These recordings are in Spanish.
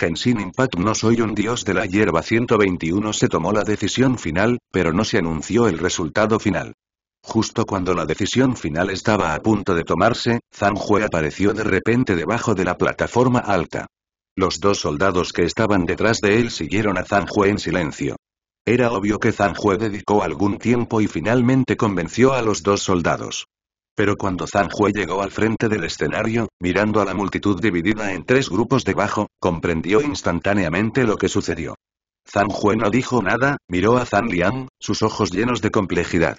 Genshin Impact No soy un dios de la hierba 121 se tomó la decisión final, pero no se anunció el resultado final. Justo cuando la decisión final estaba a punto de tomarse, Zhang apareció de repente debajo de la plataforma alta. Los dos soldados que estaban detrás de él siguieron a Zhang en silencio. Era obvio que Zhang dedicó algún tiempo y finalmente convenció a los dos soldados. Pero cuando Jue llegó al frente del escenario, mirando a la multitud dividida en tres grupos debajo, comprendió instantáneamente lo que sucedió. Jue no dijo nada, miró a Zan Liang, sus ojos llenos de complejidad.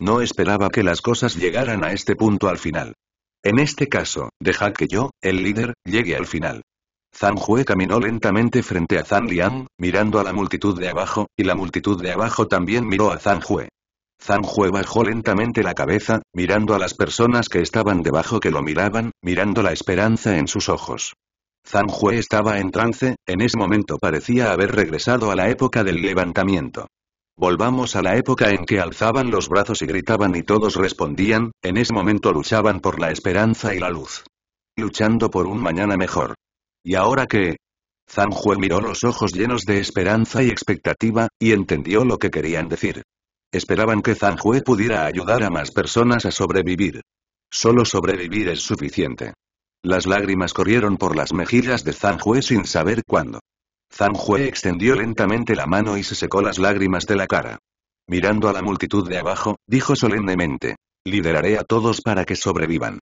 No esperaba que las cosas llegaran a este punto al final. En este caso, deja que yo, el líder, llegue al final. Zhang Jue caminó lentamente frente a Zhang Liang, mirando a la multitud de abajo, y la multitud de abajo también miró a Zhang Jue. Zanjue bajó lentamente la cabeza, mirando a las personas que estaban debajo que lo miraban, mirando la esperanza en sus ojos. Zanjue estaba en trance, en ese momento parecía haber regresado a la época del levantamiento. Volvamos a la época en que alzaban los brazos y gritaban y todos respondían, en ese momento luchaban por la esperanza y la luz. Luchando por un mañana mejor. ¿Y ahora qué? Zanjue miró los ojos llenos de esperanza y expectativa, y entendió lo que querían decir. Esperaban que Zanjue pudiera ayudar a más personas a sobrevivir. Solo sobrevivir es suficiente. Las lágrimas corrieron por las mejillas de Zanjue sin saber cuándo. Zanjue extendió lentamente la mano y se secó las lágrimas de la cara. Mirando a la multitud de abajo, dijo solemnemente. Lideraré a todos para que sobrevivan.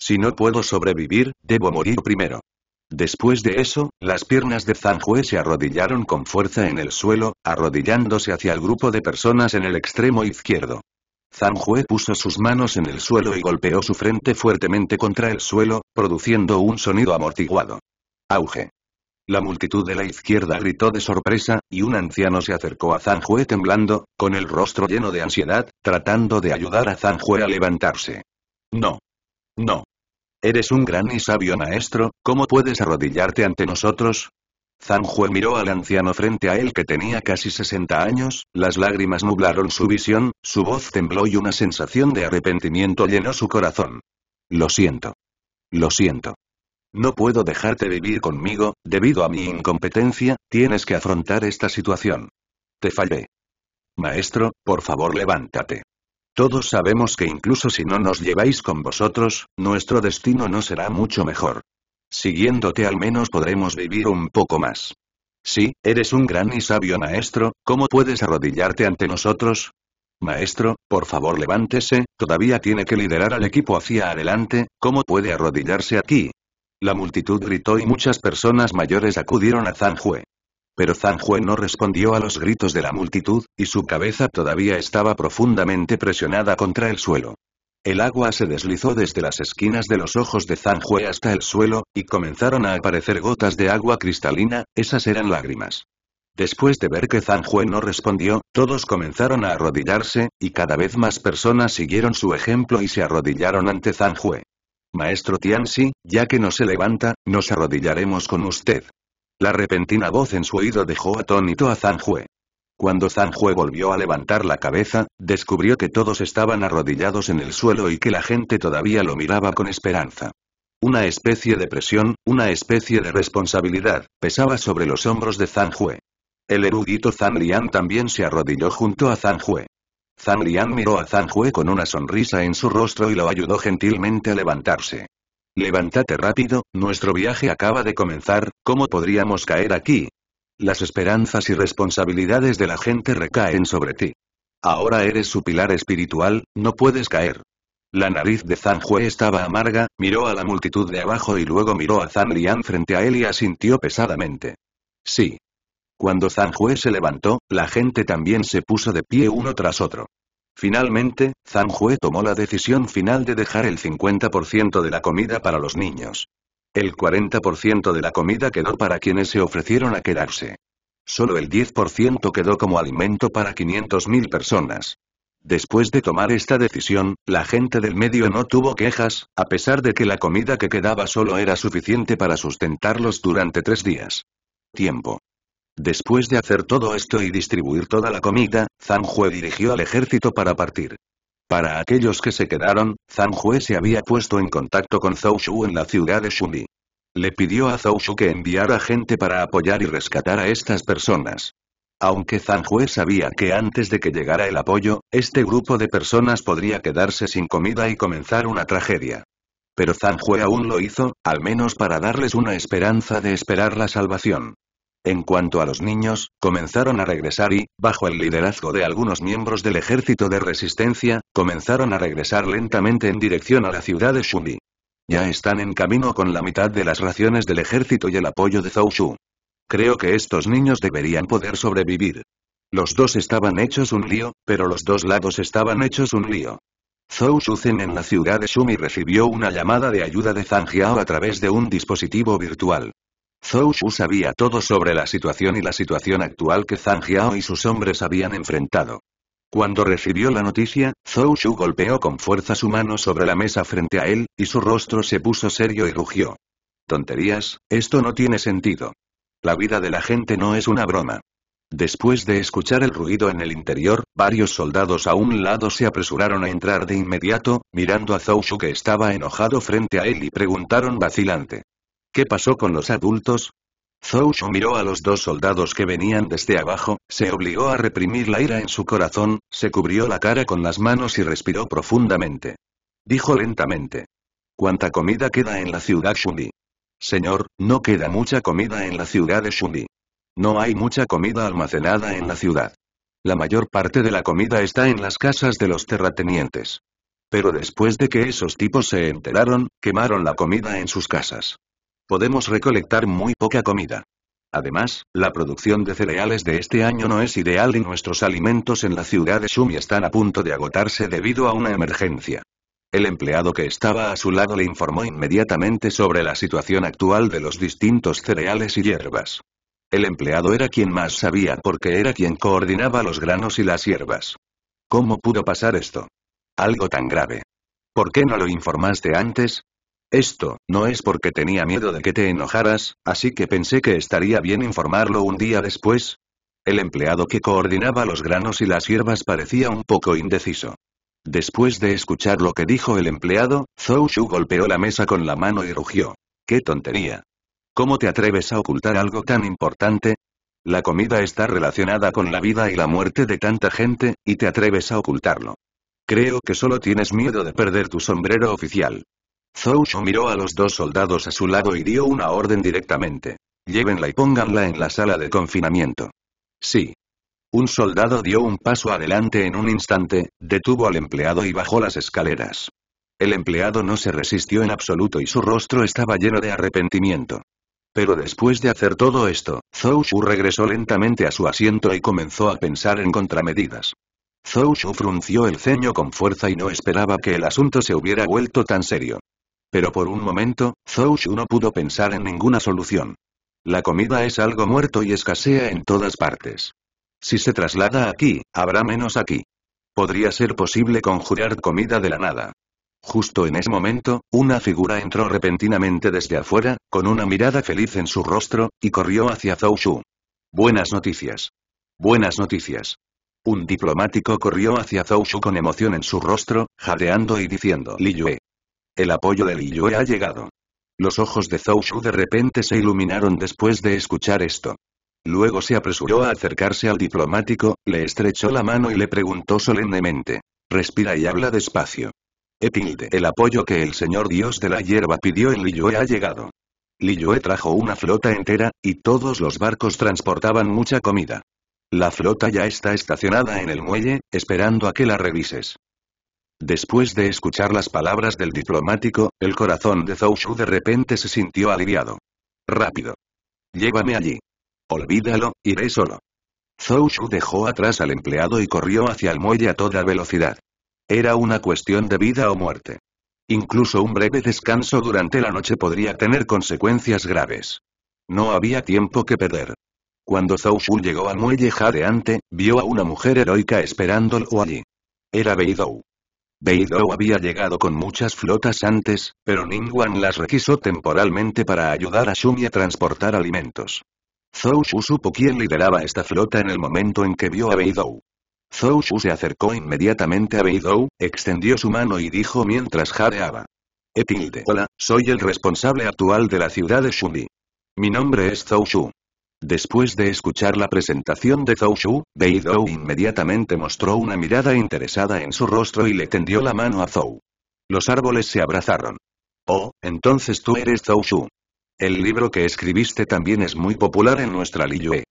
Si no puedo sobrevivir, debo morir primero. Después de eso, las piernas de Zanjue se arrodillaron con fuerza en el suelo, arrodillándose hacia el grupo de personas en el extremo izquierdo. Zanjue puso sus manos en el suelo y golpeó su frente fuertemente contra el suelo, produciendo un sonido amortiguado. Auge. La multitud de la izquierda gritó de sorpresa, y un anciano se acercó a Zanjue temblando, con el rostro lleno de ansiedad, tratando de ayudar a Zanjue a levantarse. No. No. Eres un gran y sabio maestro, ¿cómo puedes arrodillarte ante nosotros? Zanjue miró al anciano frente a él que tenía casi 60 años, las lágrimas nublaron su visión, su voz tembló y una sensación de arrepentimiento llenó su corazón. Lo siento. Lo siento. No puedo dejarte vivir conmigo, debido a mi incompetencia, tienes que afrontar esta situación. Te fallé. Maestro, por favor levántate. Todos sabemos que incluso si no nos lleváis con vosotros, nuestro destino no será mucho mejor. Siguiéndote al menos podremos vivir un poco más. Sí, eres un gran y sabio maestro, ¿cómo puedes arrodillarte ante nosotros? Maestro, por favor levántese, todavía tiene que liderar al equipo hacia adelante, ¿cómo puede arrodillarse aquí? La multitud gritó y muchas personas mayores acudieron a Zanjue. Pero Zanjue no respondió a los gritos de la multitud, y su cabeza todavía estaba profundamente presionada contra el suelo. El agua se deslizó desde las esquinas de los ojos de Zanjue hasta el suelo, y comenzaron a aparecer gotas de agua cristalina, esas eran lágrimas. Después de ver que Zanjue no respondió, todos comenzaron a arrodillarse, y cada vez más personas siguieron su ejemplo y se arrodillaron ante Zanjue. Maestro Tianxi, ya que no se levanta, nos arrodillaremos con usted. La repentina voz en su oído dejó atónito a Zanjue. Cuando Zanjue volvió a levantar la cabeza, descubrió que todos estaban arrodillados en el suelo y que la gente todavía lo miraba con esperanza. Una especie de presión, una especie de responsabilidad, pesaba sobre los hombros de Zanjue. El erudito Zan también se arrodilló junto a Zanjue. Zan miró a Zanjue con una sonrisa en su rostro y lo ayudó gentilmente a levantarse. Levántate rápido, nuestro viaje acaba de comenzar, ¿cómo podríamos caer aquí? Las esperanzas y responsabilidades de la gente recaen sobre ti. Ahora eres su pilar espiritual, no puedes caer. La nariz de Zhang estaba amarga, miró a la multitud de abajo y luego miró a Zhang Lian frente a él y asintió pesadamente. Sí. Cuando Zhang Hue se levantó, la gente también se puso de pie uno tras otro. Finalmente, Zanjue tomó la decisión final de dejar el 50% de la comida para los niños. El 40% de la comida quedó para quienes se ofrecieron a quedarse. Solo el 10% quedó como alimento para 500.000 personas. Después de tomar esta decisión, la gente del medio no tuvo quejas, a pesar de que la comida que quedaba solo era suficiente para sustentarlos durante tres días. Tiempo. Después de hacer todo esto y distribuir toda la comida, Zhang dirigió al ejército para partir. Para aquellos que se quedaron, Zhang Jue se había puesto en contacto con Zhou Shu en la ciudad de Shunli. Le pidió a Zhou Shu que enviara gente para apoyar y rescatar a estas personas. Aunque Zhang Jue sabía que antes de que llegara el apoyo, este grupo de personas podría quedarse sin comida y comenzar una tragedia. Pero Zhang Jue aún lo hizo, al menos para darles una esperanza de esperar la salvación. En cuanto a los niños, comenzaron a regresar y, bajo el liderazgo de algunos miembros del ejército de resistencia, comenzaron a regresar lentamente en dirección a la ciudad de Shumi. Ya están en camino con la mitad de las raciones del ejército y el apoyo de Zhou Shu. Creo que estos niños deberían poder sobrevivir. Los dos estaban hechos un lío, pero los dos lados estaban hechos un lío. Zhou Zhen en la ciudad de Shumi recibió una llamada de ayuda de Zhang Jiao a través de un dispositivo virtual. Zhou Shu sabía todo sobre la situación y la situación actual que Zhang Yao y sus hombres habían enfrentado. Cuando recibió la noticia, Zhou Shu golpeó con fuerza su mano sobre la mesa frente a él, y su rostro se puso serio y rugió. Tonterías, esto no tiene sentido. La vida de la gente no es una broma. Después de escuchar el ruido en el interior, varios soldados a un lado se apresuraron a entrar de inmediato, mirando a Zhou Shu que estaba enojado frente a él y preguntaron vacilante. ¿Qué pasó con los adultos? Zhou miró a los dos soldados que venían desde abajo, se obligó a reprimir la ira en su corazón, se cubrió la cara con las manos y respiró profundamente. Dijo lentamente. ¿Cuánta comida queda en la ciudad Shundi? Señor, no queda mucha comida en la ciudad de Shundi. No hay mucha comida almacenada en la ciudad. La mayor parte de la comida está en las casas de los terratenientes. Pero después de que esos tipos se enteraron, quemaron la comida en sus casas podemos recolectar muy poca comida. Además, la producción de cereales de este año no es ideal y nuestros alimentos en la ciudad de Shumi están a punto de agotarse debido a una emergencia. El empleado que estaba a su lado le informó inmediatamente sobre la situación actual de los distintos cereales y hierbas. El empleado era quien más sabía porque era quien coordinaba los granos y las hierbas. ¿Cómo pudo pasar esto? Algo tan grave. ¿Por qué no lo informaste antes? Esto, no es porque tenía miedo de que te enojaras, así que pensé que estaría bien informarlo un día después. El empleado que coordinaba los granos y las hierbas parecía un poco indeciso. Después de escuchar lo que dijo el empleado, Zhou Shu golpeó la mesa con la mano y rugió. ¡Qué tontería! ¿Cómo te atreves a ocultar algo tan importante? La comida está relacionada con la vida y la muerte de tanta gente, y te atreves a ocultarlo. Creo que solo tienes miedo de perder tu sombrero oficial. Zhou miró a los dos soldados a su lado y dio una orden directamente. Llévenla y pónganla en la sala de confinamiento. Sí. Un soldado dio un paso adelante en un instante, detuvo al empleado y bajó las escaleras. El empleado no se resistió en absoluto y su rostro estaba lleno de arrepentimiento. Pero después de hacer todo esto, Zhou regresó lentamente a su asiento y comenzó a pensar en contramedidas. Zhou Shu frunció el ceño con fuerza y no esperaba que el asunto se hubiera vuelto tan serio. Pero por un momento, Zhou Shu no pudo pensar en ninguna solución. La comida es algo muerto y escasea en todas partes. Si se traslada aquí, habrá menos aquí. Podría ser posible conjurar comida de la nada. Justo en ese momento, una figura entró repentinamente desde afuera, con una mirada feliz en su rostro, y corrió hacia Zhou Shu. Buenas noticias. Buenas noticias. Un diplomático corrió hacia Zhou Shu con emoción en su rostro, jadeando y diciendo Li el apoyo de Liyue ha llegado. Los ojos de Zhou Shu de repente se iluminaron después de escuchar esto. Luego se apresuró a acercarse al diplomático, le estrechó la mano y le preguntó solemnemente. Respira y habla despacio. Epilde. el apoyo que el señor dios de la hierba pidió en Liyue ha llegado. Liyue trajo una flota entera, y todos los barcos transportaban mucha comida. La flota ya está estacionada en el muelle, esperando a que la revises. Después de escuchar las palabras del diplomático, el corazón de Zhou Shu de repente se sintió aliviado. Rápido. Llévame allí. Olvídalo, iré solo. Zhou Shu dejó atrás al empleado y corrió hacia el muelle a toda velocidad. Era una cuestión de vida o muerte. Incluso un breve descanso durante la noche podría tener consecuencias graves. No había tiempo que perder. Cuando Zhou Shu llegó al muelle jadeante, vio a una mujer heroica esperándolo allí. Era Beidou. Beidou había llegado con muchas flotas antes, pero Ningguan las requisó temporalmente para ayudar a Shumi a transportar alimentos. Zhou Shu supo quién lideraba esta flota en el momento en que vio a Beidou. Zhou Shu se acercó inmediatamente a Beidou, extendió su mano y dijo mientras jadeaba. Etilde, hola, soy el responsable actual de la ciudad de Shumi. Mi nombre es Zhou Shu. Después de escuchar la presentación de Zhou Shu, Bei Dou inmediatamente mostró una mirada interesada en su rostro y le tendió la mano a Zhou. Los árboles se abrazaron. Oh, entonces tú eres Zhou Shu. El libro que escribiste también es muy popular en nuestra Liyue.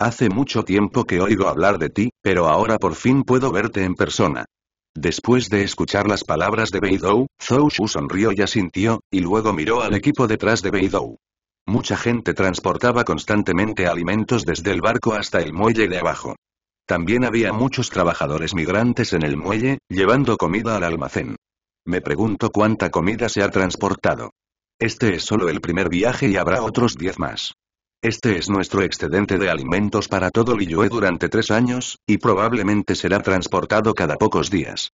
Hace mucho tiempo que oigo hablar de ti, pero ahora por fin puedo verte en persona. Después de escuchar las palabras de Beidou, Zhou Shu sonrió y asintió, y luego miró al equipo detrás de Beidou. Mucha gente transportaba constantemente alimentos desde el barco hasta el muelle de abajo. También había muchos trabajadores migrantes en el muelle, llevando comida al almacén. Me pregunto cuánta comida se ha transportado. Este es solo el primer viaje y habrá otros diez más. Este es nuestro excedente de alimentos para todo Liyue durante tres años, y probablemente será transportado cada pocos días.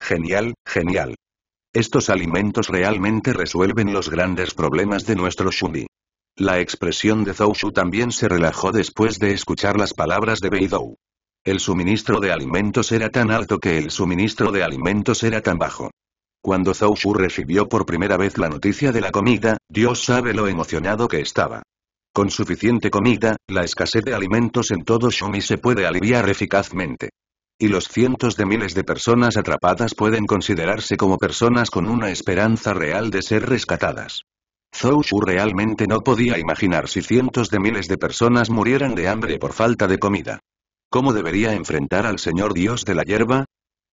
Genial, genial. Estos alimentos realmente resuelven los grandes problemas de nuestro Shumi. La expresión de Zhou Shu también se relajó después de escuchar las palabras de Beidou. El suministro de alimentos era tan alto que el suministro de alimentos era tan bajo. Cuando Zhou Shu recibió por primera vez la noticia de la comida, Dios sabe lo emocionado que estaba. Con suficiente comida, la escasez de alimentos en todo Shumi se puede aliviar eficazmente. Y los cientos de miles de personas atrapadas pueden considerarse como personas con una esperanza real de ser rescatadas. Zhou Shu realmente no podía imaginar si cientos de miles de personas murieran de hambre por falta de comida. ¿Cómo debería enfrentar al Señor Dios de la Hierba?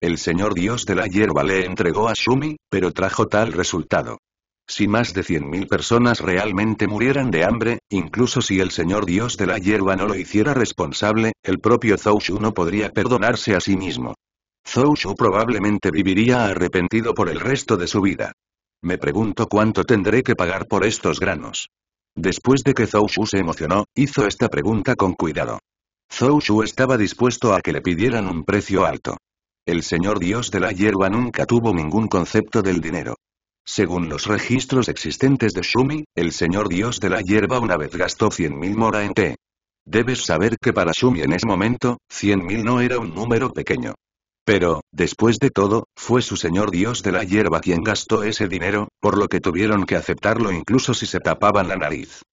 El Señor Dios de la Hierba le entregó a Shumi, pero trajo tal resultado. Si más de 100.000 personas realmente murieran de hambre, incluso si el señor dios de la hierba no lo hiciera responsable, el propio Zhou Shu no podría perdonarse a sí mismo. Zhou Shu probablemente viviría arrepentido por el resto de su vida. Me pregunto cuánto tendré que pagar por estos granos. Después de que Zhou Shu se emocionó, hizo esta pregunta con cuidado. Zhou Shu estaba dispuesto a que le pidieran un precio alto. El señor dios de la hierba nunca tuvo ningún concepto del dinero. Según los registros existentes de Shumi, el señor dios de la hierba una vez gastó 100.000 mora en té. Debes saber que para Shumi en ese momento, 100.000 no era un número pequeño. Pero, después de todo, fue su señor dios de la hierba quien gastó ese dinero, por lo que tuvieron que aceptarlo incluso si se tapaban la nariz.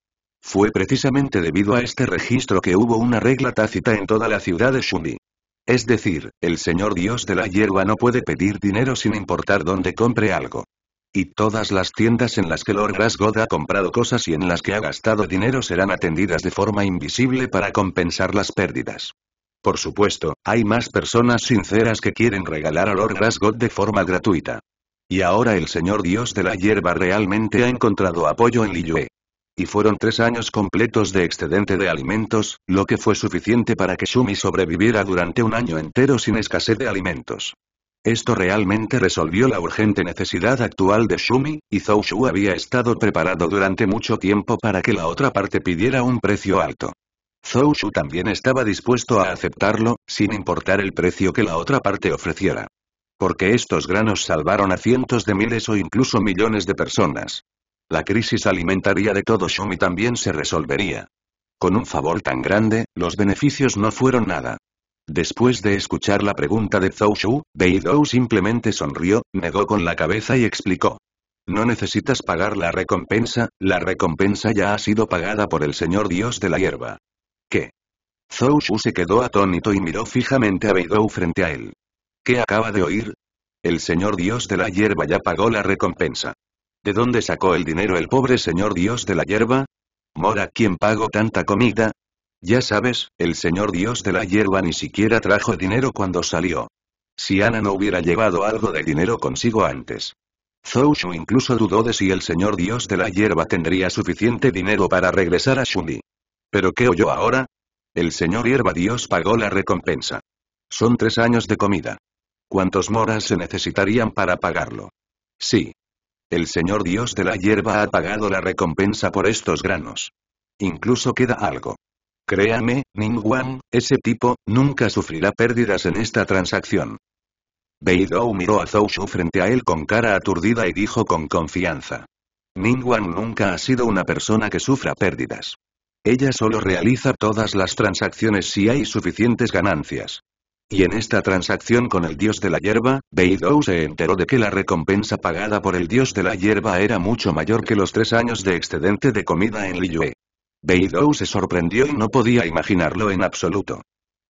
Fue precisamente debido a este registro que hubo una regla tácita en toda la ciudad de Shumi. Es decir, el señor dios de la hierba no puede pedir dinero sin importar dónde compre algo. Y todas las tiendas en las que Lord Grasgod ha comprado cosas y en las que ha gastado dinero serán atendidas de forma invisible para compensar las pérdidas. Por supuesto, hay más personas sinceras que quieren regalar a Lord Grasgod de forma gratuita. Y ahora el señor dios de la hierba realmente ha encontrado apoyo en Liyue. Y fueron tres años completos de excedente de alimentos, lo que fue suficiente para que Shumi sobreviviera durante un año entero sin escasez de alimentos. Esto realmente resolvió la urgente necesidad actual de Shumi, y Zhou Shu había estado preparado durante mucho tiempo para que la otra parte pidiera un precio alto. Zhou Shu también estaba dispuesto a aceptarlo, sin importar el precio que la otra parte ofreciera. Porque estos granos salvaron a cientos de miles o incluso millones de personas. La crisis alimentaria de todo Shumi también se resolvería. Con un favor tan grande, los beneficios no fueron nada. Después de escuchar la pregunta de Zhou Shu, Beidou simplemente sonrió, negó con la cabeza y explicó. No necesitas pagar la recompensa, la recompensa ya ha sido pagada por el señor dios de la hierba. ¿Qué? Zhou Shu se quedó atónito y miró fijamente a Beidou frente a él. ¿Qué acaba de oír? El señor dios de la hierba ya pagó la recompensa. ¿De dónde sacó el dinero el pobre señor dios de la hierba? Mora quién pagó tanta comida, ya sabes, el señor Dios de la hierba ni siquiera trajo dinero cuando salió. Si Ana no hubiera llevado algo de dinero consigo antes. Zhou Shu incluso dudó de si el señor Dios de la hierba tendría suficiente dinero para regresar a Shundi. ¿Pero qué oyó ahora? El señor hierba Dios pagó la recompensa. Son tres años de comida. ¿Cuántos moras se necesitarían para pagarlo? Sí. El señor Dios de la hierba ha pagado la recompensa por estos granos. Incluso queda algo. Créame, Ningguang, ese tipo, nunca sufrirá pérdidas en esta transacción. Beidou miró a Zhou Shu frente a él con cara aturdida y dijo con confianza. Ningguang nunca ha sido una persona que sufra pérdidas. Ella solo realiza todas las transacciones si hay suficientes ganancias. Y en esta transacción con el dios de la hierba, Beidou se enteró de que la recompensa pagada por el dios de la hierba era mucho mayor que los tres años de excedente de comida en Liyue. Beidou se sorprendió y no podía imaginarlo en absoluto.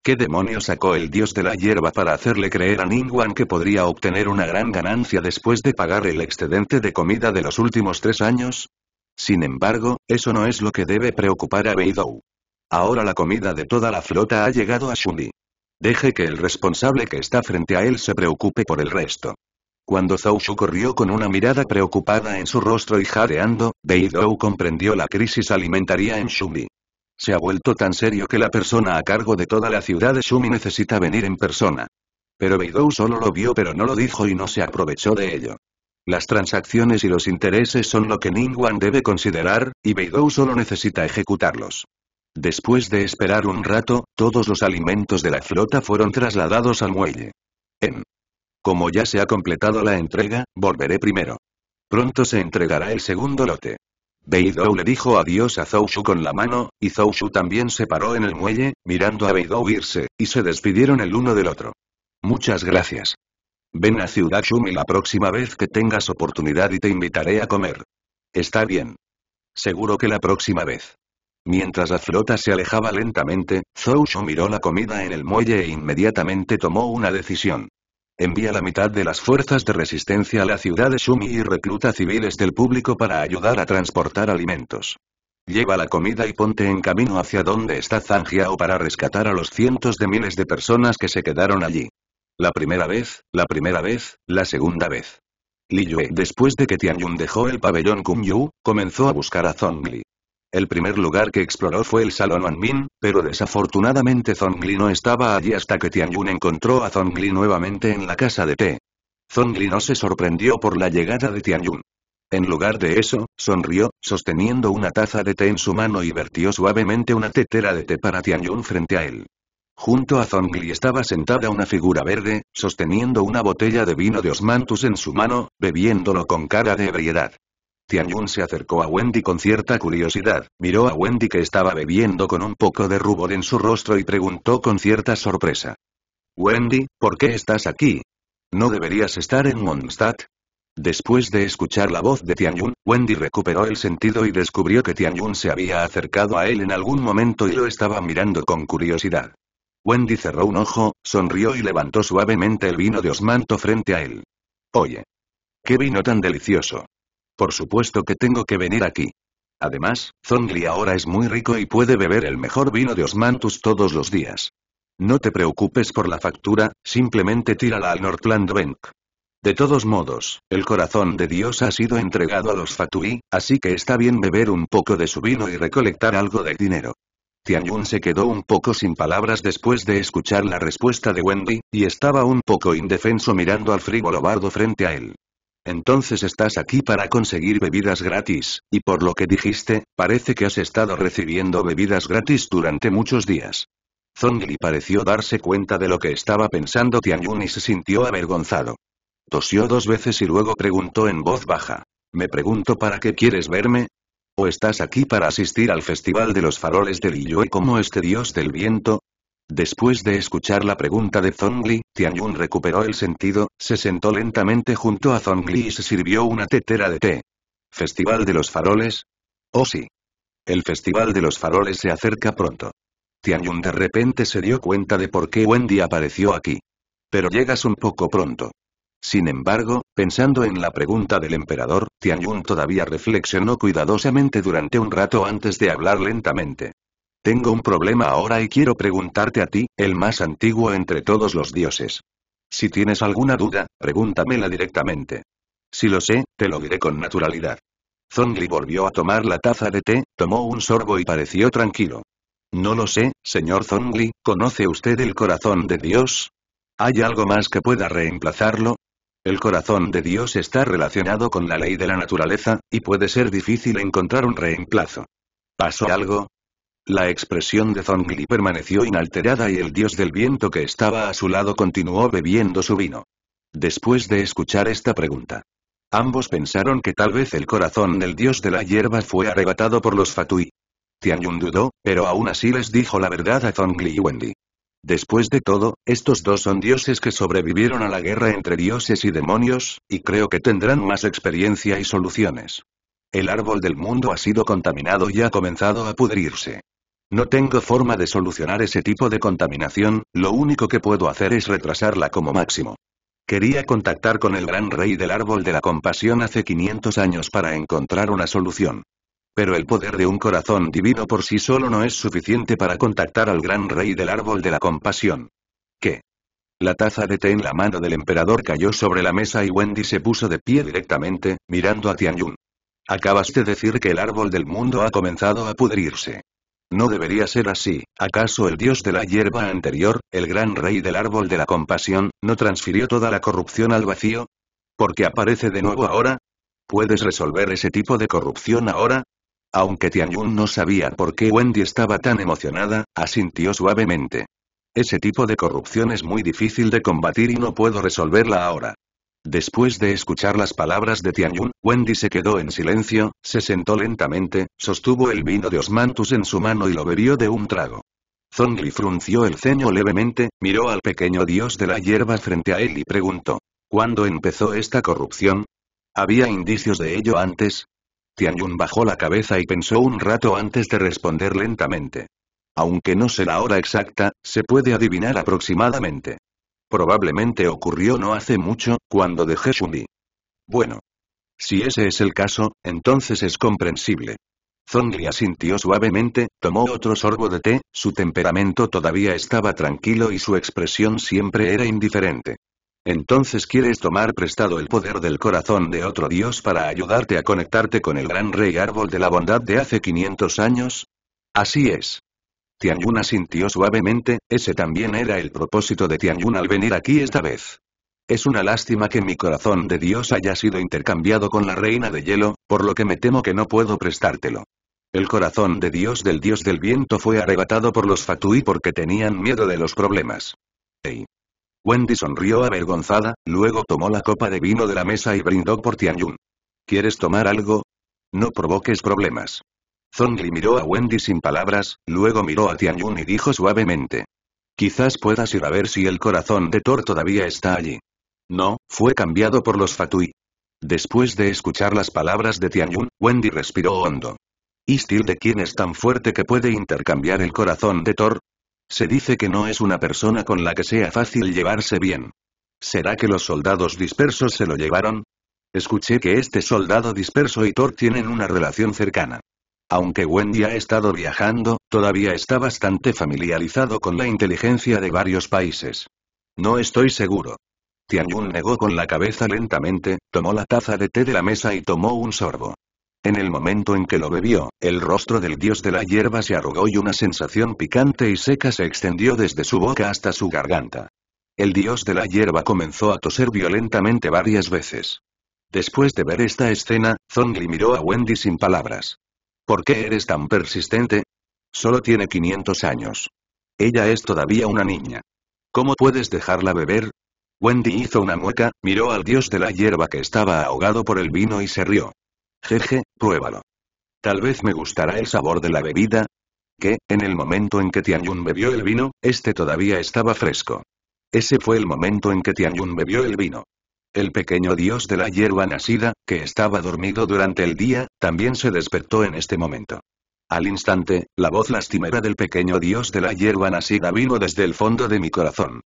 ¿Qué demonio sacó el dios de la hierba para hacerle creer a Ningguan que podría obtener una gran ganancia después de pagar el excedente de comida de los últimos tres años? Sin embargo, eso no es lo que debe preocupar a Beidou. Ahora la comida de toda la flota ha llegado a Shundi. Deje que el responsable que está frente a él se preocupe por el resto. Cuando Zhou corrió con una mirada preocupada en su rostro y jadeando, Beidou comprendió la crisis alimentaria en Shumi. Se ha vuelto tan serio que la persona a cargo de toda la ciudad de Shumi necesita venir en persona. Pero Beidou solo lo vio pero no lo dijo y no se aprovechó de ello. Las transacciones y los intereses son lo que Wan debe considerar, y Beidou solo necesita ejecutarlos. Después de esperar un rato, todos los alimentos de la flota fueron trasladados al muelle. En como ya se ha completado la entrega, volveré primero. Pronto se entregará el segundo lote. Beidou le dijo adiós a Zhou con la mano, y Zhou también se paró en el muelle, mirando a Beidou irse, y se despidieron el uno del otro. Muchas gracias. Ven a Ciudad Shumi la próxima vez que tengas oportunidad y te invitaré a comer. Está bien. Seguro que la próxima vez. Mientras la flota se alejaba lentamente, Zhou miró la comida en el muelle e inmediatamente tomó una decisión envía la mitad de las fuerzas de resistencia a la ciudad de Shumi y recluta civiles del público para ayudar a transportar alimentos. Lleva la comida y ponte en camino hacia donde está o para rescatar a los cientos de miles de personas que se quedaron allí. La primera vez, la primera vez, la segunda vez. Li Yue después de que Tianyun dejó el pabellón Yu, comenzó a buscar a Li. El primer lugar que exploró fue el Salón Anmin, pero desafortunadamente Zongli no estaba allí hasta que Tianyun encontró a Zongli nuevamente en la casa de té. Zongli no se sorprendió por la llegada de Tianyun. En lugar de eso, sonrió, sosteniendo una taza de té en su mano y vertió suavemente una tetera de té para Tianyun frente a él. Junto a Zongli estaba sentada una figura verde, sosteniendo una botella de vino de Osmantus en su mano, bebiéndolo con cara de ebriedad. Tianyun se acercó a Wendy con cierta curiosidad, miró a Wendy que estaba bebiendo con un poco de rubor en su rostro y preguntó con cierta sorpresa. Wendy, ¿por qué estás aquí? ¿No deberías estar en Mondstadt? Después de escuchar la voz de Tianyun, Wendy recuperó el sentido y descubrió que Tianyun se había acercado a él en algún momento y lo estaba mirando con curiosidad. Wendy cerró un ojo, sonrió y levantó suavemente el vino de Osmanto frente a él. Oye. ¡Qué vino tan delicioso! Por supuesto que tengo que venir aquí. Además, Zongli ahora es muy rico y puede beber el mejor vino de Osmantus todos los días. No te preocupes por la factura, simplemente tírala al Northland Bank. De todos modos, el corazón de Dios ha sido entregado a los Fatui, así que está bien beber un poco de su vino y recolectar algo de dinero. Tianyun se quedó un poco sin palabras después de escuchar la respuesta de Wendy, y estaba un poco indefenso mirando al frívolo bardo frente a él. Entonces estás aquí para conseguir bebidas gratis, y por lo que dijiste, parece que has estado recibiendo bebidas gratis durante muchos días. Zongli pareció darse cuenta de lo que estaba pensando Tianyun y se sintió avergonzado. Tosió dos veces y luego preguntó en voz baja. Me pregunto para qué quieres verme, ¿O estás aquí para asistir al Festival de los Faroles de Liyue como este dios del viento? Después de escuchar la pregunta de Zhongli, Tianyun recuperó el sentido, se sentó lentamente junto a Zhongli y se sirvió una tetera de té. ¿Festival de los faroles? Oh sí. El Festival de los faroles se acerca pronto. Tianyun de repente se dio cuenta de por qué Wendy apareció aquí. Pero llegas un poco pronto. Sin embargo, pensando en la pregunta del emperador, Tianyun todavía reflexionó cuidadosamente durante un rato antes de hablar lentamente. Tengo un problema ahora y quiero preguntarte a ti, el más antiguo entre todos los dioses. Si tienes alguna duda, pregúntamela directamente. Si lo sé, te lo diré con naturalidad. Zongli volvió a tomar la taza de té, tomó un sorbo y pareció tranquilo. No lo sé, señor Zongli, ¿conoce usted el corazón de Dios? ¿Hay algo más que pueda reemplazarlo? El corazón de Dios está relacionado con la ley de la naturaleza, y puede ser difícil encontrar un reemplazo. ¿Pasó algo? La expresión de Zongli permaneció inalterada y el dios del viento que estaba a su lado continuó bebiendo su vino. Después de escuchar esta pregunta, ambos pensaron que tal vez el corazón del dios de la hierba fue arrebatado por los Fatui. Tianyun dudó, pero aún así les dijo la verdad a Zongli y Wendy. Después de todo, estos dos son dioses que sobrevivieron a la guerra entre dioses y demonios, y creo que tendrán más experiencia y soluciones. El árbol del mundo ha sido contaminado y ha comenzado a pudrirse. No tengo forma de solucionar ese tipo de contaminación, lo único que puedo hacer es retrasarla como máximo. Quería contactar con el gran rey del árbol de la compasión hace 500 años para encontrar una solución. Pero el poder de un corazón divino por sí solo no es suficiente para contactar al gran rey del árbol de la compasión. ¿Qué? La taza de té en la mano del emperador cayó sobre la mesa y Wendy se puso de pie directamente, mirando a Tianyun. Acabas de decir que el árbol del mundo ha comenzado a pudrirse. No debería ser así. ¿Acaso el dios de la hierba anterior, el gran rey del árbol de la compasión, no transfirió toda la corrupción al vacío? ¿Por qué aparece de nuevo ahora? ¿Puedes resolver ese tipo de corrupción ahora? Aunque Tianyun no sabía por qué Wendy estaba tan emocionada, asintió suavemente. Ese tipo de corrupción es muy difícil de combatir y no puedo resolverla ahora. Después de escuchar las palabras de Tianyun, Wendy se quedó en silencio, se sentó lentamente, sostuvo el vino de Osmantus en su mano y lo bebió de un trago. Zongli frunció el ceño levemente, miró al pequeño dios de la hierba frente a él y preguntó. ¿Cuándo empezó esta corrupción? ¿Había indicios de ello antes? Tianyun bajó la cabeza y pensó un rato antes de responder lentamente. Aunque no sé la hora exacta, se puede adivinar aproximadamente. Probablemente ocurrió no hace mucho, cuando dejé shundi Bueno. Si ese es el caso, entonces es comprensible. Zongli asintió suavemente, tomó otro sorbo de té, su temperamento todavía estaba tranquilo y su expresión siempre era indiferente. Entonces quieres tomar prestado el poder del corazón de otro dios para ayudarte a conectarte con el gran rey árbol de la bondad de hace 500 años? Así es. Tianyun asintió suavemente, ese también era el propósito de Tianyun al venir aquí esta vez. Es una lástima que mi corazón de Dios haya sido intercambiado con la reina de hielo, por lo que me temo que no puedo prestártelo. El corazón de Dios del Dios del viento fue arrebatado por los Fatui porque tenían miedo de los problemas. Ey. Wendy sonrió avergonzada, luego tomó la copa de vino de la mesa y brindó por Tianyun. ¿Quieres tomar algo? No provoques problemas. Zongli miró a Wendy sin palabras, luego miró a Tianyun y dijo suavemente. Quizás puedas ir a ver si el corazón de Thor todavía está allí. No, fue cambiado por los Fatui. Después de escuchar las palabras de Tianyun, Wendy respiró hondo. ¿Y Steel de quién es tan fuerte que puede intercambiar el corazón de Thor? Se dice que no es una persona con la que sea fácil llevarse bien. ¿Será que los soldados dispersos se lo llevaron? Escuché que este soldado disperso y Thor tienen una relación cercana. Aunque Wendy ha estado viajando, todavía está bastante familiarizado con la inteligencia de varios países. No estoy seguro. Tianyun negó con la cabeza lentamente, tomó la taza de té de la mesa y tomó un sorbo. En el momento en que lo bebió, el rostro del dios de la hierba se arrugó y una sensación picante y seca se extendió desde su boca hasta su garganta. El dios de la hierba comenzó a toser violentamente varias veces. Después de ver esta escena, Zongli miró a Wendy sin palabras. ¿Por qué eres tan persistente? Solo tiene 500 años. Ella es todavía una niña. ¿Cómo puedes dejarla beber? Wendy hizo una mueca, miró al dios de la hierba que estaba ahogado por el vino y se rió. Jeje, pruébalo. Tal vez me gustará el sabor de la bebida. Que, en el momento en que Tianyun bebió el vino, este todavía estaba fresco. Ese fue el momento en que Tianyun bebió el vino. El pequeño dios de la hierba nacida, que estaba dormido durante el día, también se despertó en este momento. Al instante, la voz lastimera del pequeño dios de la hierba nacida vino desde el fondo de mi corazón.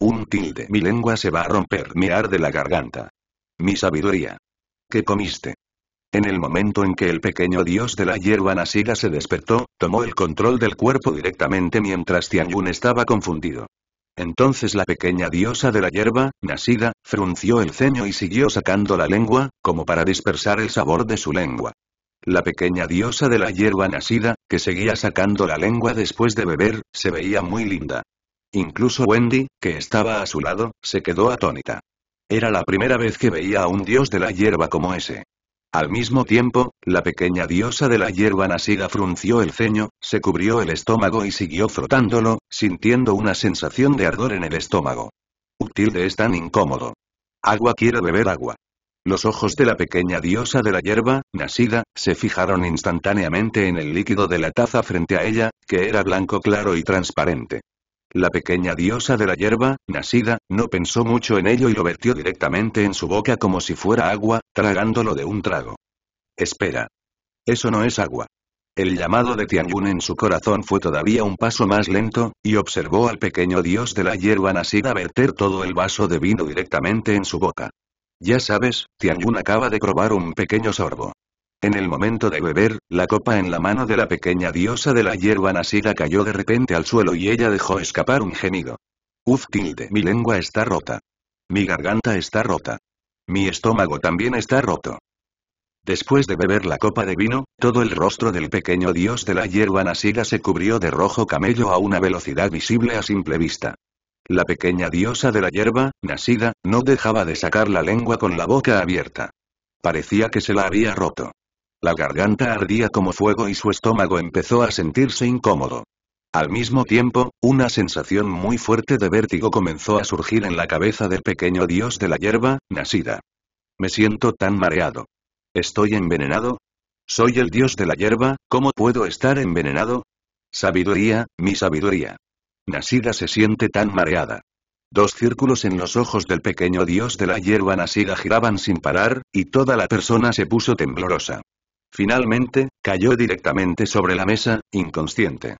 Un tilde. Mi lengua se va a romper. Mi de la garganta. Mi sabiduría. ¿Qué comiste? En el momento en que el pequeño dios de la hierba nacida se despertó, tomó el control del cuerpo directamente mientras Tianyun estaba confundido. Entonces la pequeña diosa de la hierba, nacida, frunció el ceño y siguió sacando la lengua, como para dispersar el sabor de su lengua. La pequeña diosa de la hierba nacida, que seguía sacando la lengua después de beber, se veía muy linda. Incluso Wendy, que estaba a su lado, se quedó atónita. Era la primera vez que veía a un dios de la hierba como ese. Al mismo tiempo, la pequeña diosa de la hierba nacida frunció el ceño, se cubrió el estómago y siguió frotándolo, sintiendo una sensación de ardor en el estómago. Utilde es tan incómodo. Agua quiere beber agua. Los ojos de la pequeña diosa de la hierba, nacida, se fijaron instantáneamente en el líquido de la taza frente a ella, que era blanco claro y transparente. La pequeña diosa de la hierba, nacida, no pensó mucho en ello y lo vertió directamente en su boca como si fuera agua, tragándolo de un trago. Espera. Eso no es agua. El llamado de Tianyun en su corazón fue todavía un paso más lento, y observó al pequeño dios de la hierba nacida verter todo el vaso de vino directamente en su boca. Ya sabes, Tianyun acaba de probar un pequeño sorbo. En el momento de beber, la copa en la mano de la pequeña diosa de la hierba nacida cayó de repente al suelo y ella dejó escapar un gemido. Uf tilde, mi lengua está rota. Mi garganta está rota. Mi estómago también está roto. Después de beber la copa de vino, todo el rostro del pequeño dios de la hierba nacida se cubrió de rojo camello a una velocidad visible a simple vista. La pequeña diosa de la hierba, nacida, no dejaba de sacar la lengua con la boca abierta. Parecía que se la había roto. La garganta ardía como fuego y su estómago empezó a sentirse incómodo. Al mismo tiempo, una sensación muy fuerte de vértigo comenzó a surgir en la cabeza del pequeño dios de la hierba, Nasida. Me siento tan mareado. ¿Estoy envenenado? Soy el dios de la hierba, ¿cómo puedo estar envenenado? Sabiduría, mi sabiduría. Nasida se siente tan mareada. Dos círculos en los ojos del pequeño dios de la hierba Nasida giraban sin parar, y toda la persona se puso temblorosa. Finalmente, cayó directamente sobre la mesa, inconsciente.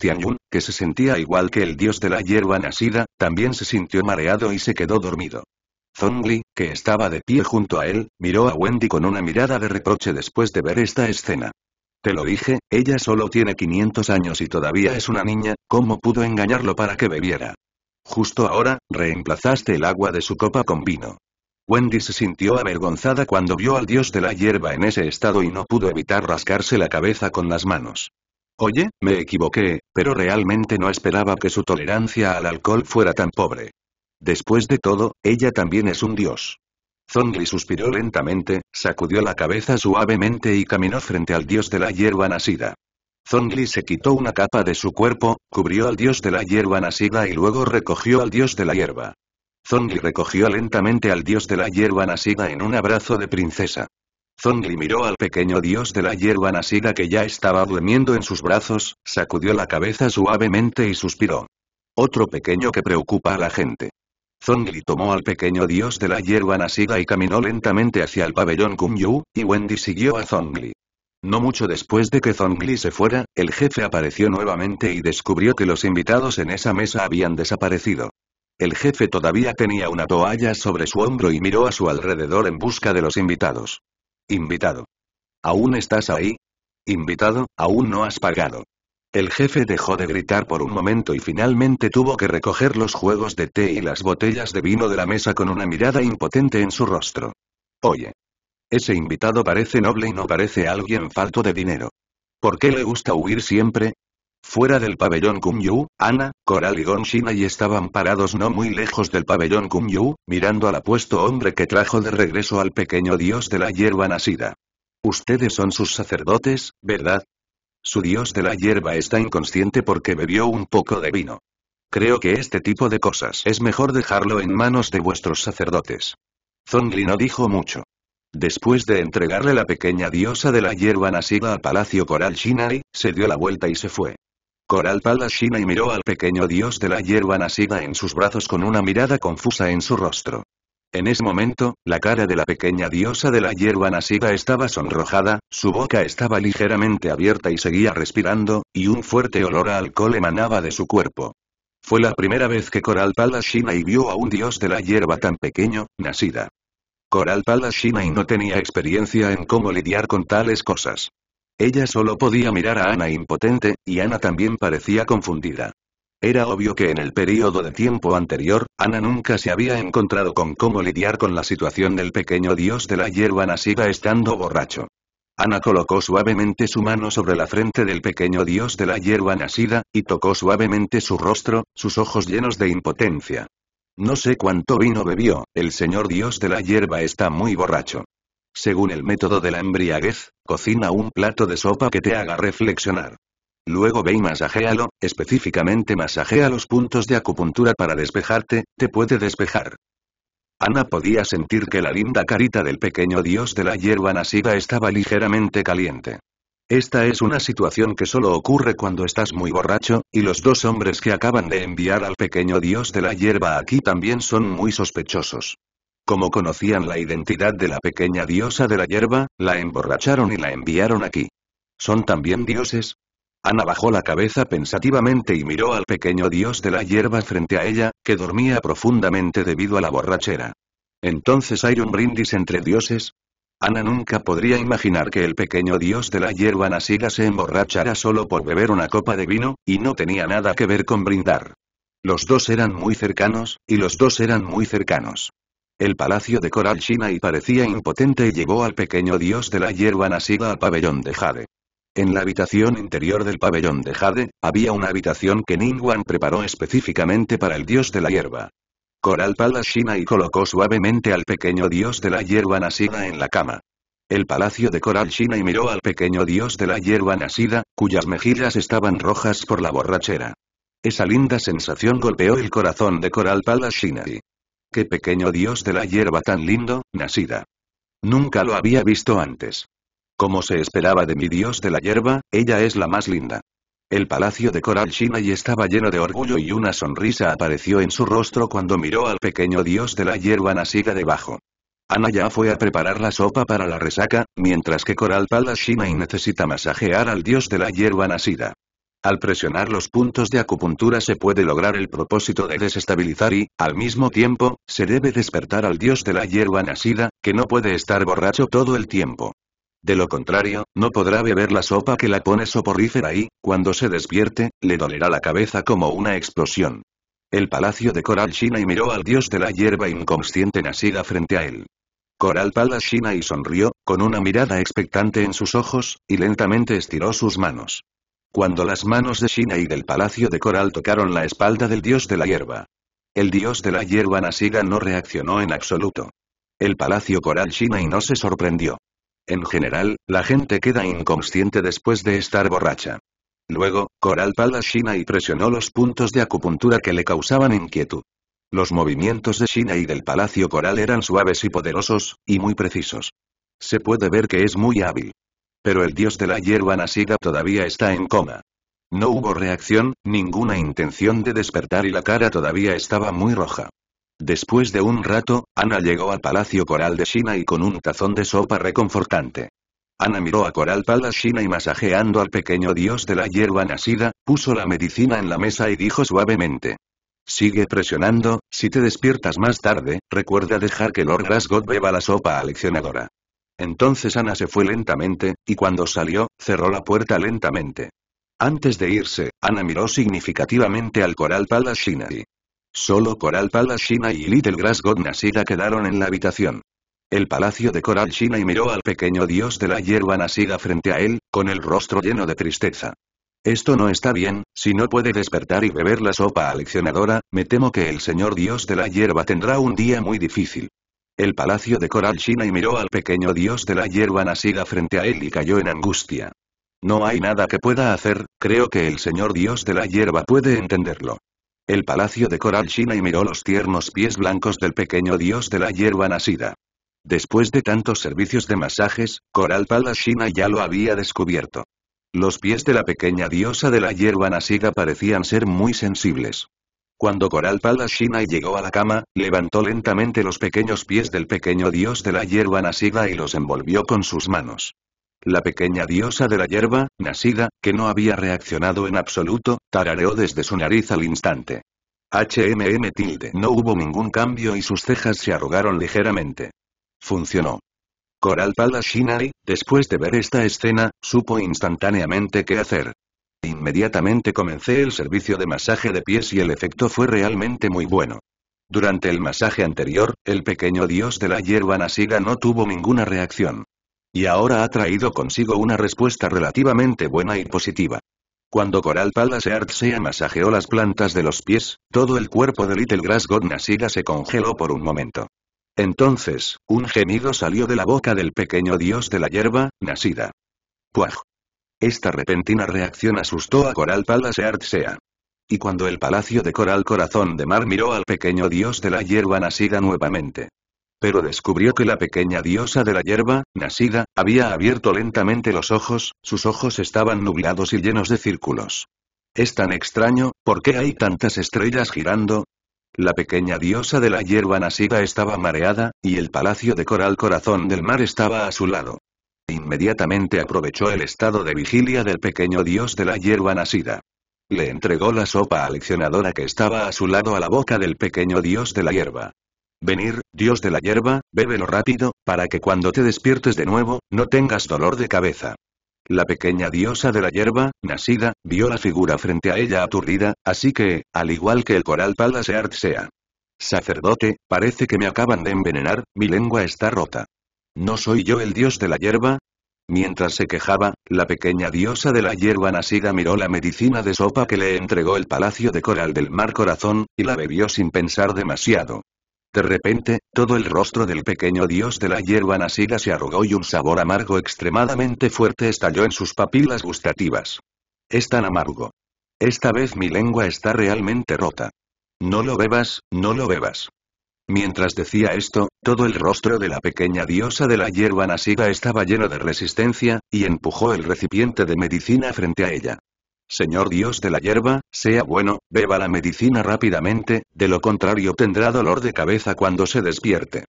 Tianyun, que se sentía igual que el dios de la hierba nacida, también se sintió mareado y se quedó dormido. Zongli, que estaba de pie junto a él, miró a Wendy con una mirada de reproche después de ver esta escena. Te lo dije, ella solo tiene 500 años y todavía es una niña, ¿cómo pudo engañarlo para que bebiera? Justo ahora, reemplazaste el agua de su copa con vino. Wendy se sintió avergonzada cuando vio al dios de la hierba en ese estado y no pudo evitar rascarse la cabeza con las manos. Oye, me equivoqué, pero realmente no esperaba que su tolerancia al alcohol fuera tan pobre. Después de todo, ella también es un dios. Zongli suspiró lentamente, sacudió la cabeza suavemente y caminó frente al dios de la hierba nacida. Zongli se quitó una capa de su cuerpo, cubrió al dios de la hierba nacida y luego recogió al dios de la hierba. Zongli recogió lentamente al dios de la hierba nacida en un abrazo de princesa. Zongli miró al pequeño dios de la hierba nacida que ya estaba durmiendo en sus brazos, sacudió la cabeza suavemente y suspiró. Otro pequeño que preocupa a la gente. Zongli tomó al pequeño dios de la hierba nacida y caminó lentamente hacia el pabellón Yu, y Wendy siguió a Zongli. No mucho después de que Zongli se fuera, el jefe apareció nuevamente y descubrió que los invitados en esa mesa habían desaparecido. El jefe todavía tenía una toalla sobre su hombro y miró a su alrededor en busca de los invitados. Invitado. ¿Aún estás ahí? Invitado, aún no has pagado. El jefe dejó de gritar por un momento y finalmente tuvo que recoger los juegos de té y las botellas de vino de la mesa con una mirada impotente en su rostro. Oye. Ese invitado parece noble y no parece alguien falto de dinero. ¿Por qué le gusta huir siempre? Fuera del pabellón Kumyu, Ana, Coral y Gonshinai estaban parados no muy lejos del pabellón Kumyu, mirando al apuesto hombre que trajo de regreso al pequeño dios de la hierba nacida. Ustedes son sus sacerdotes, ¿verdad? Su dios de la hierba está inconsciente porque bebió un poco de vino. Creo que este tipo de cosas es mejor dejarlo en manos de vuestros sacerdotes. Zongli no dijo mucho. Después de entregarle la pequeña diosa de la hierba nacida al palacio coral Shinai, se dio la vuelta y se fue. Coral Palashina y miró al pequeño dios de la hierba nacida en sus brazos con una mirada confusa en su rostro. En ese momento, la cara de la pequeña diosa de la hierba nacida estaba sonrojada, su boca estaba ligeramente abierta y seguía respirando, y un fuerte olor a alcohol emanaba de su cuerpo. Fue la primera vez que Coral Palashina y vio a un dios de la hierba tan pequeño, nacida. Coral Palashina y no tenía experiencia en cómo lidiar con tales cosas. Ella solo podía mirar a Ana impotente, y Ana también parecía confundida. Era obvio que en el período de tiempo anterior, Ana nunca se había encontrado con cómo lidiar con la situación del pequeño dios de la hierba nacida estando borracho. Ana colocó suavemente su mano sobre la frente del pequeño dios de la hierba nacida, y tocó suavemente su rostro, sus ojos llenos de impotencia. No sé cuánto vino bebió, el señor dios de la hierba está muy borracho. Según el método de la embriaguez, cocina un plato de sopa que te haga reflexionar. Luego ve y masajéalo, específicamente masajea los puntos de acupuntura para despejarte, te puede despejar. Ana podía sentir que la linda carita del pequeño dios de la hierba nasiva estaba ligeramente caliente. Esta es una situación que solo ocurre cuando estás muy borracho, y los dos hombres que acaban de enviar al pequeño dios de la hierba aquí también son muy sospechosos. Como conocían la identidad de la pequeña diosa de la hierba, la emborracharon y la enviaron aquí. ¿Son también dioses? Ana bajó la cabeza pensativamente y miró al pequeño dios de la hierba frente a ella, que dormía profundamente debido a la borrachera. ¿Entonces hay un brindis entre dioses? Ana nunca podría imaginar que el pequeño dios de la hierba nasiga se emborrachara solo por beber una copa de vino, y no tenía nada que ver con brindar. Los dos eran muy cercanos, y los dos eran muy cercanos. El palacio de coral china y parecía impotente y llevó al pequeño dios de la hierba nacida al pabellón de Jade. En la habitación interior del pabellón de Jade, había una habitación que Wan preparó específicamente para el dios de la hierba. Coral Pala China y colocó suavemente al pequeño dios de la hierba nacida en la cama. El palacio de Coral China y miró al pequeño dios de la hierba nacida, cuyas mejillas estaban rojas por la borrachera. Esa linda sensación golpeó el corazón de Coral Palace y. ¡Qué pequeño dios de la hierba tan lindo, Nasida! Nunca lo había visto antes. Como se esperaba de mi dios de la hierba, ella es la más linda. El palacio de Coral y estaba lleno de orgullo y una sonrisa apareció en su rostro cuando miró al pequeño dios de la hierba nacida debajo. Anaya fue a preparar la sopa para la resaca, mientras que Coral Palace Shinai necesita masajear al dios de la hierba nacida. Al presionar los puntos de acupuntura se puede lograr el propósito de desestabilizar y, al mismo tiempo, se debe despertar al dios de la hierba nacida, que no puede estar borracho todo el tiempo. De lo contrario, no podrá beber la sopa que la pone soporífera y, cuando se despierte, le dolerá la cabeza como una explosión. El palacio de Coral China y miró al dios de la hierba inconsciente nacida frente a él. Coral Pala China y sonrió, con una mirada expectante en sus ojos, y lentamente estiró sus manos. Cuando las manos de Shina y del palacio de coral tocaron la espalda del dios de la hierba. El dios de la hierba Nasiga no reaccionó en absoluto. El palacio coral Shina y no se sorprendió. En general, la gente queda inconsciente después de estar borracha. Luego, Coral Pala Shina y presionó los puntos de acupuntura que le causaban inquietud. Los movimientos de Shina y del Palacio Coral eran suaves y poderosos, y muy precisos. Se puede ver que es muy hábil. Pero el dios de la hierba nacida todavía está en coma. No hubo reacción, ninguna intención de despertar y la cara todavía estaba muy roja. Después de un rato, Ana llegó al Palacio Coral de China y con un tazón de sopa reconfortante. Ana miró a Coral pala China y masajeando al pequeño dios de la hierba nacida, puso la medicina en la mesa y dijo suavemente. Sigue presionando, si te despiertas más tarde, recuerda dejar que Lord Rasgot beba la sopa aleccionadora. Entonces Ana se fue lentamente, y cuando salió, cerró la puerta lentamente. Antes de irse, Ana miró significativamente al Coral Palace y... Solo Coral Palace y Little Grass God Nasida quedaron en la habitación. El palacio de Coral y miró al pequeño dios de la hierba Nasida frente a él, con el rostro lleno de tristeza. Esto no está bien, si no puede despertar y beber la sopa aleccionadora, me temo que el señor dios de la hierba tendrá un día muy difícil el palacio de Coral China y miró al pequeño dios de la hierba nacida frente a él y cayó en angustia. No hay nada que pueda hacer, creo que el señor dios de la hierba puede entenderlo. El palacio de Coral China y miró los tiernos pies blancos del pequeño dios de la hierba nacida. Después de tantos servicios de masajes, Coral Palashina China ya lo había descubierto. Los pies de la pequeña diosa de la hierba nacida parecían ser muy sensibles. Cuando Coral Palashina llegó a la cama, levantó lentamente los pequeños pies del pequeño dios de la hierba nacida y los envolvió con sus manos. La pequeña diosa de la hierba, nacida, que no había reaccionado en absoluto, tarareó desde su nariz al instante. HMM tilde. No hubo ningún cambio y sus cejas se arrugaron ligeramente. Funcionó. Coral Palashinai, después de ver esta escena, supo instantáneamente qué hacer. Inmediatamente comencé el servicio de masaje de pies y el efecto fue realmente muy bueno. Durante el masaje anterior, el pequeño dios de la hierba nasiga no tuvo ninguna reacción. Y ahora ha traído consigo una respuesta relativamente buena y positiva. Cuando Coral Palace Artsea masajeó las plantas de los pies, todo el cuerpo de Little Grass God Nasiga se congeló por un momento. Entonces, un gemido salió de la boca del pequeño dios de la hierba, Nasida. Puaj. Esta repentina reacción asustó a Coral Palace Artsea. Y cuando el palacio de Coral Corazón de Mar miró al pequeño dios de la hierba nacida nuevamente. Pero descubrió que la pequeña diosa de la hierba, nacida, había abierto lentamente los ojos, sus ojos estaban nublados y llenos de círculos. Es tan extraño, ¿por qué hay tantas estrellas girando? La pequeña diosa de la hierba nacida estaba mareada, y el palacio de coral corazón del mar estaba a su lado. Inmediatamente aprovechó el estado de vigilia del pequeño dios de la hierba nacida. Le entregó la sopa aleccionadora que estaba a su lado a la boca del pequeño dios de la hierba. Venir, dios de la hierba, bébelo rápido, para que cuando te despiertes de nuevo, no tengas dolor de cabeza. La pequeña diosa de la hierba, nacida, vio la figura frente a ella aturdida, así que, al igual que el coral Palace sea. Sacerdote, parece que me acaban de envenenar, mi lengua está rota. ¿No soy yo el dios de la hierba? Mientras se quejaba, la pequeña diosa de la hierba nacida miró la medicina de sopa que le entregó el palacio de coral del mar corazón, y la bebió sin pensar demasiado. De repente, todo el rostro del pequeño dios de la hierba nacida se arrugó y un sabor amargo extremadamente fuerte estalló en sus papilas gustativas. Es tan amargo. Esta vez mi lengua está realmente rota. No lo bebas, no lo bebas. Mientras decía esto, todo el rostro de la pequeña diosa de la hierba nasiva estaba lleno de resistencia, y empujó el recipiente de medicina frente a ella. Señor dios de la hierba, sea bueno, beba la medicina rápidamente, de lo contrario tendrá dolor de cabeza cuando se despierte.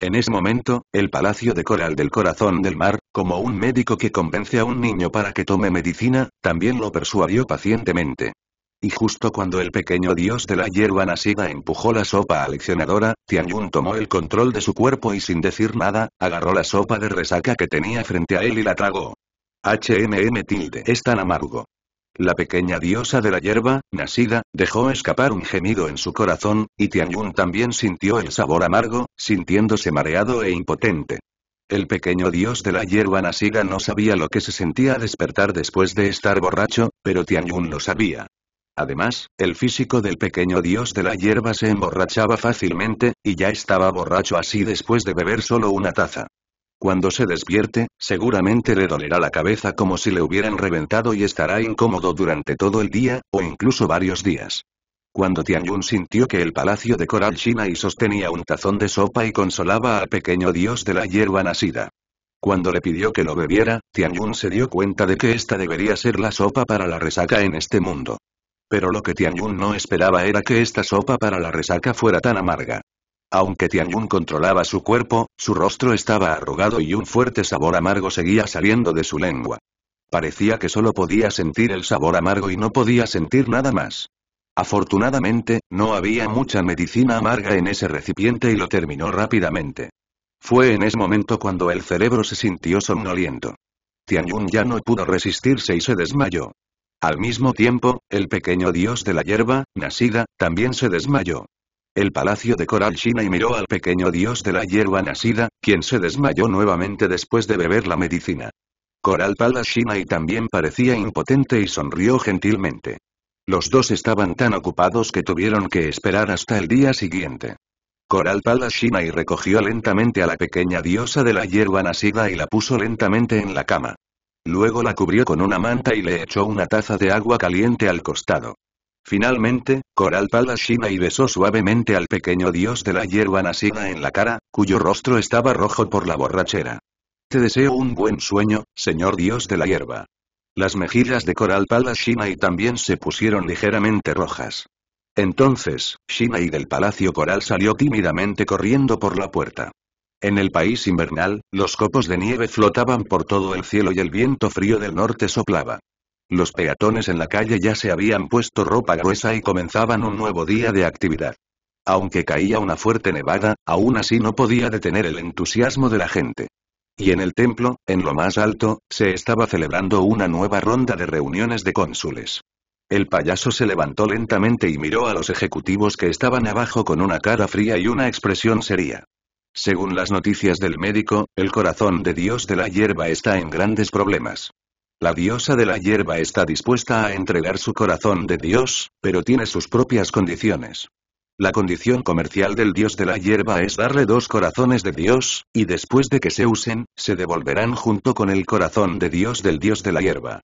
En ese momento, el Palacio de Coral del Corazón del Mar, como un médico que convence a un niño para que tome medicina, también lo persuadió pacientemente. Y justo cuando el pequeño dios de la hierba nacida empujó la sopa aleccionadora, Tianyun tomó el control de su cuerpo y sin decir nada, agarró la sopa de resaca que tenía frente a él y la tragó. HMM tilde es tan amargo. La pequeña diosa de la hierba, nacida, dejó escapar un gemido en su corazón, y Tianyun también sintió el sabor amargo, sintiéndose mareado e impotente. El pequeño dios de la hierba nacida no sabía lo que se sentía despertar después de estar borracho, pero Tianyun lo sabía. Además, el físico del pequeño dios de la hierba se emborrachaba fácilmente, y ya estaba borracho así después de beber solo una taza. Cuando se despierte, seguramente le dolerá la cabeza como si le hubieran reventado y estará incómodo durante todo el día, o incluso varios días. Cuando Tianyun sintió que el palacio de coral China y sostenía un tazón de sopa y consolaba al pequeño dios de la hierba nacida. Cuando le pidió que lo bebiera, Tianyun se dio cuenta de que esta debería ser la sopa para la resaca en este mundo. Pero lo que Tianyun no esperaba era que esta sopa para la resaca fuera tan amarga. Aunque Tianyun controlaba su cuerpo, su rostro estaba arrugado y un fuerte sabor amargo seguía saliendo de su lengua. Parecía que solo podía sentir el sabor amargo y no podía sentir nada más. Afortunadamente, no había mucha medicina amarga en ese recipiente y lo terminó rápidamente. Fue en ese momento cuando el cerebro se sintió somnoliento. Tianyun ya no pudo resistirse y se desmayó. Al mismo tiempo, el pequeño dios de la hierba, Nasida, también se desmayó. El palacio de Coral Shina y miró al pequeño dios de la hierba Nasida, quien se desmayó nuevamente después de beber la medicina. Coral Palashina y también parecía impotente y sonrió gentilmente. Los dos estaban tan ocupados que tuvieron que esperar hasta el día siguiente. Coral Palashina y recogió lentamente a la pequeña diosa de la hierba nasida y la puso lentamente en la cama. Luego la cubrió con una manta y le echó una taza de agua caliente al costado. Finalmente, Coral pala y besó suavemente al pequeño dios de la hierba nacida en la cara, cuyo rostro estaba rojo por la borrachera. Te deseo un buen sueño, señor dios de la hierba. Las mejillas de Coral pala y también se pusieron ligeramente rojas. Entonces, Shinai del palacio coral salió tímidamente corriendo por la puerta. En el país invernal, los copos de nieve flotaban por todo el cielo y el viento frío del norte soplaba. Los peatones en la calle ya se habían puesto ropa gruesa y comenzaban un nuevo día de actividad. Aunque caía una fuerte nevada, aún así no podía detener el entusiasmo de la gente. Y en el templo, en lo más alto, se estaba celebrando una nueva ronda de reuniones de cónsules. El payaso se levantó lentamente y miró a los ejecutivos que estaban abajo con una cara fría y una expresión seria. Según las noticias del médico, el corazón de Dios de la hierba está en grandes problemas. La diosa de la hierba está dispuesta a entregar su corazón de Dios, pero tiene sus propias condiciones. La condición comercial del dios de la hierba es darle dos corazones de Dios, y después de que se usen, se devolverán junto con el corazón de Dios del dios de la hierba.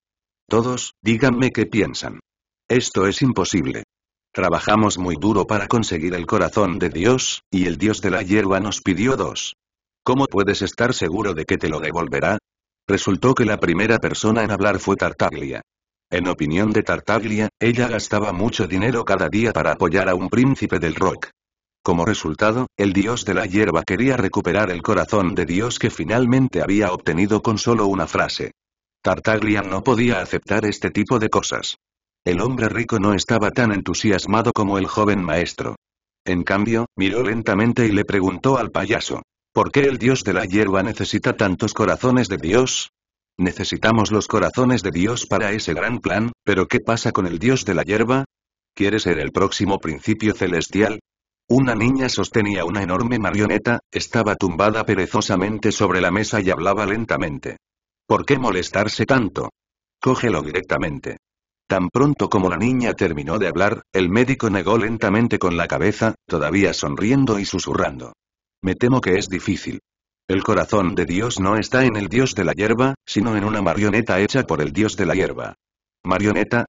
Todos, díganme qué piensan. Esto es imposible. Trabajamos muy duro para conseguir el corazón de Dios, y el Dios de la hierba nos pidió dos. ¿Cómo puedes estar seguro de que te lo devolverá? Resultó que la primera persona en hablar fue Tartaglia. En opinión de Tartaglia, ella gastaba mucho dinero cada día para apoyar a un príncipe del rock. Como resultado, el dios de la hierba quería recuperar el corazón de Dios que finalmente había obtenido con solo una frase. Tartaglia no podía aceptar este tipo de cosas. El hombre rico no estaba tan entusiasmado como el joven maestro. En cambio, miró lentamente y le preguntó al payaso. ¿Por qué el dios de la hierba necesita tantos corazones de dios? Necesitamos los corazones de dios para ese gran plan, pero ¿qué pasa con el dios de la hierba? ¿Quiere ser el próximo principio celestial? Una niña sostenía una enorme marioneta, estaba tumbada perezosamente sobre la mesa y hablaba lentamente. ¿Por qué molestarse tanto? Cógelo directamente. Tan pronto como la niña terminó de hablar, el médico negó lentamente con la cabeza, todavía sonriendo y susurrando. Me temo que es difícil. El corazón de Dios no está en el Dios de la hierba, sino en una marioneta hecha por el Dios de la hierba. ¿Marioneta?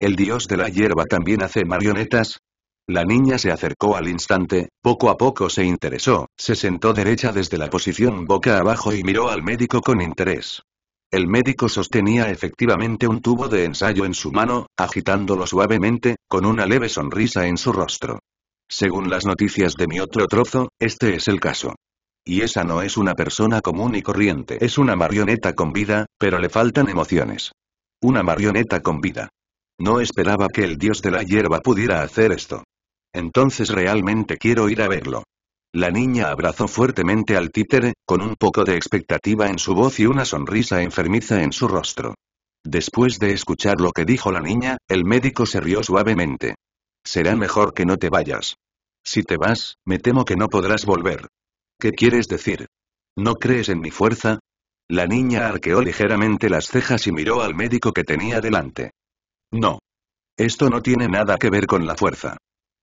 ¿El Dios de la hierba también hace marionetas? La niña se acercó al instante, poco a poco se interesó, se sentó derecha desde la posición boca abajo y miró al médico con interés. El médico sostenía efectivamente un tubo de ensayo en su mano, agitándolo suavemente, con una leve sonrisa en su rostro. Según las noticias de mi otro trozo, este es el caso. Y esa no es una persona común y corriente, es una marioneta con vida, pero le faltan emociones. Una marioneta con vida. No esperaba que el dios de la hierba pudiera hacer esto. Entonces realmente quiero ir a verlo. La niña abrazó fuertemente al títere, con un poco de expectativa en su voz y una sonrisa enfermiza en su rostro. Después de escuchar lo que dijo la niña, el médico se rió suavemente. Será mejor que no te vayas. Si te vas, me temo que no podrás volver. ¿Qué quieres decir? ¿No crees en mi fuerza? La niña arqueó ligeramente las cejas y miró al médico que tenía delante. No. Esto no tiene nada que ver con la fuerza.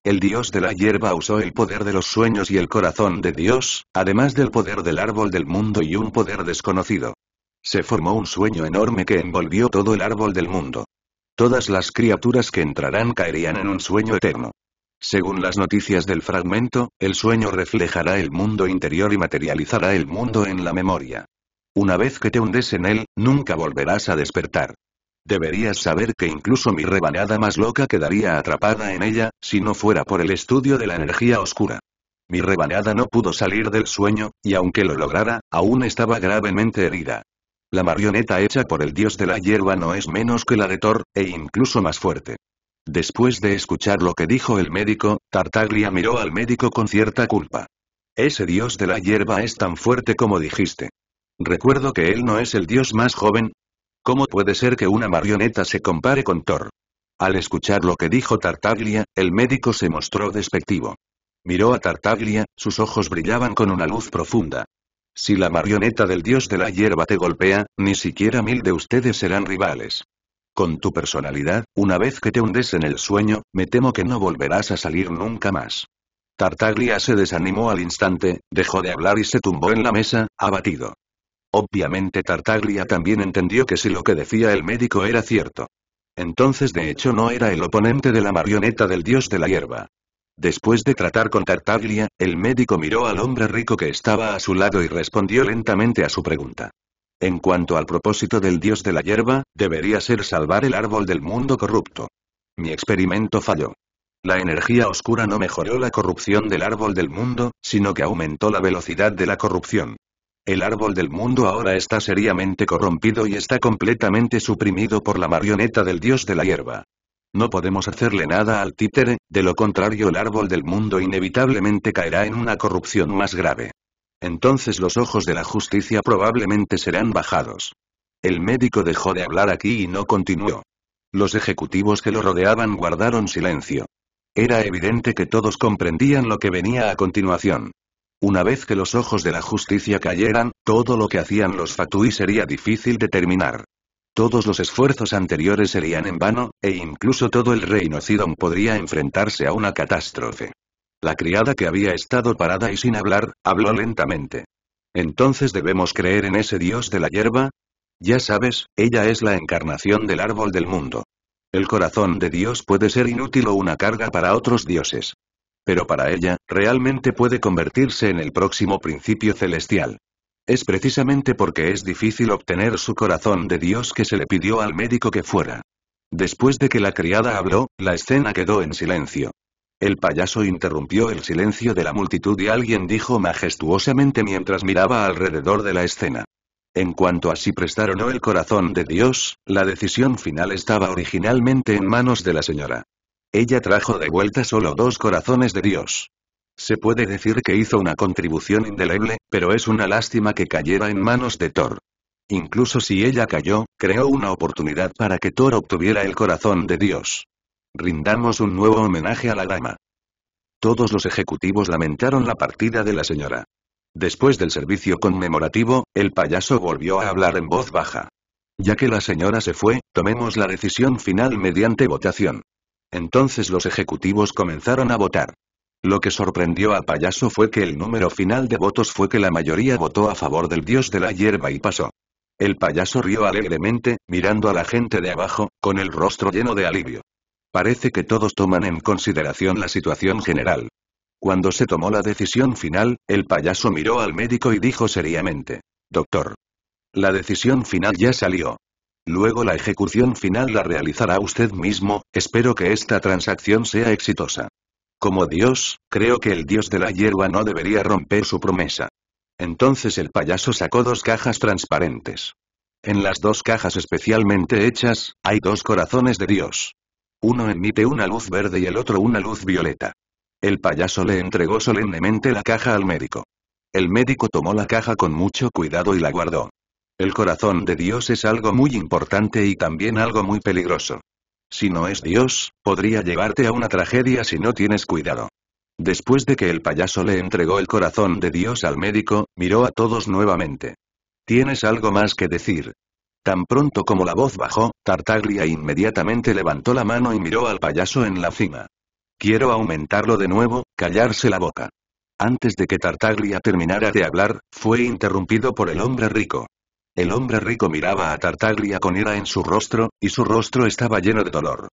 El dios de la hierba usó el poder de los sueños y el corazón de Dios, además del poder del árbol del mundo y un poder desconocido. Se formó un sueño enorme que envolvió todo el árbol del mundo. Todas las criaturas que entrarán caerían en un sueño eterno. Según las noticias del fragmento, el sueño reflejará el mundo interior y materializará el mundo en la memoria. Una vez que te hundes en él, nunca volverás a despertar. Deberías saber que incluso mi rebanada más loca quedaría atrapada en ella, si no fuera por el estudio de la energía oscura. Mi rebanada no pudo salir del sueño, y aunque lo lograra, aún estaba gravemente herida. La marioneta hecha por el dios de la hierba no es menos que la de Thor, e incluso más fuerte. Después de escuchar lo que dijo el médico, Tartaglia miró al médico con cierta culpa. Ese dios de la hierba es tan fuerte como dijiste. Recuerdo que él no es el dios más joven, ¿Cómo puede ser que una marioneta se compare con Thor? Al escuchar lo que dijo Tartaglia, el médico se mostró despectivo. Miró a Tartaglia, sus ojos brillaban con una luz profunda. Si la marioneta del dios de la hierba te golpea, ni siquiera mil de ustedes serán rivales. Con tu personalidad, una vez que te hundes en el sueño, me temo que no volverás a salir nunca más. Tartaglia se desanimó al instante, dejó de hablar y se tumbó en la mesa, abatido. Obviamente Tartaglia también entendió que si lo que decía el médico era cierto. Entonces de hecho no era el oponente de la marioneta del dios de la hierba. Después de tratar con Tartaglia, el médico miró al hombre rico que estaba a su lado y respondió lentamente a su pregunta. En cuanto al propósito del dios de la hierba, debería ser salvar el árbol del mundo corrupto. Mi experimento falló. La energía oscura no mejoró la corrupción del árbol del mundo, sino que aumentó la velocidad de la corrupción. El árbol del mundo ahora está seriamente corrompido y está completamente suprimido por la marioneta del dios de la hierba. No podemos hacerle nada al títere, de lo contrario el árbol del mundo inevitablemente caerá en una corrupción más grave. Entonces los ojos de la justicia probablemente serán bajados. El médico dejó de hablar aquí y no continuó. Los ejecutivos que lo rodeaban guardaron silencio. Era evidente que todos comprendían lo que venía a continuación. Una vez que los ojos de la justicia cayeran, todo lo que hacían los Fatui sería difícil determinar. Todos los esfuerzos anteriores serían en vano, e incluso todo el reino Sidon podría enfrentarse a una catástrofe. La criada que había estado parada y sin hablar, habló lentamente. ¿Entonces debemos creer en ese dios de la hierba? Ya sabes, ella es la encarnación del árbol del mundo. El corazón de Dios puede ser inútil o una carga para otros dioses pero para ella, realmente puede convertirse en el próximo principio celestial. Es precisamente porque es difícil obtener su corazón de Dios que se le pidió al médico que fuera. Después de que la criada habló, la escena quedó en silencio. El payaso interrumpió el silencio de la multitud y alguien dijo majestuosamente mientras miraba alrededor de la escena. En cuanto a si prestar o no el corazón de Dios, la decisión final estaba originalmente en manos de la señora. Ella trajo de vuelta solo dos corazones de Dios. Se puede decir que hizo una contribución indeleble, pero es una lástima que cayera en manos de Thor. Incluso si ella cayó, creó una oportunidad para que Thor obtuviera el corazón de Dios. Rindamos un nuevo homenaje a la dama. Todos los ejecutivos lamentaron la partida de la señora. Después del servicio conmemorativo, el payaso volvió a hablar en voz baja. Ya que la señora se fue, tomemos la decisión final mediante votación. Entonces los ejecutivos comenzaron a votar. Lo que sorprendió a Payaso fue que el número final de votos fue que la mayoría votó a favor del dios de la hierba y pasó. El payaso rió alegremente, mirando a la gente de abajo, con el rostro lleno de alivio. Parece que todos toman en consideración la situación general. Cuando se tomó la decisión final, el payaso miró al médico y dijo seriamente, Doctor. La decisión final ya salió. Luego la ejecución final la realizará usted mismo, espero que esta transacción sea exitosa. Como Dios, creo que el Dios de la hierba no debería romper su promesa. Entonces el payaso sacó dos cajas transparentes. En las dos cajas especialmente hechas, hay dos corazones de Dios. Uno emite una luz verde y el otro una luz violeta. El payaso le entregó solemnemente la caja al médico. El médico tomó la caja con mucho cuidado y la guardó. El corazón de Dios es algo muy importante y también algo muy peligroso. Si no es Dios, podría llevarte a una tragedia si no tienes cuidado. Después de que el payaso le entregó el corazón de Dios al médico, miró a todos nuevamente. ¿Tienes algo más que decir? Tan pronto como la voz bajó, Tartaglia inmediatamente levantó la mano y miró al payaso en la cima. Quiero aumentarlo de nuevo, callarse la boca. Antes de que Tartaglia terminara de hablar, fue interrumpido por el hombre rico. El hombre rico miraba a Tartaglia con ira en su rostro, y su rostro estaba lleno de dolor.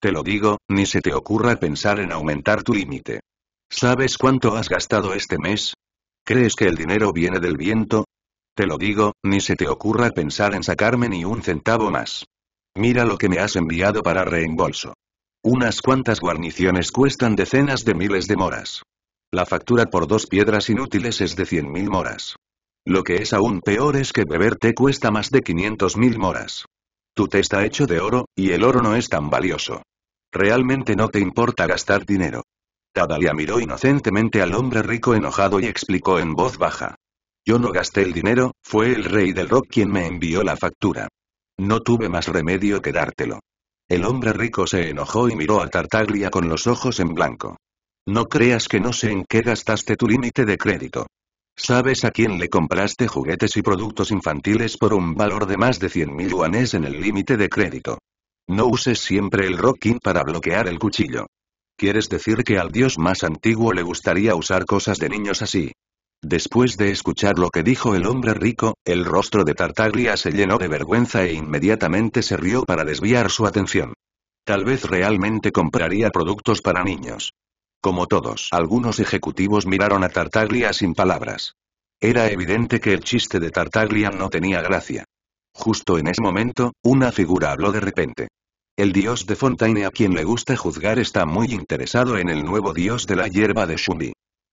Te lo digo, ni se te ocurra pensar en aumentar tu límite. ¿Sabes cuánto has gastado este mes? ¿Crees que el dinero viene del viento? Te lo digo, ni se te ocurra pensar en sacarme ni un centavo más. Mira lo que me has enviado para reembolso. Unas cuantas guarniciones cuestan decenas de miles de moras. La factura por dos piedras inútiles es de cien mil moras. Lo que es aún peor es que beber te cuesta más de mil moras. Tu té está hecho de oro, y el oro no es tan valioso. Realmente no te importa gastar dinero. Tadalia miró inocentemente al hombre rico enojado y explicó en voz baja. Yo no gasté el dinero, fue el rey del rock quien me envió la factura. No tuve más remedio que dártelo. El hombre rico se enojó y miró a Tartaglia con los ojos en blanco. No creas que no sé en qué gastaste tu límite de crédito. ¿Sabes a quién le compraste juguetes y productos infantiles por un valor de más de 100.000 yuanes en el límite de crédito? No uses siempre el rocking para bloquear el cuchillo. ¿Quieres decir que al dios más antiguo le gustaría usar cosas de niños así? Después de escuchar lo que dijo el hombre rico, el rostro de Tartaglia se llenó de vergüenza e inmediatamente se rió para desviar su atención. Tal vez realmente compraría productos para niños. Como todos, algunos ejecutivos miraron a Tartaglia sin palabras. Era evidente que el chiste de Tartaglia no tenía gracia. Justo en ese momento, una figura habló de repente. El dios de Fontaine a quien le gusta juzgar está muy interesado en el nuevo dios de la hierba de Shumi.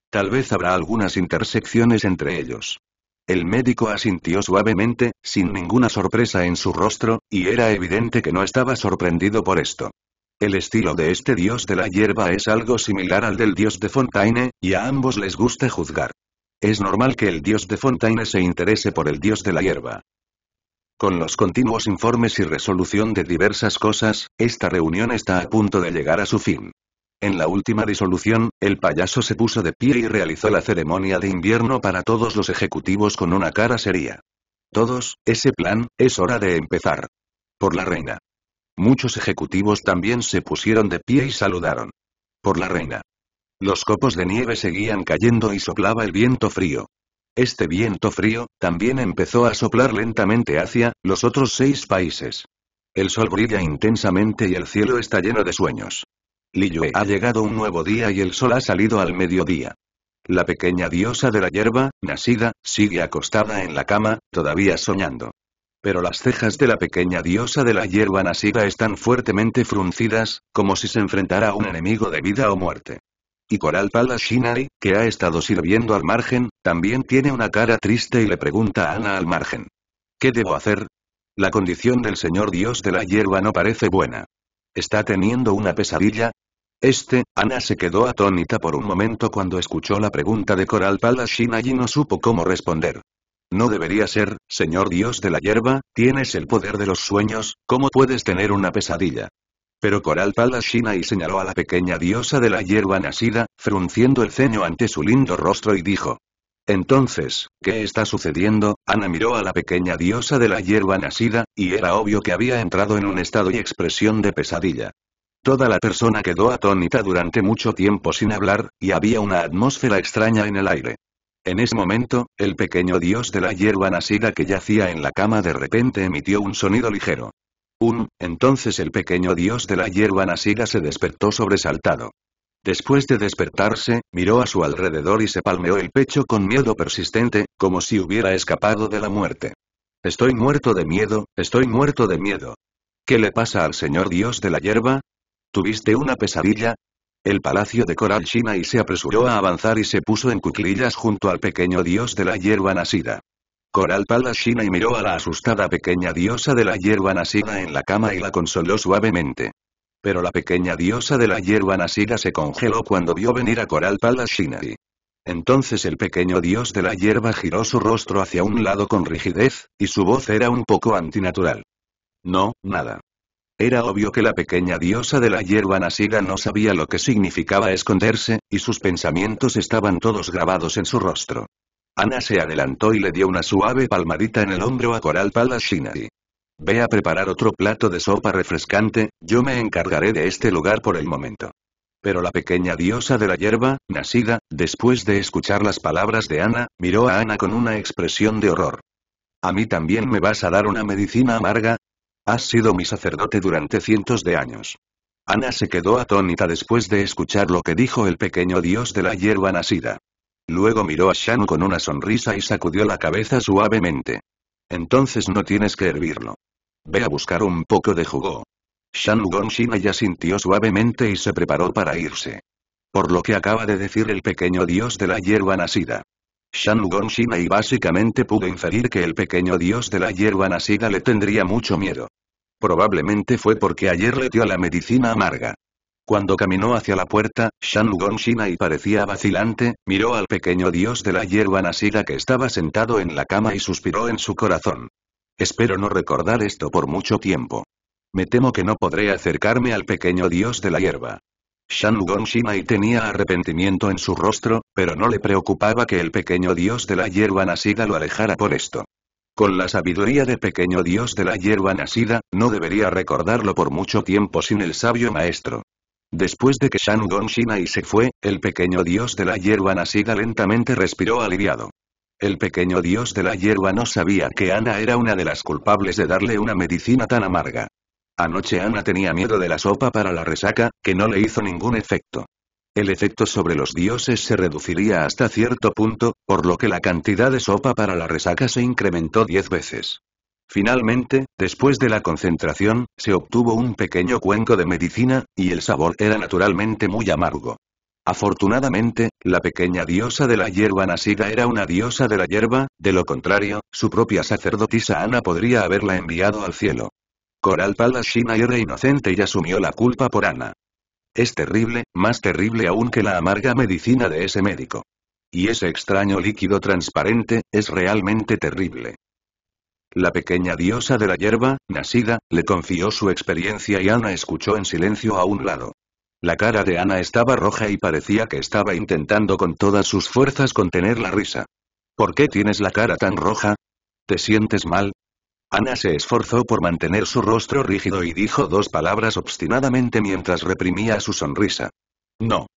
Tal vez habrá algunas intersecciones entre ellos. El médico asintió suavemente, sin ninguna sorpresa en su rostro, y era evidente que no estaba sorprendido por esto. El estilo de este dios de la hierba es algo similar al del dios de Fontaine, y a ambos les gusta juzgar. Es normal que el dios de Fontaine se interese por el dios de la hierba. Con los continuos informes y resolución de diversas cosas, esta reunión está a punto de llegar a su fin. En la última disolución, el payaso se puso de pie y realizó la ceremonia de invierno para todos los ejecutivos con una cara seria. Todos, ese plan, es hora de empezar. Por la reina. Muchos ejecutivos también se pusieron de pie y saludaron. Por la reina. Los copos de nieve seguían cayendo y soplaba el viento frío. Este viento frío, también empezó a soplar lentamente hacia los otros seis países. El sol brilla intensamente y el cielo está lleno de sueños. Yue ha llegado un nuevo día y el sol ha salido al mediodía. La pequeña diosa de la hierba, nacida, sigue acostada en la cama, todavía soñando. Pero las cejas de la pequeña diosa de la hierba nacida están fuertemente fruncidas, como si se enfrentara a un enemigo de vida o muerte. Y Coral Pala que ha estado sirviendo al margen, también tiene una cara triste y le pregunta a Ana al margen. ¿Qué debo hacer? La condición del señor dios de la hierba no parece buena. ¿Está teniendo una pesadilla? Este, Ana se quedó atónita por un momento cuando escuchó la pregunta de Coral Pala y no supo cómo responder. No debería ser, Señor Dios de la hierba, tienes el poder de los sueños, ¿cómo puedes tener una pesadilla? Pero Coral Palashina y señaló a la pequeña diosa de la hierba nacida, frunciendo el ceño ante su lindo rostro y dijo. Entonces, ¿qué está sucediendo? Ana miró a la pequeña diosa de la hierba nacida, y era obvio que había entrado en un estado y expresión de pesadilla. Toda la persona quedó atónita durante mucho tiempo sin hablar, y había una atmósfera extraña en el aire. En ese momento, el pequeño dios de la hierba nacida que yacía en la cama de repente emitió un sonido ligero. Un, entonces el pequeño dios de la hierba nacida se despertó sobresaltado. Después de despertarse, miró a su alrededor y se palmeó el pecho con miedo persistente, como si hubiera escapado de la muerte. Estoy muerto de miedo, estoy muerto de miedo. ¿Qué le pasa al señor dios de la hierba? ¿Tuviste una pesadilla? el palacio de coral y se apresuró a avanzar y se puso en cuclillas junto al pequeño dios de la hierba nacida. Coral Palashina y miró a la asustada pequeña diosa de la hierba nacida en la cama y la consoló suavemente. Pero la pequeña diosa de la hierba nacida se congeló cuando vio venir a Coral y... Entonces el pequeño dios de la hierba giró su rostro hacia un lado con rigidez, y su voz era un poco antinatural. No, nada. Era obvio que la pequeña diosa de la hierba nacida no sabía lo que significaba esconderse, y sus pensamientos estaban todos grabados en su rostro. Ana se adelantó y le dio una suave palmadita en el hombro a Coral Shinari. Ve a preparar otro plato de sopa refrescante, yo me encargaré de este lugar por el momento. Pero la pequeña diosa de la hierba, nacida, después de escuchar las palabras de Ana, miró a Ana con una expresión de horror. ¿A mí también me vas a dar una medicina amarga? Has sido mi sacerdote durante cientos de años. Ana se quedó atónita después de escuchar lo que dijo el pequeño dios de la hierba nacida. Luego miró a Shan con una sonrisa y sacudió la cabeza suavemente. Entonces no tienes que hervirlo. Ve a buscar un poco de jugo. Shan Gongshina ya sintió suavemente y se preparó para irse. Por lo que acaba de decir el pequeño dios de la hierba nacida. Shan Shina y básicamente pudo inferir que el pequeño dios de la hierba nacida le tendría mucho miedo. Probablemente fue porque ayer le dio la medicina amarga. Cuando caminó hacia la puerta, Shan Shina y parecía vacilante, miró al pequeño dios de la hierba nacida que estaba sentado en la cama y suspiró en su corazón. Espero no recordar esto por mucho tiempo. Me temo que no podré acercarme al pequeño dios de la hierba. Shan y Shimai tenía arrepentimiento en su rostro, pero no le preocupaba que el pequeño dios de la hierba nacida lo alejara por esto. Con la sabiduría de pequeño dios de la hierba nacida, no debería recordarlo por mucho tiempo sin el sabio maestro. Después de que Shan gon y se fue, el pequeño dios de la hierba nacida lentamente respiró aliviado. El pequeño dios de la hierba no sabía que Ana era una de las culpables de darle una medicina tan amarga. Anoche Ana tenía miedo de la sopa para la resaca, que no le hizo ningún efecto. El efecto sobre los dioses se reduciría hasta cierto punto, por lo que la cantidad de sopa para la resaca se incrementó diez veces. Finalmente, después de la concentración, se obtuvo un pequeño cuenco de medicina, y el sabor era naturalmente muy amargo. Afortunadamente, la pequeña diosa de la hierba nacida era una diosa de la hierba, de lo contrario, su propia sacerdotisa Ana podría haberla enviado al cielo. Coral Palashina y era inocente y asumió la culpa por Ana. Es terrible, más terrible aún que la amarga medicina de ese médico. Y ese extraño líquido transparente, es realmente terrible. La pequeña diosa de la hierba, nacida, le confió su experiencia y Ana escuchó en silencio a un lado. La cara de Ana estaba roja y parecía que estaba intentando con todas sus fuerzas contener la risa. ¿Por qué tienes la cara tan roja? ¿Te sientes mal? Ana se esforzó por mantener su rostro rígido y dijo dos palabras obstinadamente mientras reprimía su sonrisa. No.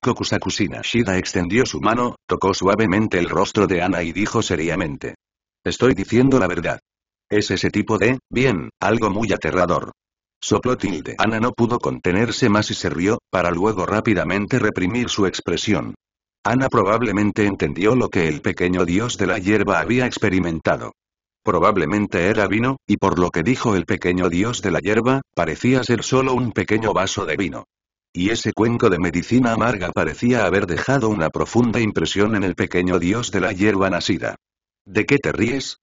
Kokusakusina Shida extendió su mano, tocó suavemente el rostro de Ana y dijo seriamente. Estoy diciendo la verdad. Es ese tipo de, bien, algo muy aterrador. Sopló tilde. Ana no pudo contenerse más y se rió, para luego rápidamente reprimir su expresión. Ana probablemente entendió lo que el pequeño dios de la hierba había experimentado. Probablemente era vino, y por lo que dijo el pequeño dios de la hierba, parecía ser solo un pequeño vaso de vino. Y ese cuenco de medicina amarga parecía haber dejado una profunda impresión en el pequeño dios de la hierba nacida. ¿De qué te ríes?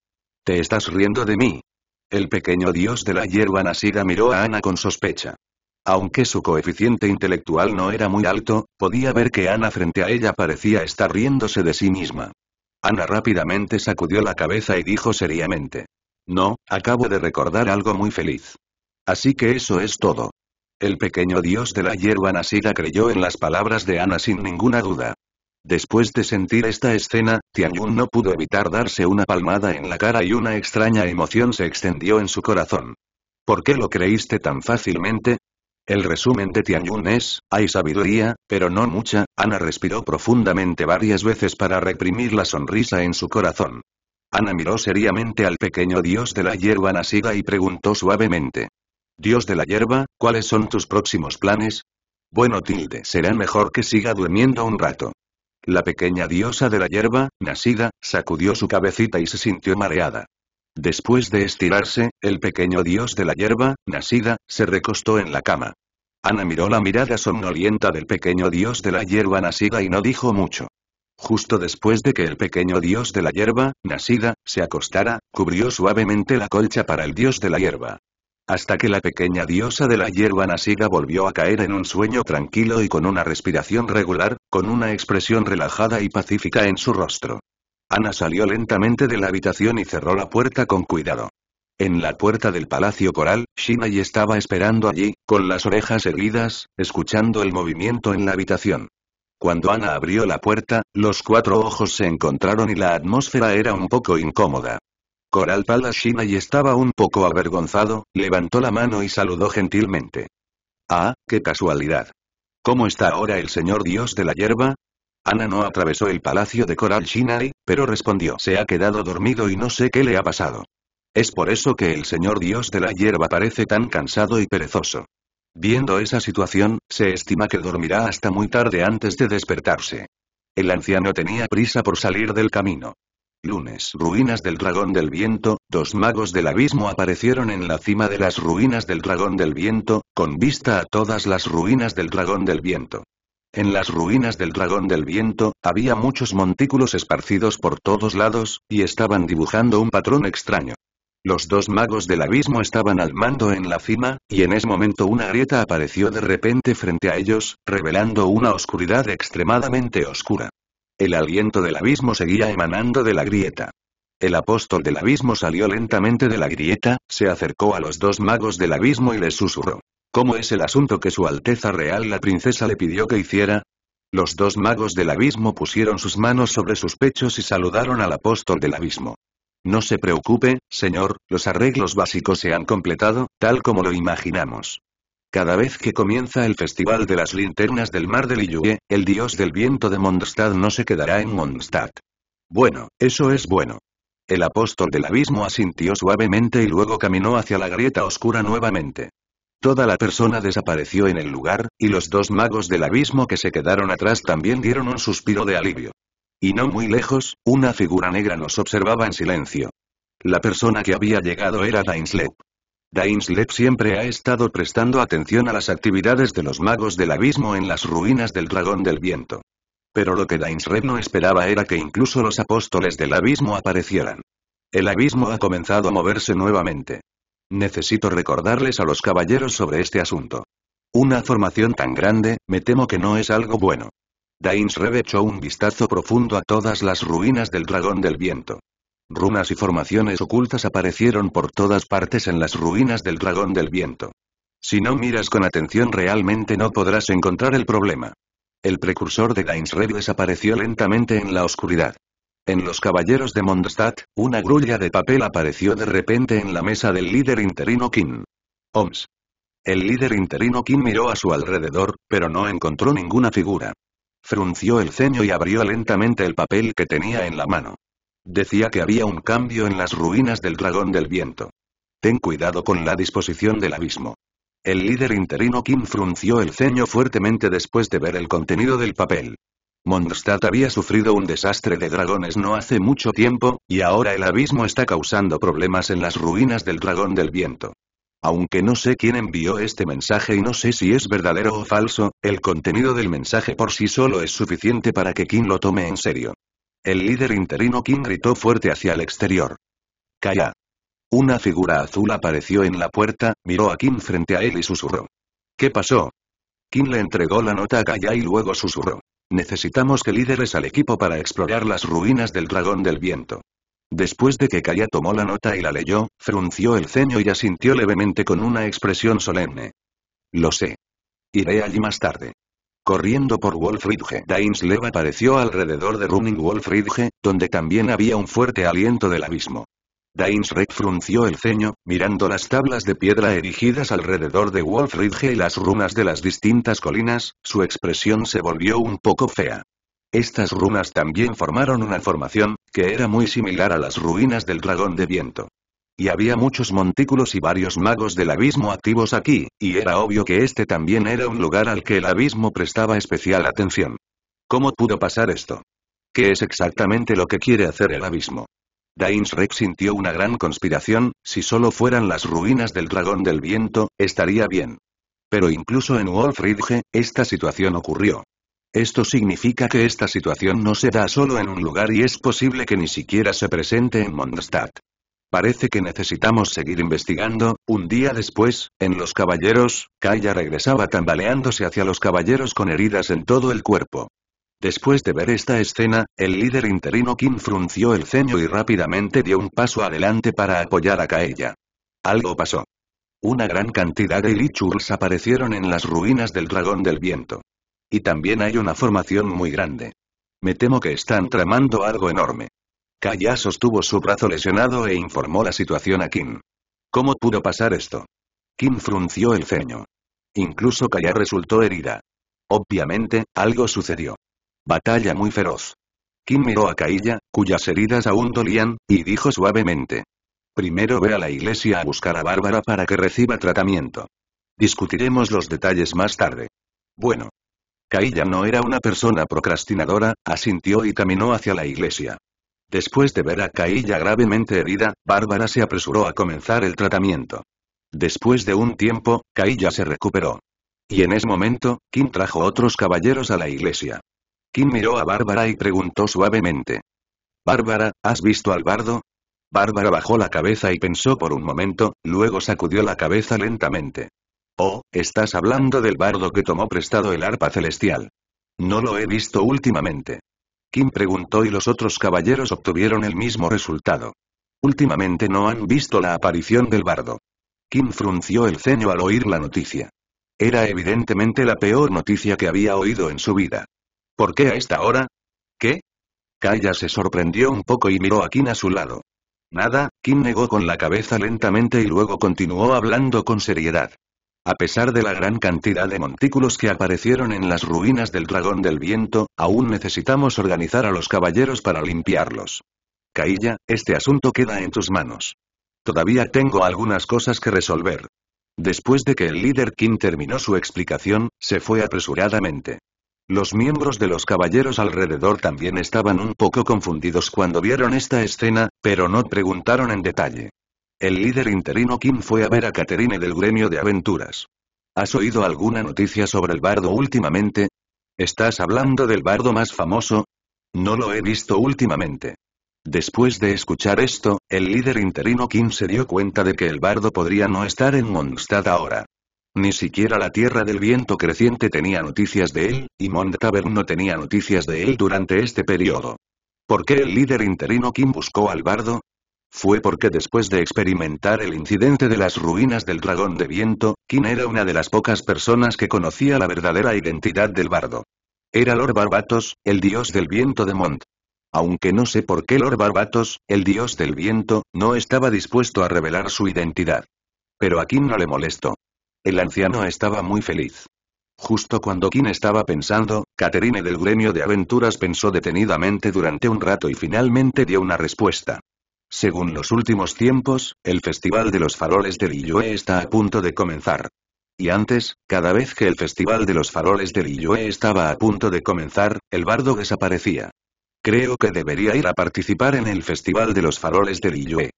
¿Te estás riendo de mí? El pequeño dios de la hierba nacida miró a Ana con sospecha. Aunque su coeficiente intelectual no era muy alto, podía ver que Ana frente a ella parecía estar riéndose de sí misma. Ana rápidamente sacudió la cabeza y dijo seriamente. No, acabo de recordar algo muy feliz. Así que eso es todo. El pequeño dios de la hierba nacida creyó en las palabras de Ana sin ninguna duda. Después de sentir esta escena, Tianyun no pudo evitar darse una palmada en la cara y una extraña emoción se extendió en su corazón. ¿Por qué lo creíste tan fácilmente? El resumen de Tianyun es, hay sabiduría, pero no mucha, Ana respiró profundamente varias veces para reprimir la sonrisa en su corazón. Ana miró seriamente al pequeño dios de la hierba nacida y preguntó suavemente. Dios de la hierba, ¿cuáles son tus próximos planes? Bueno tilde, será mejor que siga durmiendo un rato. La pequeña diosa de la hierba, nacida, sacudió su cabecita y se sintió mareada. Después de estirarse, el pequeño dios de la hierba, nacida, se recostó en la cama. Ana miró la mirada somnolienta del pequeño dios de la hierba nacida y no dijo mucho. Justo después de que el pequeño dios de la hierba, nacida, se acostara, cubrió suavemente la colcha para el dios de la hierba. Hasta que la pequeña diosa de la hierba nacida volvió a caer en un sueño tranquilo y con una respiración regular, con una expresión relajada y pacífica en su rostro. Ana salió lentamente de la habitación y cerró la puerta con cuidado. En la puerta del Palacio Coral, Shinai estaba esperando allí, con las orejas erguidas, escuchando el movimiento en la habitación. Cuando Ana abrió la puerta, los cuatro ojos se encontraron y la atmósfera era un poco incómoda. Coral Palace Shinai estaba un poco avergonzado, levantó la mano y saludó gentilmente. Ah, qué casualidad. ¿Cómo está ahora el señor dios de la hierba? Ana no atravesó el palacio de Coral Shinai, pero respondió se ha quedado dormido y no sé qué le ha pasado. Es por eso que el señor dios de la hierba parece tan cansado y perezoso. Viendo esa situación, se estima que dormirá hasta muy tarde antes de despertarse. El anciano tenía prisa por salir del camino. Lunes. Ruinas del dragón del viento, dos magos del abismo aparecieron en la cima de las ruinas del dragón del viento, con vista a todas las ruinas del dragón del viento. En las ruinas del dragón del viento, había muchos montículos esparcidos por todos lados, y estaban dibujando un patrón extraño. Los dos magos del abismo estaban al mando en la cima, y en ese momento una grieta apareció de repente frente a ellos, revelando una oscuridad extremadamente oscura. El aliento del abismo seguía emanando de la grieta. El apóstol del abismo salió lentamente de la grieta, se acercó a los dos magos del abismo y les susurró. ¿Cómo es el asunto que Su Alteza Real la Princesa le pidió que hiciera? Los dos magos del abismo pusieron sus manos sobre sus pechos y saludaron al apóstol del abismo. No se preocupe, señor, los arreglos básicos se han completado, tal como lo imaginamos. Cada vez que comienza el Festival de las Linternas del Mar de Liyue, el dios del viento de Mondstadt no se quedará en Mondstadt. Bueno, eso es bueno. El apóstol del abismo asintió suavemente y luego caminó hacia la grieta oscura nuevamente. Toda la persona desapareció en el lugar, y los dos magos del abismo que se quedaron atrás también dieron un suspiro de alivio. Y no muy lejos, una figura negra nos observaba en silencio. La persona que había llegado era Dainslep. Dainslep siempre ha estado prestando atención a las actividades de los magos del abismo en las ruinas del dragón del viento. Pero lo que Dainslep no esperaba era que incluso los apóstoles del abismo aparecieran. El abismo ha comenzado a moverse nuevamente. Necesito recordarles a los caballeros sobre este asunto. Una formación tan grande, me temo que no es algo bueno. Dains echó un vistazo profundo a todas las ruinas del dragón del viento. Runas y formaciones ocultas aparecieron por todas partes en las ruinas del dragón del viento. Si no miras con atención realmente no podrás encontrar el problema. El precursor de Dains desapareció lentamente en la oscuridad. En Los Caballeros de Mondstadt, una grulla de papel apareció de repente en la mesa del líder interino Kim. Oms. El líder interino Kim miró a su alrededor, pero no encontró ninguna figura. Frunció el ceño y abrió lentamente el papel que tenía en la mano. Decía que había un cambio en las ruinas del dragón del viento. Ten cuidado con la disposición del abismo. El líder interino Kim frunció el ceño fuertemente después de ver el contenido del papel. Mondstadt había sufrido un desastre de dragones no hace mucho tiempo, y ahora el abismo está causando problemas en las ruinas del dragón del viento. Aunque no sé quién envió este mensaje y no sé si es verdadero o falso, el contenido del mensaje por sí solo es suficiente para que Kim lo tome en serio. El líder interino Kim gritó fuerte hacia el exterior. Calla. Una figura azul apareció en la puerta, miró a Kim frente a él y susurró. ¿Qué pasó? Kim le entregó la nota a Kaya y luego susurró. Necesitamos que líderes al equipo para explorar las ruinas del dragón del viento. Después de que Kaya tomó la nota y la leyó, frunció el ceño y asintió levemente con una expresión solemne. Lo sé. Iré allí más tarde. Corriendo por Wolfridge, Dainslev apareció alrededor de Running Wolfridge, donde también había un fuerte aliento del abismo. Dains frunció el ceño, mirando las tablas de piedra erigidas alrededor de Wolfridge y las runas de las distintas colinas, su expresión se volvió un poco fea. Estas runas también formaron una formación, que era muy similar a las ruinas del dragón de viento. Y había muchos montículos y varios magos del abismo activos aquí, y era obvio que este también era un lugar al que el abismo prestaba especial atención. ¿Cómo pudo pasar esto? ¿Qué es exactamente lo que quiere hacer el abismo? Dains sintió una gran conspiración, si solo fueran las ruinas del dragón del viento, estaría bien. Pero incluso en Wolfridge, esta situación ocurrió. Esto significa que esta situación no se da solo en un lugar y es posible que ni siquiera se presente en Mondstadt. Parece que necesitamos seguir investigando. Un día después, en Los Caballeros, Kaya regresaba tambaleándose hacia los caballeros con heridas en todo el cuerpo. Después de ver esta escena, el líder interino Kim frunció el ceño y rápidamente dio un paso adelante para apoyar a Kaella. Algo pasó. Una gran cantidad de lichurs aparecieron en las ruinas del Dragón del Viento. Y también hay una formación muy grande. Me temo que están tramando algo enorme. Kaya sostuvo su brazo lesionado e informó la situación a Kim. ¿Cómo pudo pasar esto? Kim frunció el ceño. Incluso Kaya resultó herida. Obviamente, algo sucedió. Batalla muy feroz. Kim miró a Cailla, cuyas heridas aún dolían, y dijo suavemente. Primero ve a la iglesia a buscar a Bárbara para que reciba tratamiento. Discutiremos los detalles más tarde. Bueno. Cailla no era una persona procrastinadora, asintió y caminó hacia la iglesia. Después de ver a Cailla gravemente herida, Bárbara se apresuró a comenzar el tratamiento. Después de un tiempo, Cailla se recuperó. Y en ese momento, Kim trajo otros caballeros a la iglesia. Kim miró a Bárbara y preguntó suavemente. Bárbara, ¿has visto al bardo? Bárbara bajó la cabeza y pensó por un momento, luego sacudió la cabeza lentamente. Oh, estás hablando del bardo que tomó prestado el arpa celestial. No lo he visto últimamente. Kim preguntó y los otros caballeros obtuvieron el mismo resultado. Últimamente no han visto la aparición del bardo. Kim frunció el ceño al oír la noticia. Era evidentemente la peor noticia que había oído en su vida. ¿Por qué a esta hora? ¿Qué? Kaya se sorprendió un poco y miró a Kim a su lado. Nada, Kim negó con la cabeza lentamente y luego continuó hablando con seriedad. A pesar de la gran cantidad de montículos que aparecieron en las ruinas del dragón del viento, aún necesitamos organizar a los caballeros para limpiarlos. Cailla, este asunto queda en tus manos. Todavía tengo algunas cosas que resolver. Después de que el líder Kim terminó su explicación, se fue apresuradamente. Los miembros de los caballeros alrededor también estaban un poco confundidos cuando vieron esta escena, pero no preguntaron en detalle. El líder interino Kim fue a ver a Caterine del gremio de aventuras. ¿Has oído alguna noticia sobre el bardo últimamente? ¿Estás hablando del bardo más famoso? No lo he visto últimamente. Después de escuchar esto, el líder interino Kim se dio cuenta de que el bardo podría no estar en Mondstadt ahora. Ni siquiera la Tierra del Viento Creciente tenía noticias de él, y Mont Tavern no tenía noticias de él durante este periodo. ¿Por qué el líder interino Kim buscó al bardo? Fue porque después de experimentar el incidente de las ruinas del dragón de viento, Kim era una de las pocas personas que conocía la verdadera identidad del bardo. Era Lord Barbatos, el dios del viento de Mont aunque no sé por qué Lord Barbatos, el dios del viento, no estaba dispuesto a revelar su identidad. Pero a Kim no le molestó. El anciano estaba muy feliz. Justo cuando Kim estaba pensando, Caterine del gremio de aventuras pensó detenidamente durante un rato y finalmente dio una respuesta. Según los últimos tiempos, el Festival de los Faroles de Lilloe está a punto de comenzar. Y antes, cada vez que el Festival de los Faroles de Lilloe estaba a punto de comenzar, el bardo desaparecía. Creo que debería ir a participar en el Festival de los Faroles de Lilloe.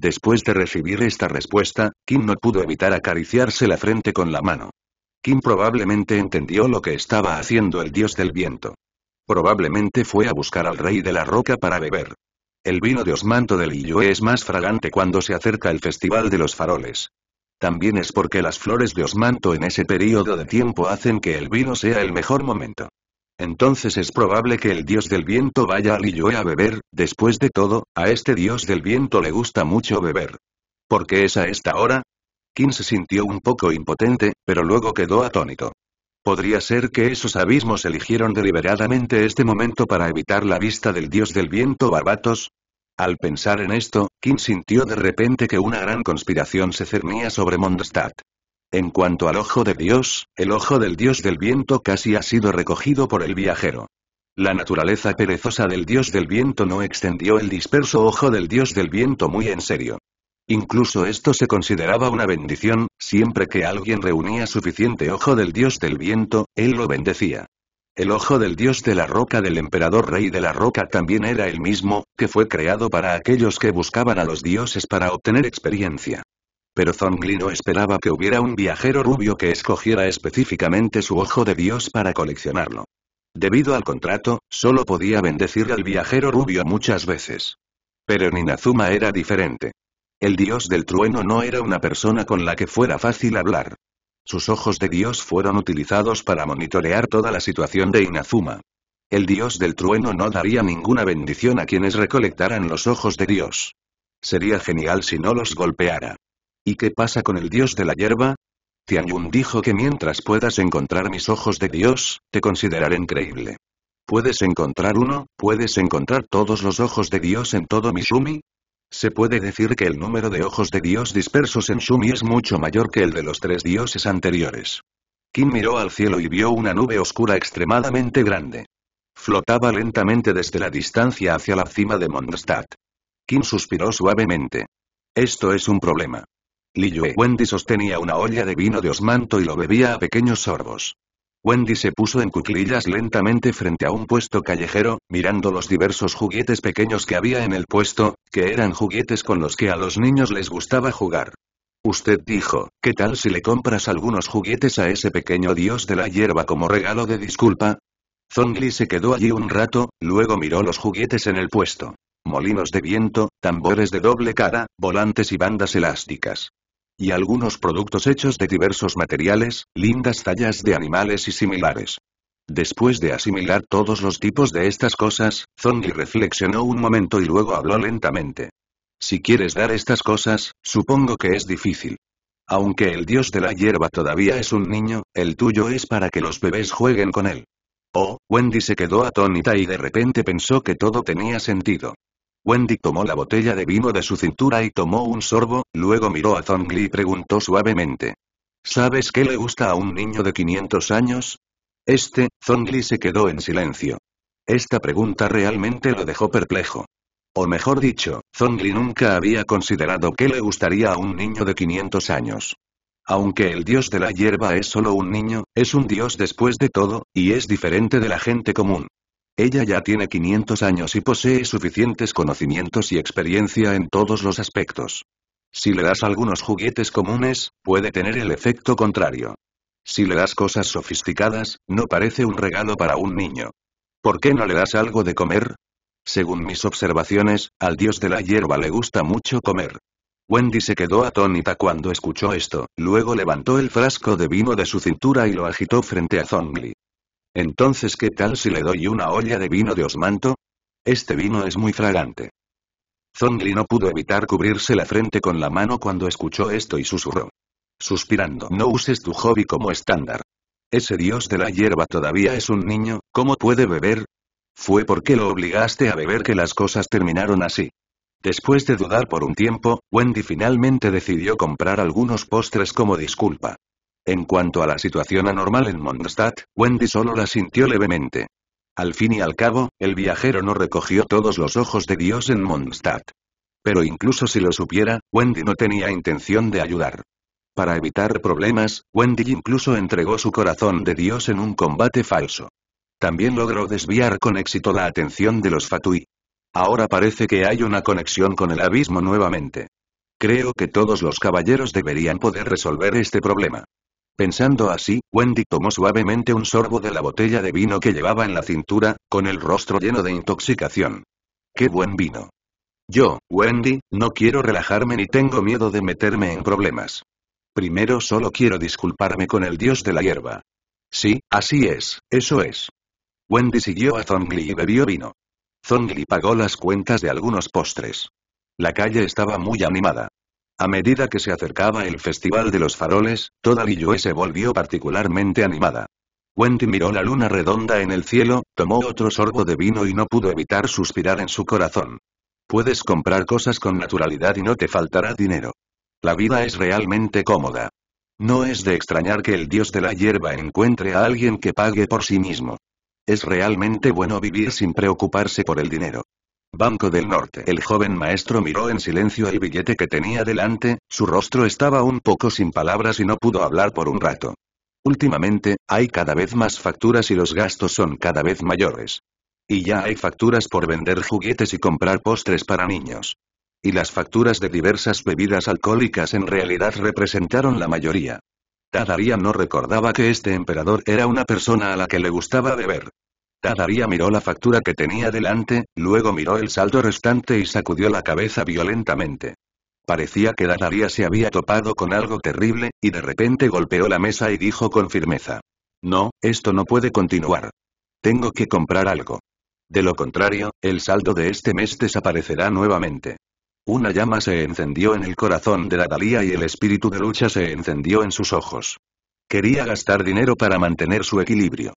Después de recibir esta respuesta, Kim no pudo evitar acariciarse la frente con la mano. Kim probablemente entendió lo que estaba haciendo el dios del viento. Probablemente fue a buscar al rey de la roca para beber. El vino de Osmanto del Liyue es más fragante cuando se acerca el festival de los faroles. También es porque las flores de Osmanto en ese período de tiempo hacen que el vino sea el mejor momento. Entonces es probable que el dios del viento vaya a Liyue a beber, después de todo, a este dios del viento le gusta mucho beber. ¿Por qué es a esta hora? Kim se sintió un poco impotente, pero luego quedó atónito. Podría ser que esos abismos eligieron deliberadamente este momento para evitar la vista del dios del viento Barbatos. Al pensar en esto, Kim sintió de repente que una gran conspiración se cernía sobre Mondstadt. En cuanto al ojo de Dios, el ojo del Dios del viento casi ha sido recogido por el viajero. La naturaleza perezosa del Dios del viento no extendió el disperso ojo del Dios del viento muy en serio. Incluso esto se consideraba una bendición, siempre que alguien reunía suficiente ojo del dios del viento, él lo bendecía. El ojo del dios de la roca del emperador rey de la roca también era el mismo, que fue creado para aquellos que buscaban a los dioses para obtener experiencia pero Zongli no esperaba que hubiera un viajero rubio que escogiera específicamente su ojo de dios para coleccionarlo. Debido al contrato, solo podía bendecir al viajero rubio muchas veces. Pero Ninazuma era diferente. El dios del trueno no era una persona con la que fuera fácil hablar. Sus ojos de dios fueron utilizados para monitorear toda la situación de Inazuma. El dios del trueno no daría ninguna bendición a quienes recolectaran los ojos de dios. Sería genial si no los golpeara. ¿Y qué pasa con el dios de la hierba? Tianyun dijo que mientras puedas encontrar mis ojos de dios, te consideraré increíble. ¿Puedes encontrar uno? ¿Puedes encontrar todos los ojos de dios en todo shumi? Se puede decir que el número de ojos de dios dispersos en Shumi es mucho mayor que el de los tres dioses anteriores. Kim miró al cielo y vio una nube oscura extremadamente grande. Flotaba lentamente desde la distancia hacia la cima de Mondstadt. Kim suspiró suavemente. Esto es un problema. Wendy sostenía una olla de vino de osmanto y lo bebía a pequeños sorbos. Wendy se puso en cuclillas lentamente frente a un puesto callejero, mirando los diversos juguetes pequeños que había en el puesto, que eran juguetes con los que a los niños les gustaba jugar. Usted dijo, ¿qué tal si le compras algunos juguetes a ese pequeño dios de la hierba como regalo de disculpa? Zongli se quedó allí un rato, luego miró los juguetes en el puesto. Molinos de viento, tambores de doble cara, volantes y bandas elásticas y algunos productos hechos de diversos materiales, lindas tallas de animales y similares. Después de asimilar todos los tipos de estas cosas, Zondi reflexionó un momento y luego habló lentamente. Si quieres dar estas cosas, supongo que es difícil. Aunque el dios de la hierba todavía es un niño, el tuyo es para que los bebés jueguen con él. Oh, Wendy se quedó atónita y de repente pensó que todo tenía sentido. Wendy tomó la botella de vino de su cintura y tomó un sorbo, luego miró a Zongli y preguntó suavemente. ¿Sabes qué le gusta a un niño de 500 años? Este, Zongli se quedó en silencio. Esta pregunta realmente lo dejó perplejo. O mejor dicho, Zongli nunca había considerado qué le gustaría a un niño de 500 años. Aunque el dios de la hierba es solo un niño, es un dios después de todo, y es diferente de la gente común. Ella ya tiene 500 años y posee suficientes conocimientos y experiencia en todos los aspectos. Si le das algunos juguetes comunes, puede tener el efecto contrario. Si le das cosas sofisticadas, no parece un regalo para un niño. ¿Por qué no le das algo de comer? Según mis observaciones, al dios de la hierba le gusta mucho comer. Wendy se quedó atónita cuando escuchó esto, luego levantó el frasco de vino de su cintura y lo agitó frente a Zongli. Entonces ¿qué tal si le doy una olla de vino de osmanto? Este vino es muy fragante. Zongli no pudo evitar cubrirse la frente con la mano cuando escuchó esto y susurró. Suspirando, no uses tu hobby como estándar. Ese dios de la hierba todavía es un niño, ¿cómo puede beber? Fue porque lo obligaste a beber que las cosas terminaron así. Después de dudar por un tiempo, Wendy finalmente decidió comprar algunos postres como disculpa. En cuanto a la situación anormal en Mondstadt, Wendy solo la sintió levemente. Al fin y al cabo, el viajero no recogió todos los ojos de Dios en Mondstadt. Pero incluso si lo supiera, Wendy no tenía intención de ayudar. Para evitar problemas, Wendy incluso entregó su corazón de Dios en un combate falso. También logró desviar con éxito la atención de los Fatui. Ahora parece que hay una conexión con el abismo nuevamente. Creo que todos los caballeros deberían poder resolver este problema. Pensando así, Wendy tomó suavemente un sorbo de la botella de vino que llevaba en la cintura, con el rostro lleno de intoxicación. ¡Qué buen vino! Yo, Wendy, no quiero relajarme ni tengo miedo de meterme en problemas. Primero solo quiero disculparme con el dios de la hierba. Sí, así es, eso es. Wendy siguió a Zongli y bebió vino. Zongli pagó las cuentas de algunos postres. La calle estaba muy animada. A medida que se acercaba el Festival de los Faroles, toda Liyue se volvió particularmente animada. Wendy miró la luna redonda en el cielo, tomó otro sorbo de vino y no pudo evitar suspirar en su corazón. Puedes comprar cosas con naturalidad y no te faltará dinero. La vida es realmente cómoda. No es de extrañar que el dios de la hierba encuentre a alguien que pague por sí mismo. Es realmente bueno vivir sin preocuparse por el dinero. Banco del Norte. El joven maestro miró en silencio el billete que tenía delante, su rostro estaba un poco sin palabras y no pudo hablar por un rato. Últimamente, hay cada vez más facturas y los gastos son cada vez mayores. Y ya hay facturas por vender juguetes y comprar postres para niños. Y las facturas de diversas bebidas alcohólicas en realidad representaron la mayoría. Tadaria no recordaba que este emperador era una persona a la que le gustaba beber. Dadaría miró la factura que tenía delante, luego miró el saldo restante y sacudió la cabeza violentamente. Parecía que Dadaría se había topado con algo terrible, y de repente golpeó la mesa y dijo con firmeza. No, esto no puede continuar. Tengo que comprar algo. De lo contrario, el saldo de este mes desaparecerá nuevamente. Una llama se encendió en el corazón de Dadalía y el espíritu de lucha se encendió en sus ojos. Quería gastar dinero para mantener su equilibrio.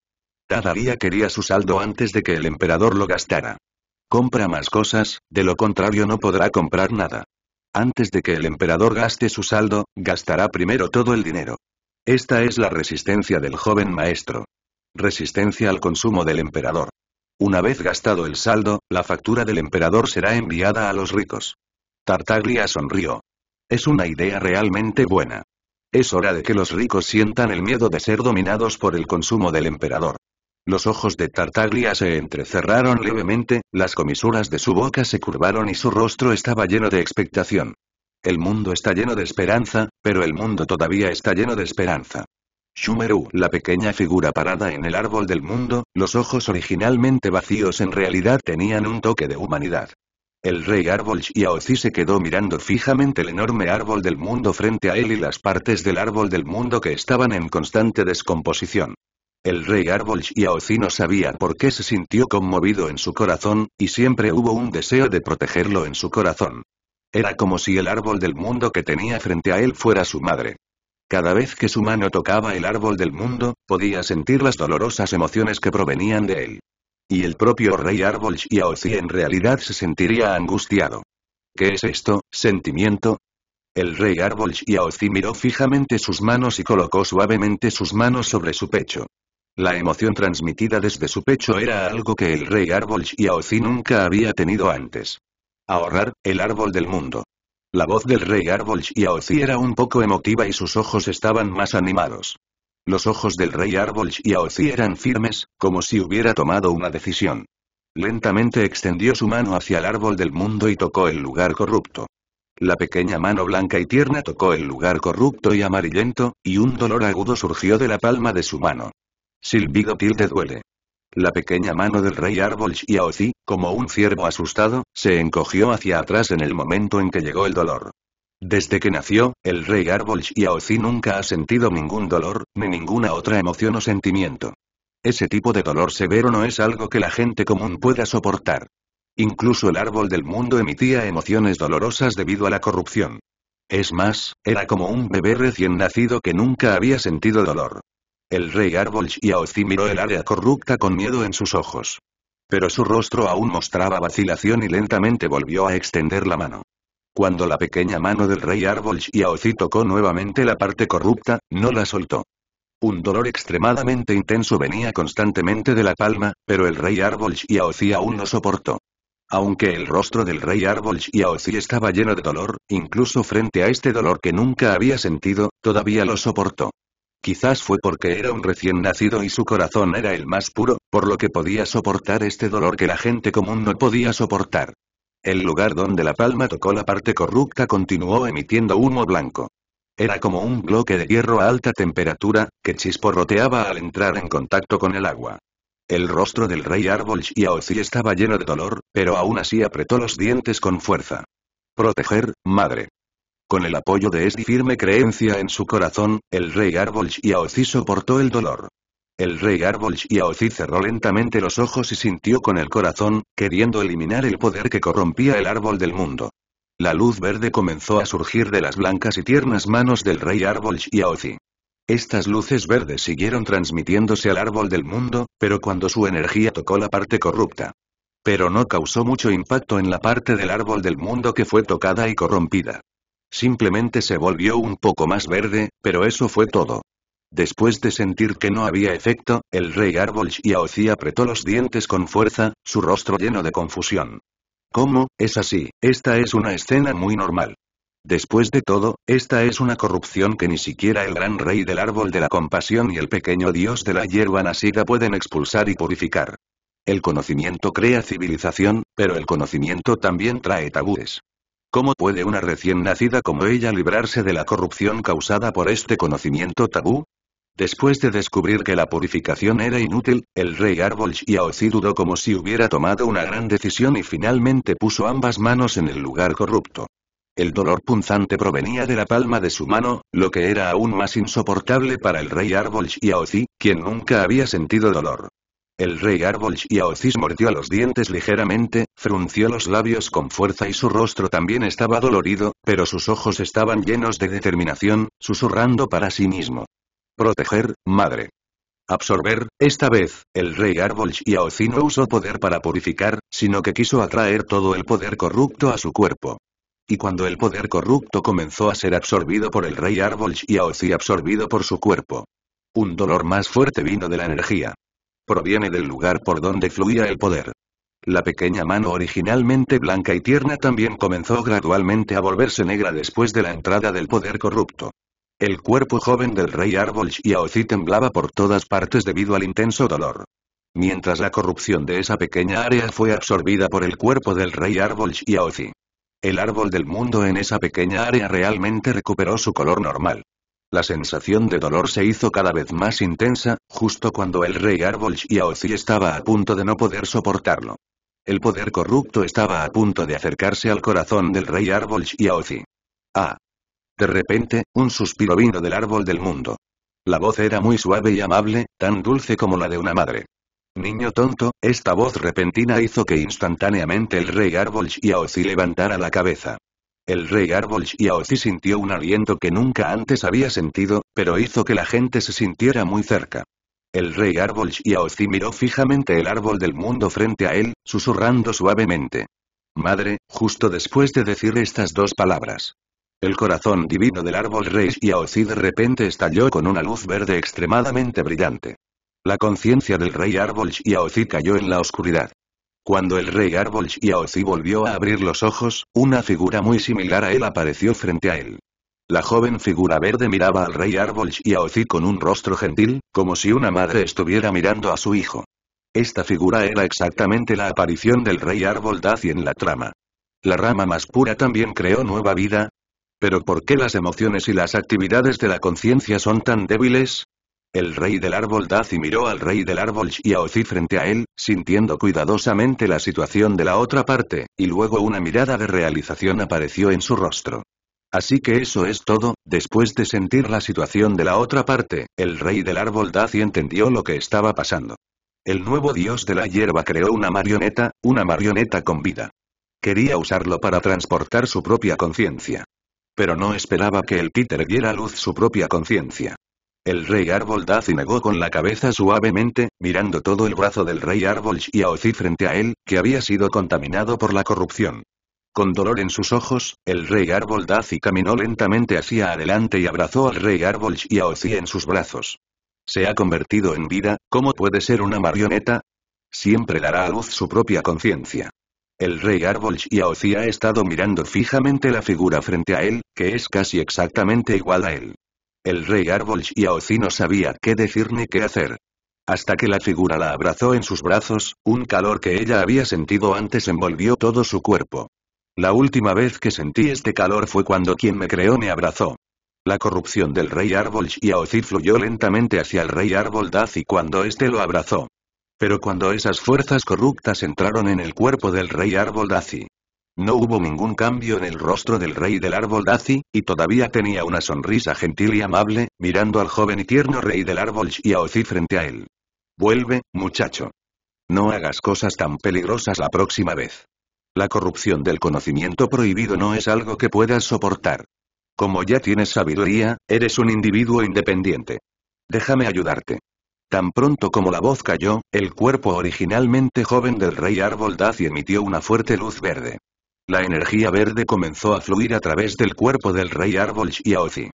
Cada quería su saldo antes de que el emperador lo gastara. Compra más cosas, de lo contrario no podrá comprar nada. Antes de que el emperador gaste su saldo, gastará primero todo el dinero. Esta es la resistencia del joven maestro. Resistencia al consumo del emperador. Una vez gastado el saldo, la factura del emperador será enviada a los ricos. Tartaglia sonrió. Es una idea realmente buena. Es hora de que los ricos sientan el miedo de ser dominados por el consumo del emperador. Los ojos de Tartaglia se entrecerraron levemente, las comisuras de su boca se curvaron y su rostro estaba lleno de expectación. El mundo está lleno de esperanza, pero el mundo todavía está lleno de esperanza. Shumeru, la pequeña figura parada en el árbol del mundo, los ojos originalmente vacíos en realidad tenían un toque de humanidad. El rey árbol Xiaozi se quedó mirando fijamente el enorme árbol del mundo frente a él y las partes del árbol del mundo que estaban en constante descomposición. El rey Árbol Xiaozi no sabía por qué se sintió conmovido en su corazón, y siempre hubo un deseo de protegerlo en su corazón. Era como si el árbol del mundo que tenía frente a él fuera su madre. Cada vez que su mano tocaba el árbol del mundo, podía sentir las dolorosas emociones que provenían de él. Y el propio rey árbol Xiaozi en realidad se sentiría angustiado. ¿Qué es esto, sentimiento? El rey árbol Xiaozi miró fijamente sus manos y colocó suavemente sus manos sobre su pecho. La emoción transmitida desde su pecho era algo que el rey árbol Xiaozi nunca había tenido antes. Ahorrar, el árbol del mundo. La voz del rey árbol Xiaozi era un poco emotiva y sus ojos estaban más animados. Los ojos del rey árbol Xiaozi eran firmes, como si hubiera tomado una decisión. Lentamente extendió su mano hacia el árbol del mundo y tocó el lugar corrupto. La pequeña mano blanca y tierna tocó el lugar corrupto y amarillento, y un dolor agudo surgió de la palma de su mano. Silbido tilde duele. La pequeña mano del rey árbol Xiaozi, como un ciervo asustado, se encogió hacia atrás en el momento en que llegó el dolor. Desde que nació, el rey árbol Xiaozi nunca ha sentido ningún dolor, ni ninguna otra emoción o sentimiento. Ese tipo de dolor severo no es algo que la gente común pueda soportar. Incluso el árbol del mundo emitía emociones dolorosas debido a la corrupción. Es más, era como un bebé recién nacido que nunca había sentido dolor. El rey y Xiaozi miró el área corrupta con miedo en sus ojos. Pero su rostro aún mostraba vacilación y lentamente volvió a extender la mano. Cuando la pequeña mano del rey y Xiaozi tocó nuevamente la parte corrupta, no la soltó. Un dolor extremadamente intenso venía constantemente de la palma, pero el rey árbol Aozi aún lo soportó. Aunque el rostro del rey y Xiaozi estaba lleno de dolor, incluso frente a este dolor que nunca había sentido, todavía lo soportó. Quizás fue porque era un recién nacido y su corazón era el más puro, por lo que podía soportar este dolor que la gente común no podía soportar. El lugar donde la palma tocó la parte corrupta continuó emitiendo humo blanco. Era como un bloque de hierro a alta temperatura, que chisporroteaba al entrar en contacto con el agua. El rostro del rey árbol Xiaozi estaba lleno de dolor, pero aún así apretó los dientes con fuerza. Proteger, madre. Con el apoyo de esta firme creencia en su corazón, el rey árbol y Aozi soportó el dolor. El rey árbol y Aozi cerró lentamente los ojos y sintió con el corazón, queriendo eliminar el poder que corrompía el árbol del mundo. La luz verde comenzó a surgir de las blancas y tiernas manos del rey árbol y Aozi. Estas luces verdes siguieron transmitiéndose al árbol del mundo, pero cuando su energía tocó la parte corrupta. Pero no causó mucho impacto en la parte del árbol del mundo que fue tocada y corrompida. Simplemente se volvió un poco más verde, pero eso fue todo. Después de sentir que no había efecto, el rey árbol Xiaozi apretó los dientes con fuerza, su rostro lleno de confusión. ¿Cómo? Es así, esta es una escena muy normal. Después de todo, esta es una corrupción que ni siquiera el gran rey del árbol de la compasión y el pequeño dios de la hierba nacida pueden expulsar y purificar. El conocimiento crea civilización, pero el conocimiento también trae tabúes. ¿Cómo puede una recién nacida como ella librarse de la corrupción causada por este conocimiento tabú? Después de descubrir que la purificación era inútil, el rey y dudó como si hubiera tomado una gran decisión y finalmente puso ambas manos en el lugar corrupto. El dolor punzante provenía de la palma de su mano, lo que era aún más insoportable para el rey y quien nunca había sentido dolor. El rey y Aocis mordió los dientes ligeramente, frunció los labios con fuerza y su rostro también estaba dolorido, pero sus ojos estaban llenos de determinación, susurrando para sí mismo. Proteger, madre. Absorber, esta vez, el rey y Aocis no usó poder para purificar, sino que quiso atraer todo el poder corrupto a su cuerpo. Y cuando el poder corrupto comenzó a ser absorbido por el rey árbol Xiaozi absorbido por su cuerpo. Un dolor más fuerte vino de la energía. Proviene del lugar por donde fluía el poder. La pequeña mano originalmente blanca y tierna también comenzó gradualmente a volverse negra después de la entrada del poder corrupto. El cuerpo joven del rey Árbol Xiaozi temblaba por todas partes debido al intenso dolor. Mientras la corrupción de esa pequeña área fue absorbida por el cuerpo del rey Árbol Xiaozi. El árbol del mundo en esa pequeña área realmente recuperó su color normal. La sensación de dolor se hizo cada vez más intensa, justo cuando el rey Árbol Xiaozi estaba a punto de no poder soportarlo. El poder corrupto estaba a punto de acercarse al corazón del rey Árbol Xiaozi. ¡Ah! De repente, un suspiro vino del árbol del mundo. La voz era muy suave y amable, tan dulce como la de una madre. Niño tonto, esta voz repentina hizo que instantáneamente el rey y Xiaozi levantara la cabeza. El rey árbol Xiaozi sintió un aliento que nunca antes había sentido, pero hizo que la gente se sintiera muy cerca. El rey árbol Xiaozi miró fijamente el árbol del mundo frente a él, susurrando suavemente. Madre, justo después de decir estas dos palabras. El corazón divino del árbol rey Xiaozi de repente estalló con una luz verde extremadamente brillante. La conciencia del rey árbol Xiaozi cayó en la oscuridad. Cuando el rey Árbol Aozi volvió a abrir los ojos, una figura muy similar a él apareció frente a él. La joven figura verde miraba al rey Árbol Aozi con un rostro gentil, como si una madre estuviera mirando a su hijo. Esta figura era exactamente la aparición del rey Árbol Dazi en la trama. La rama más pura también creó nueva vida. Pero ¿por qué las emociones y las actividades de la conciencia son tan débiles? El rey del árbol Dazi miró al rey del árbol Xiaozi frente a él, sintiendo cuidadosamente la situación de la otra parte, y luego una mirada de realización apareció en su rostro. Así que eso es todo, después de sentir la situación de la otra parte, el rey del árbol Dazi entendió lo que estaba pasando. El nuevo dios de la hierba creó una marioneta, una marioneta con vida. Quería usarlo para transportar su propia conciencia. Pero no esperaba que el títer diera luz su propia conciencia. El rey árbol Dazi negó con la cabeza suavemente, mirando todo el brazo del rey árbol Xiaozi frente a él, que había sido contaminado por la corrupción. Con dolor en sus ojos, el rey árbol Dazi caminó lentamente hacia adelante y abrazó al rey árbol Xiaozi en sus brazos. Se ha convertido en vida, ¿cómo puede ser una marioneta? Siempre dará a luz su propia conciencia. El rey árbol Xiaozi ha estado mirando fijamente la figura frente a él, que es casi exactamente igual a él. El rey árbol Aozi no sabía qué decir ni qué hacer. Hasta que la figura la abrazó en sus brazos, un calor que ella había sentido antes envolvió todo su cuerpo. La última vez que sentí este calor fue cuando quien me creó me abrazó. La corrupción del rey árbol Aozi fluyó lentamente hacia el rey árbol y cuando éste lo abrazó. Pero cuando esas fuerzas corruptas entraron en el cuerpo del rey árbol Dazi, no hubo ningún cambio en el rostro del rey del árbol Dazi, y todavía tenía una sonrisa gentil y amable, mirando al joven y tierno rey del árbol Ozi frente a él. Vuelve, muchacho. No hagas cosas tan peligrosas la próxima vez. La corrupción del conocimiento prohibido no es algo que puedas soportar. Como ya tienes sabiduría, eres un individuo independiente. Déjame ayudarte. Tan pronto como la voz cayó, el cuerpo originalmente joven del rey árbol Dazi emitió una fuerte luz verde. La energía verde comenzó a fluir a través del cuerpo del rey árbol Xiaozi.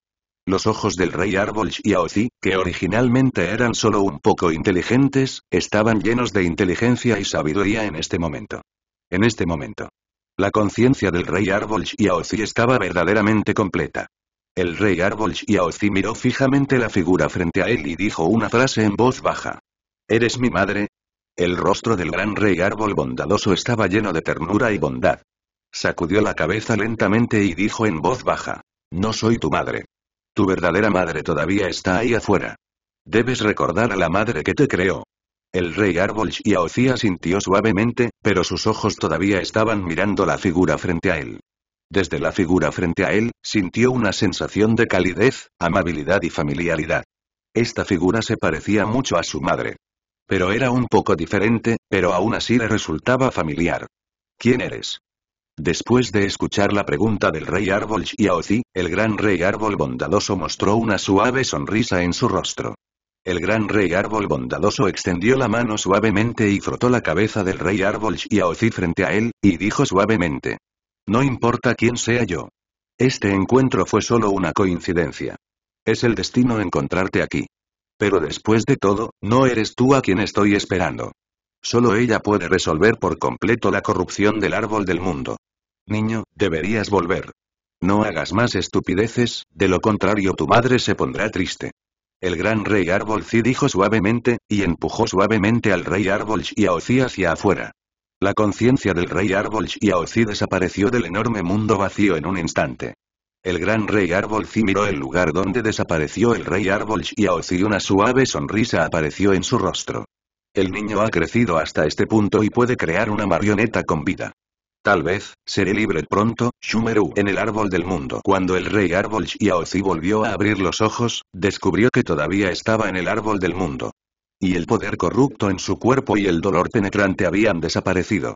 Los ojos del rey árbol Xiaozi, que originalmente eran solo un poco inteligentes, estaban llenos de inteligencia y sabiduría en este momento. En este momento. La conciencia del rey árbol Xiaozi estaba verdaderamente completa. El rey árbol Xiaozi miró fijamente la figura frente a él y dijo una frase en voz baja. ¿Eres mi madre? El rostro del gran rey árbol bondadoso estaba lleno de ternura y bondad. Sacudió la cabeza lentamente y dijo en voz baja. No soy tu madre. Tu verdadera madre todavía está ahí afuera. Debes recordar a la madre que te creó. El rey y Aocía sintió suavemente, pero sus ojos todavía estaban mirando la figura frente a él. Desde la figura frente a él, sintió una sensación de calidez, amabilidad y familiaridad. Esta figura se parecía mucho a su madre. Pero era un poco diferente, pero aún así le resultaba familiar. ¿Quién eres? Después de escuchar la pregunta del rey árbol Xiaozi, el gran rey árbol bondadoso mostró una suave sonrisa en su rostro. El gran rey árbol bondadoso extendió la mano suavemente y frotó la cabeza del rey árbol Xiaozi frente a él, y dijo suavemente. No importa quién sea yo. Este encuentro fue solo una coincidencia. Es el destino encontrarte aquí. Pero después de todo, no eres tú a quien estoy esperando. Solo ella puede resolver por completo la corrupción del árbol del mundo. Niño, deberías volver. No hagas más estupideces, de lo contrario tu madre se pondrá triste. El gran rey árbol sí dijo suavemente, y empujó suavemente al rey árbol y a hacia afuera. La conciencia del rey árbol y a desapareció del enorme mundo vacío en un instante. El gran rey árbol sí miró el lugar donde desapareció el rey árbol y a una suave sonrisa apareció en su rostro. El niño ha crecido hasta este punto y puede crear una marioneta con vida. Tal vez, seré libre pronto, Shumeru en el árbol del mundo. Cuando el rey árbol Xiaozi volvió a abrir los ojos, descubrió que todavía estaba en el árbol del mundo. Y el poder corrupto en su cuerpo y el dolor penetrante habían desaparecido.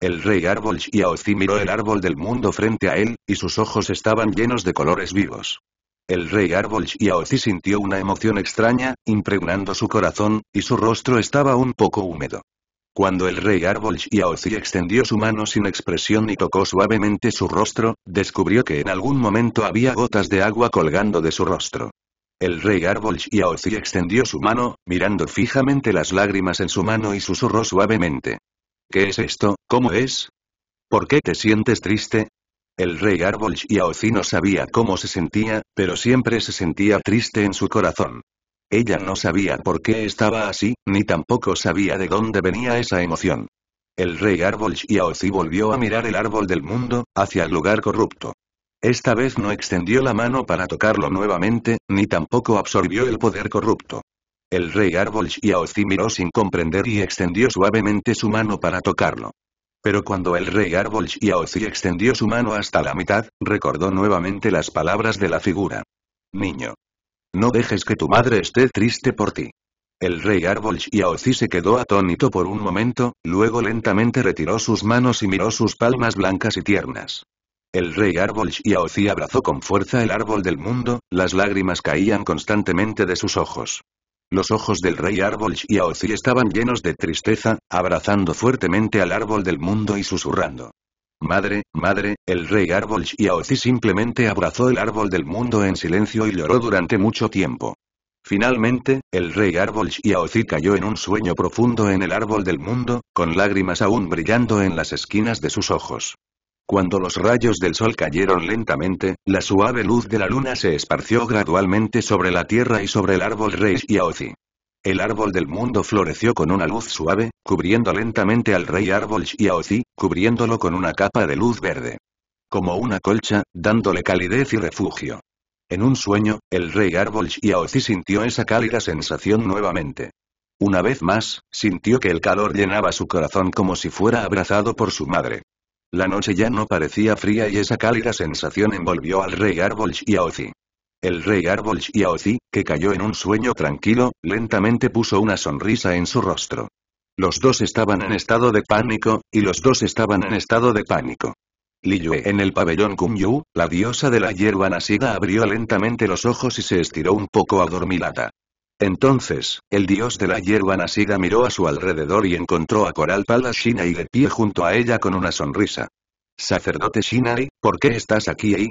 El rey árbol Xiaozi miró el árbol del mundo frente a él, y sus ojos estaban llenos de colores vivos. El rey árbol Xiaozi sintió una emoción extraña, impregnando su corazón, y su rostro estaba un poco húmedo. Cuando el rey árbol Xiaozi extendió su mano sin expresión y tocó suavemente su rostro, descubrió que en algún momento había gotas de agua colgando de su rostro. El rey árbol Xiaozi extendió su mano, mirando fijamente las lágrimas en su mano y susurró suavemente. ¿Qué es esto? ¿Cómo es? ¿Por qué te sientes triste? El rey árbol Xiaozi no sabía cómo se sentía, pero siempre se sentía triste en su corazón. Ella no sabía por qué estaba así, ni tampoco sabía de dónde venía esa emoción. El rey árbol Xiaozi volvió a mirar el árbol del mundo, hacia el lugar corrupto. Esta vez no extendió la mano para tocarlo nuevamente, ni tampoco absorbió el poder corrupto. El rey árbol Xiaozi miró sin comprender y extendió suavemente su mano para tocarlo. Pero cuando el rey árbol Xiaozi extendió su mano hasta la mitad, recordó nuevamente las palabras de la figura. Niño. No dejes que tu madre esté triste por ti. El rey Árbol Xiaozi se quedó atónito por un momento, luego lentamente retiró sus manos y miró sus palmas blancas y tiernas. El rey Árbol Xiaozi abrazó con fuerza el árbol del mundo, las lágrimas caían constantemente de sus ojos. Los ojos del rey Árbol Xiaozi estaban llenos de tristeza, abrazando fuertemente al árbol del mundo y susurrando. Madre, madre, el rey árbol Xiaozi simplemente abrazó el árbol del mundo en silencio y lloró durante mucho tiempo. Finalmente, el rey árbol Xiaozi cayó en un sueño profundo en el árbol del mundo, con lágrimas aún brillando en las esquinas de sus ojos. Cuando los rayos del sol cayeron lentamente, la suave luz de la luna se esparció gradualmente sobre la tierra y sobre el árbol rey Xiaozi. El árbol del mundo floreció con una luz suave, cubriendo lentamente al rey árbol Xiaozi, cubriéndolo con una capa de luz verde. Como una colcha, dándole calidez y refugio. En un sueño, el rey árbol Xiaozi sintió esa cálida sensación nuevamente. Una vez más, sintió que el calor llenaba su corazón como si fuera abrazado por su madre. La noche ya no parecía fría y esa cálida sensación envolvió al rey árbol Xiaozi. El rey árbol Xiaozi, que cayó en un sueño tranquilo, lentamente puso una sonrisa en su rostro. Los dos estaban en estado de pánico, y los dos estaban en estado de pánico. Liyue en el pabellón Kunyu, la diosa de la hierba nacida abrió lentamente los ojos y se estiró un poco adormilada. Entonces, el dios de la hierba nacida miró a su alrededor y encontró a Coral Palashina y de pie junto a ella con una sonrisa. Sacerdote Shinai, ¿por qué estás aquí ahí?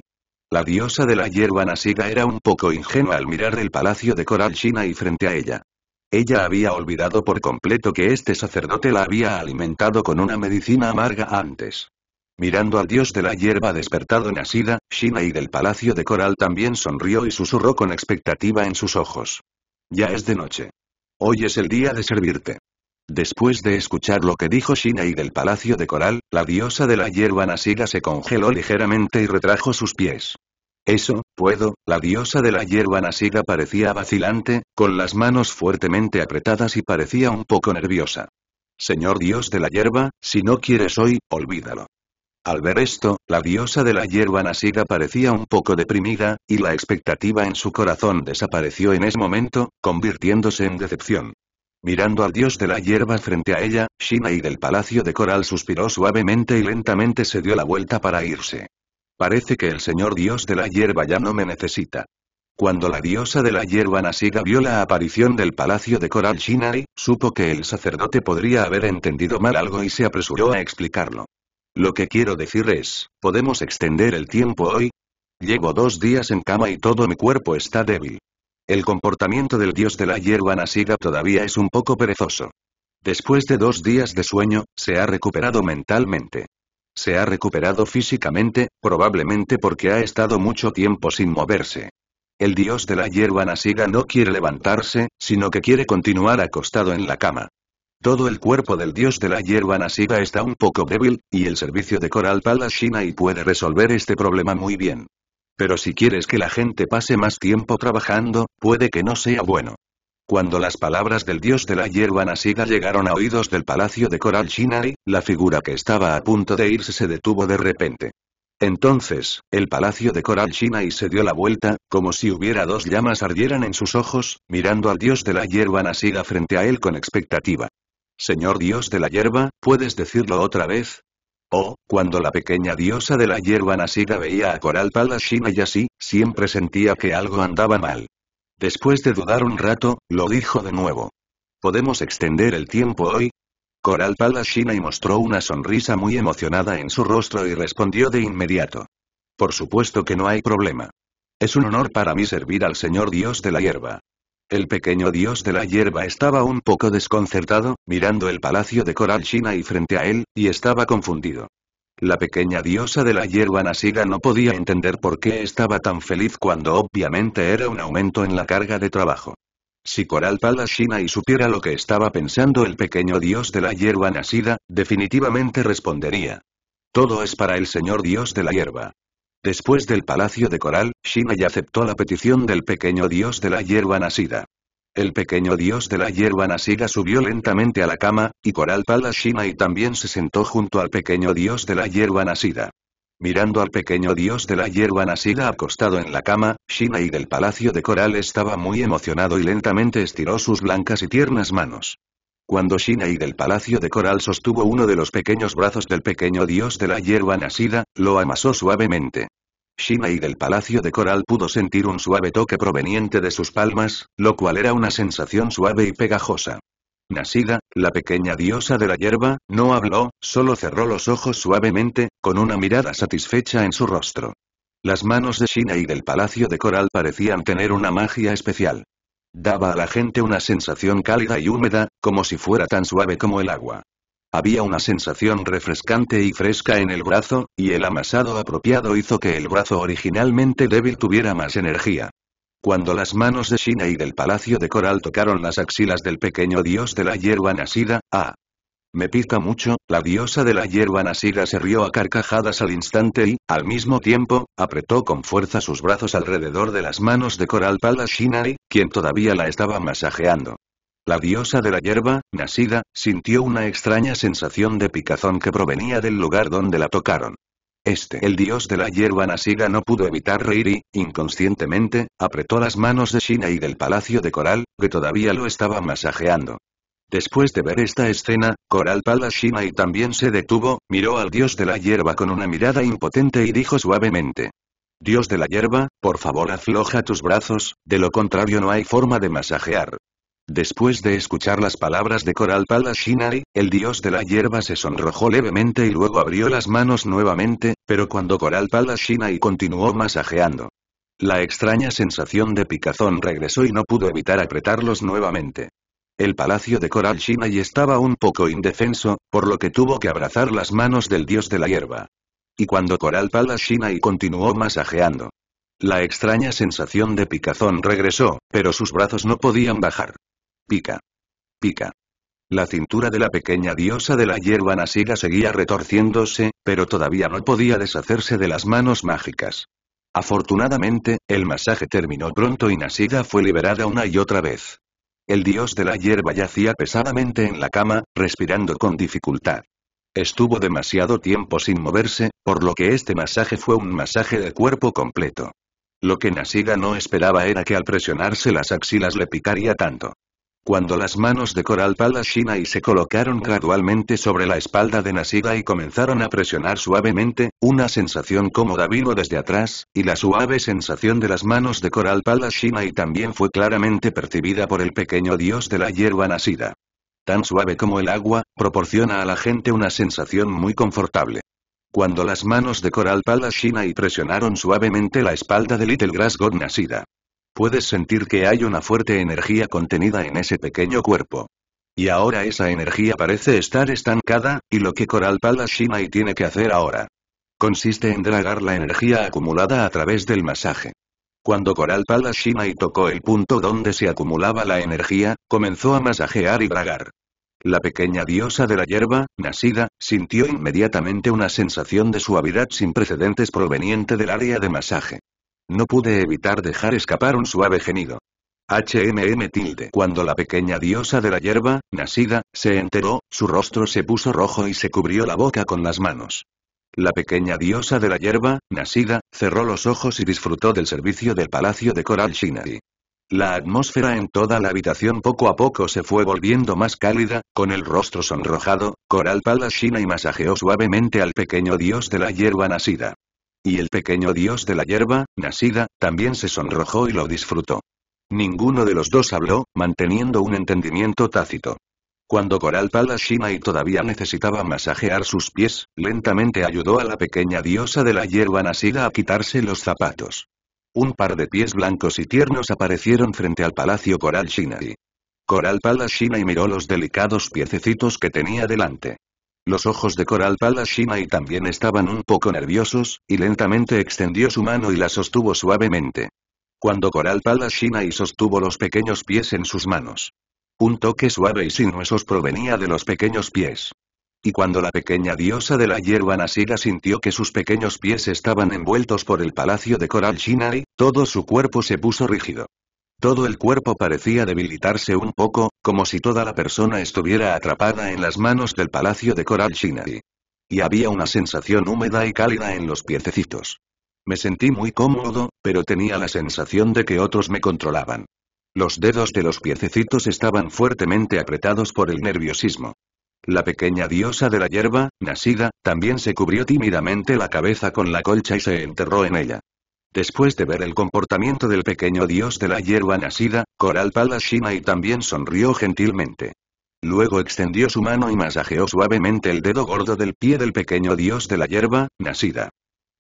La diosa de la hierba nacida era un poco ingenua al mirar el palacio de coral china y frente a ella. Ella había olvidado por completo que este sacerdote la había alimentado con una medicina amarga antes. Mirando al dios de la hierba despertado nacida, Shina y del palacio de coral también sonrió y susurró con expectativa en sus ojos. Ya es de noche. Hoy es el día de servirte. Después de escuchar lo que dijo Shina y del palacio de coral, la diosa de la hierba nacida se congeló ligeramente y retrajo sus pies. Eso, puedo, la diosa de la hierba nacida parecía vacilante, con las manos fuertemente apretadas y parecía un poco nerviosa. Señor dios de la hierba, si no quieres hoy, olvídalo. Al ver esto, la diosa de la hierba nacida parecía un poco deprimida, y la expectativa en su corazón desapareció en ese momento, convirtiéndose en decepción. Mirando al dios de la hierba frente a ella, Shinai del palacio de coral suspiró suavemente y lentamente se dio la vuelta para irse. Parece que el señor dios de la hierba ya no me necesita. Cuando la diosa de la hierba Nasiga vio la aparición del palacio de Coral Shinai, supo que el sacerdote podría haber entendido mal algo y se apresuró a explicarlo. Lo que quiero decir es, ¿podemos extender el tiempo hoy? Llevo dos días en cama y todo mi cuerpo está débil. El comportamiento del dios de la hierba Nasiga todavía es un poco perezoso. Después de dos días de sueño, se ha recuperado mentalmente. Se ha recuperado físicamente, probablemente porque ha estado mucho tiempo sin moverse. El dios de la hierba Nasiga no quiere levantarse, sino que quiere continuar acostado en la cama. Todo el cuerpo del dios de la hierba Nasiga está un poco débil, y el servicio de Coral Palashina y puede resolver este problema muy bien. Pero si quieres que la gente pase más tiempo trabajando, puede que no sea bueno. Cuando las palabras del dios de la hierba nasiga llegaron a oídos del palacio de Coral Shinai, la figura que estaba a punto de irse se detuvo de repente. Entonces, el palacio de Coral Shinai se dio la vuelta, como si hubiera dos llamas ardieran en sus ojos, mirando al dios de la hierba nasiga frente a él con expectativa. Señor dios de la hierba, ¿puedes decirlo otra vez? Oh, cuando la pequeña diosa de la hierba nasiga veía a Coral Palashinai y así, siempre sentía que algo andaba mal. Después de dudar un rato, lo dijo de nuevo. ¿Podemos extender el tiempo hoy? Coral Palashina y mostró una sonrisa muy emocionada en su rostro y respondió de inmediato. Por supuesto que no hay problema. Es un honor para mí servir al Señor Dios de la hierba. El pequeño dios de la hierba estaba un poco desconcertado, mirando el palacio de Coral China y frente a él, y estaba confundido. La pequeña diosa de la hierba nacida no podía entender por qué estaba tan feliz cuando obviamente era un aumento en la carga de trabajo. Si Coral Palashina y supiera lo que estaba pensando el pequeño dios de la hierba nacida, definitivamente respondería. Todo es para el señor dios de la hierba. Después del palacio de Coral, Shina ya aceptó la petición del pequeño dios de la hierba nacida. El pequeño dios de la hierba nacida subió lentamente a la cama, y Coral Shina y también se sentó junto al pequeño dios de la hierba nacida. Mirando al pequeño dios de la hierba nacida acostado en la cama, Shinai del palacio de coral estaba muy emocionado y lentamente estiró sus blancas y tiernas manos. Cuando Shinai del palacio de coral sostuvo uno de los pequeños brazos del pequeño dios de la hierba nacida, lo amasó suavemente. Shinai del Palacio de Coral pudo sentir un suave toque proveniente de sus palmas, lo cual era una sensación suave y pegajosa. Nasida, la pequeña diosa de la hierba, no habló, solo cerró los ojos suavemente, con una mirada satisfecha en su rostro. Las manos de y del Palacio de Coral parecían tener una magia especial. Daba a la gente una sensación cálida y húmeda, como si fuera tan suave como el agua. Había una sensación refrescante y fresca en el brazo, y el amasado apropiado hizo que el brazo originalmente débil tuviera más energía. Cuando las manos de Shina y del Palacio de Coral tocaron las axilas del pequeño dios de la hierba nacida, ah. Me pica mucho, la diosa de la hierba nacida se rió a carcajadas al instante y, al mismo tiempo, apretó con fuerza sus brazos alrededor de las manos de Coral Pala Shinai, quien todavía la estaba masajeando. La diosa de la hierba, nacida, sintió una extraña sensación de picazón que provenía del lugar donde la tocaron. Este, el dios de la hierba nacida no pudo evitar reír y, inconscientemente, apretó las manos de Shina y del palacio de Coral, que todavía lo estaba masajeando. Después de ver esta escena, Coral Pala Shina y también se detuvo, miró al dios de la hierba con una mirada impotente y dijo suavemente. Dios de la hierba, por favor afloja tus brazos, de lo contrario no hay forma de masajear. Después de escuchar las palabras de Coral Palashinai, el dios de la hierba se sonrojó levemente y luego abrió las manos nuevamente, pero cuando Coral Palashinai continuó masajeando. La extraña sensación de picazón regresó y no pudo evitar apretarlos nuevamente. El palacio de Coral Shinai estaba un poco indefenso, por lo que tuvo que abrazar las manos del dios de la hierba. Y cuando Coral Palashinai continuó masajeando. La extraña sensación de picazón regresó, pero sus brazos no podían bajar. Pica. Pica. La cintura de la pequeña diosa de la hierba nasiga seguía retorciéndose, pero todavía no podía deshacerse de las manos mágicas. Afortunadamente, el masaje terminó pronto y Nasiga fue liberada una y otra vez. El dios de la hierba yacía pesadamente en la cama, respirando con dificultad. Estuvo demasiado tiempo sin moverse, por lo que este masaje fue un masaje de cuerpo completo. Lo que Nasiga no esperaba era que al presionarse las axilas le picaría tanto. Cuando las manos de Coral y se colocaron gradualmente sobre la espalda de Nasida y comenzaron a presionar suavemente, una sensación cómoda vino desde atrás, y la suave sensación de las manos de Coral y también fue claramente percibida por el pequeño dios de la hierba Nasida. Tan suave como el agua, proporciona a la gente una sensación muy confortable. Cuando las manos de Coral y presionaron suavemente la espalda de Little Grass God Nasida, Puedes sentir que hay una fuerte energía contenida en ese pequeño cuerpo. Y ahora esa energía parece estar estancada, y lo que Coral Palashimai tiene que hacer ahora. Consiste en dragar la energía acumulada a través del masaje. Cuando Coral Palashimai tocó el punto donde se acumulaba la energía, comenzó a masajear y dragar. La pequeña diosa de la hierba, nacida, sintió inmediatamente una sensación de suavidad sin precedentes proveniente del área de masaje. No pude evitar dejar escapar un suave gemido. HMM tilde. Cuando la pequeña diosa de la hierba, nacida, se enteró, su rostro se puso rojo y se cubrió la boca con las manos. La pequeña diosa de la hierba, nacida, cerró los ojos y disfrutó del servicio del palacio de Coral Shinari. La atmósfera en toda la habitación poco a poco se fue volviendo más cálida, con el rostro sonrojado, Coral Palashina y masajeó suavemente al pequeño dios de la hierba nacida. Y el pequeño dios de la hierba, Nasida, también se sonrojó y lo disfrutó. Ninguno de los dos habló, manteniendo un entendimiento tácito. Cuando Coral palashima y todavía necesitaba masajear sus pies, lentamente ayudó a la pequeña diosa de la hierba Nasida a quitarse los zapatos. Un par de pies blancos y tiernos aparecieron frente al palacio Coral Shinai. Coral Palashina y miró los delicados piececitos que tenía delante. Los ojos de Coral Palashimai también estaban un poco nerviosos, y lentamente extendió su mano y la sostuvo suavemente. Cuando Coral Palashimai sostuvo los pequeños pies en sus manos. Un toque suave y huesos provenía de los pequeños pies. Y cuando la pequeña diosa de la hierba nasiga sintió que sus pequeños pies estaban envueltos por el palacio de Coral Shinai, todo su cuerpo se puso rígido. Todo el cuerpo parecía debilitarse un poco, como si toda la persona estuviera atrapada en las manos del palacio de coral Shinari. Y había una sensación húmeda y cálida en los piececitos. Me sentí muy cómodo, pero tenía la sensación de que otros me controlaban. Los dedos de los piececitos estaban fuertemente apretados por el nerviosismo. La pequeña diosa de la hierba, nacida, también se cubrió tímidamente la cabeza con la colcha y se enterró en ella. Después de ver el comportamiento del pequeño dios de la hierba nacida, Coral Palashina y también sonrió gentilmente. Luego extendió su mano y masajeó suavemente el dedo gordo del pie del pequeño dios de la hierba, nacida.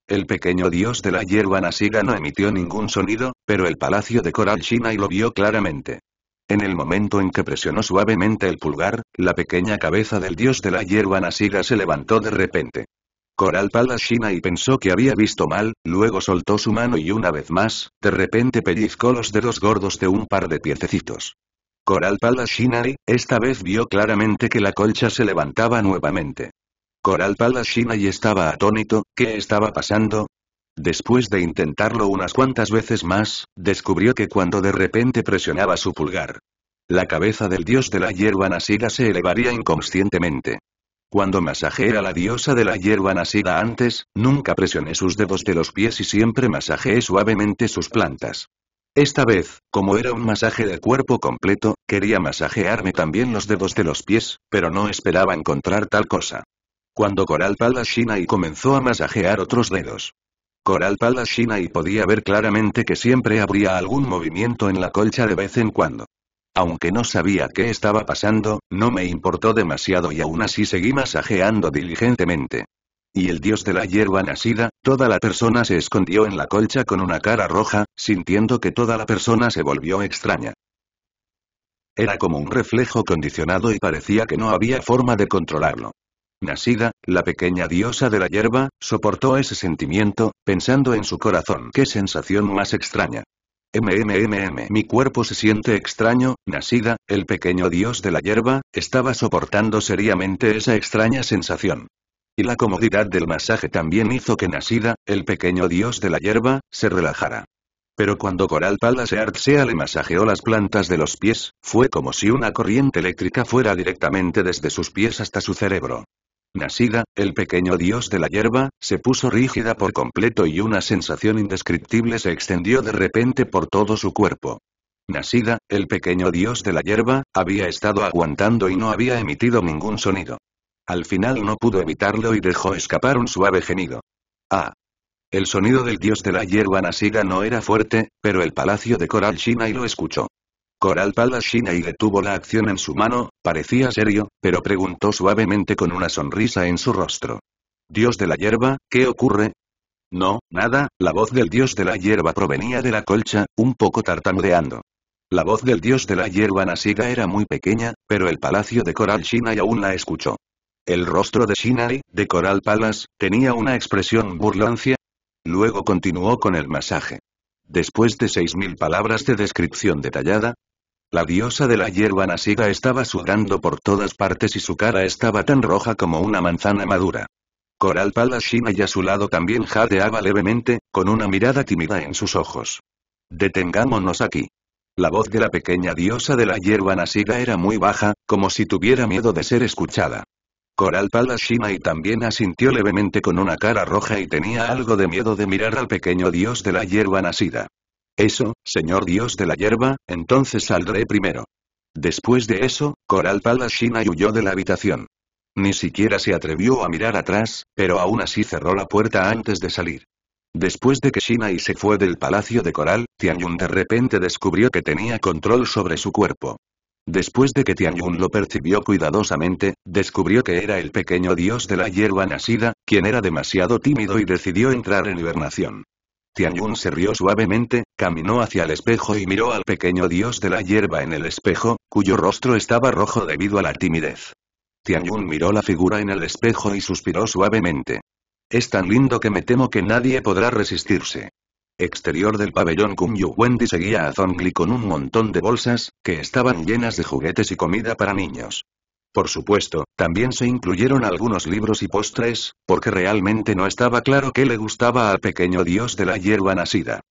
El pequeño dios de la hierba nacida no emitió ningún sonido, pero el palacio de Coral Shinai lo vio claramente. En el momento en que presionó suavemente el pulgar, la pequeña cabeza del dios de la hierba nacida se levantó de repente. Coral Palashina y pensó que había visto mal, luego soltó su mano y una vez más, de repente pellizcó los dedos gordos de un par de piececitos. Coral y esta vez vio claramente que la colcha se levantaba nuevamente. Coral y estaba atónito, ¿qué estaba pasando? Después de intentarlo unas cuantas veces más, descubrió que cuando de repente presionaba su pulgar, la cabeza del dios de la hierba Siga se elevaría inconscientemente. Cuando masajeé a la diosa de la hierba nacida antes, nunca presioné sus dedos de los pies y siempre masajeé suavemente sus plantas. Esta vez, como era un masaje de cuerpo completo, quería masajearme también los dedos de los pies, pero no esperaba encontrar tal cosa. Cuando Coral Palashina y comenzó a masajear otros dedos. Coral Palashina y podía ver claramente que siempre habría algún movimiento en la colcha de vez en cuando. Aunque no sabía qué estaba pasando, no me importó demasiado y aún así seguí masajeando diligentemente. Y el dios de la hierba nacida, toda la persona se escondió en la colcha con una cara roja, sintiendo que toda la persona se volvió extraña. Era como un reflejo condicionado y parecía que no había forma de controlarlo. Nacida, la pequeña diosa de la hierba, soportó ese sentimiento, pensando en su corazón qué sensación más extraña. MMMM. Mi cuerpo se siente extraño, Nasida, el pequeño dios de la hierba, estaba soportando seriamente esa extraña sensación. Y la comodidad del masaje también hizo que Nasida, el pequeño dios de la hierba, se relajara. Pero cuando Coral Palace Artsea le masajeó las plantas de los pies, fue como si una corriente eléctrica fuera directamente desde sus pies hasta su cerebro. Nasida, el pequeño dios de la hierba, se puso rígida por completo y una sensación indescriptible se extendió de repente por todo su cuerpo. Nasida, el pequeño dios de la hierba, había estado aguantando y no había emitido ningún sonido. Al final no pudo evitarlo y dejó escapar un suave gemido. ¡Ah! El sonido del dios de la hierba Nasida no era fuerte, pero el palacio de Coral China lo escuchó. Coral Palace y detuvo la acción en su mano, parecía serio, pero preguntó suavemente con una sonrisa en su rostro. Dios de la hierba, ¿qué ocurre? No, nada, la voz del dios de la hierba provenía de la colcha, un poco tartamudeando. La voz del dios de la hierba nacida era muy pequeña, pero el palacio de Coral Shinai aún la escuchó. El rostro de Shinai, de Coral Palace, tenía una expresión burlancia. Luego continuó con el masaje. Después de seis mil palabras de descripción detallada, la diosa de la hierba nacida estaba sudando por todas partes y su cara estaba tan roja como una manzana madura. Coral Palashina y a su lado también jadeaba levemente, con una mirada tímida en sus ojos. Detengámonos aquí. La voz de la pequeña diosa de la hierba nacida era muy baja, como si tuviera miedo de ser escuchada. Coral Palashima y también asintió levemente con una cara roja y tenía algo de miedo de mirar al pequeño dios de la hierba nacida. Eso, señor dios de la hierba, entonces saldré primero. Después de eso, Coral Palashina huyó de la habitación. Ni siquiera se atrevió a mirar atrás, pero aún así cerró la puerta antes de salir. Después de que Shinai se fue del palacio de Coral, Tianyun de repente descubrió que tenía control sobre su cuerpo. Después de que Tianyun lo percibió cuidadosamente, descubrió que era el pequeño dios de la hierba nacida, quien era demasiado tímido y decidió entrar en hibernación. Tianyun se rió suavemente, caminó hacia el espejo y miró al pequeño dios de la hierba en el espejo, cuyo rostro estaba rojo debido a la timidez. Tianyun miró la figura en el espejo y suspiró suavemente. Es tan lindo que me temo que nadie podrá resistirse. Exterior del pabellón yu Wendy seguía a Zongli con un montón de bolsas, que estaban llenas de juguetes y comida para niños. Por supuesto, también se incluyeron algunos libros y postres, porque realmente no estaba claro qué le gustaba al pequeño dios de la hierba nacida.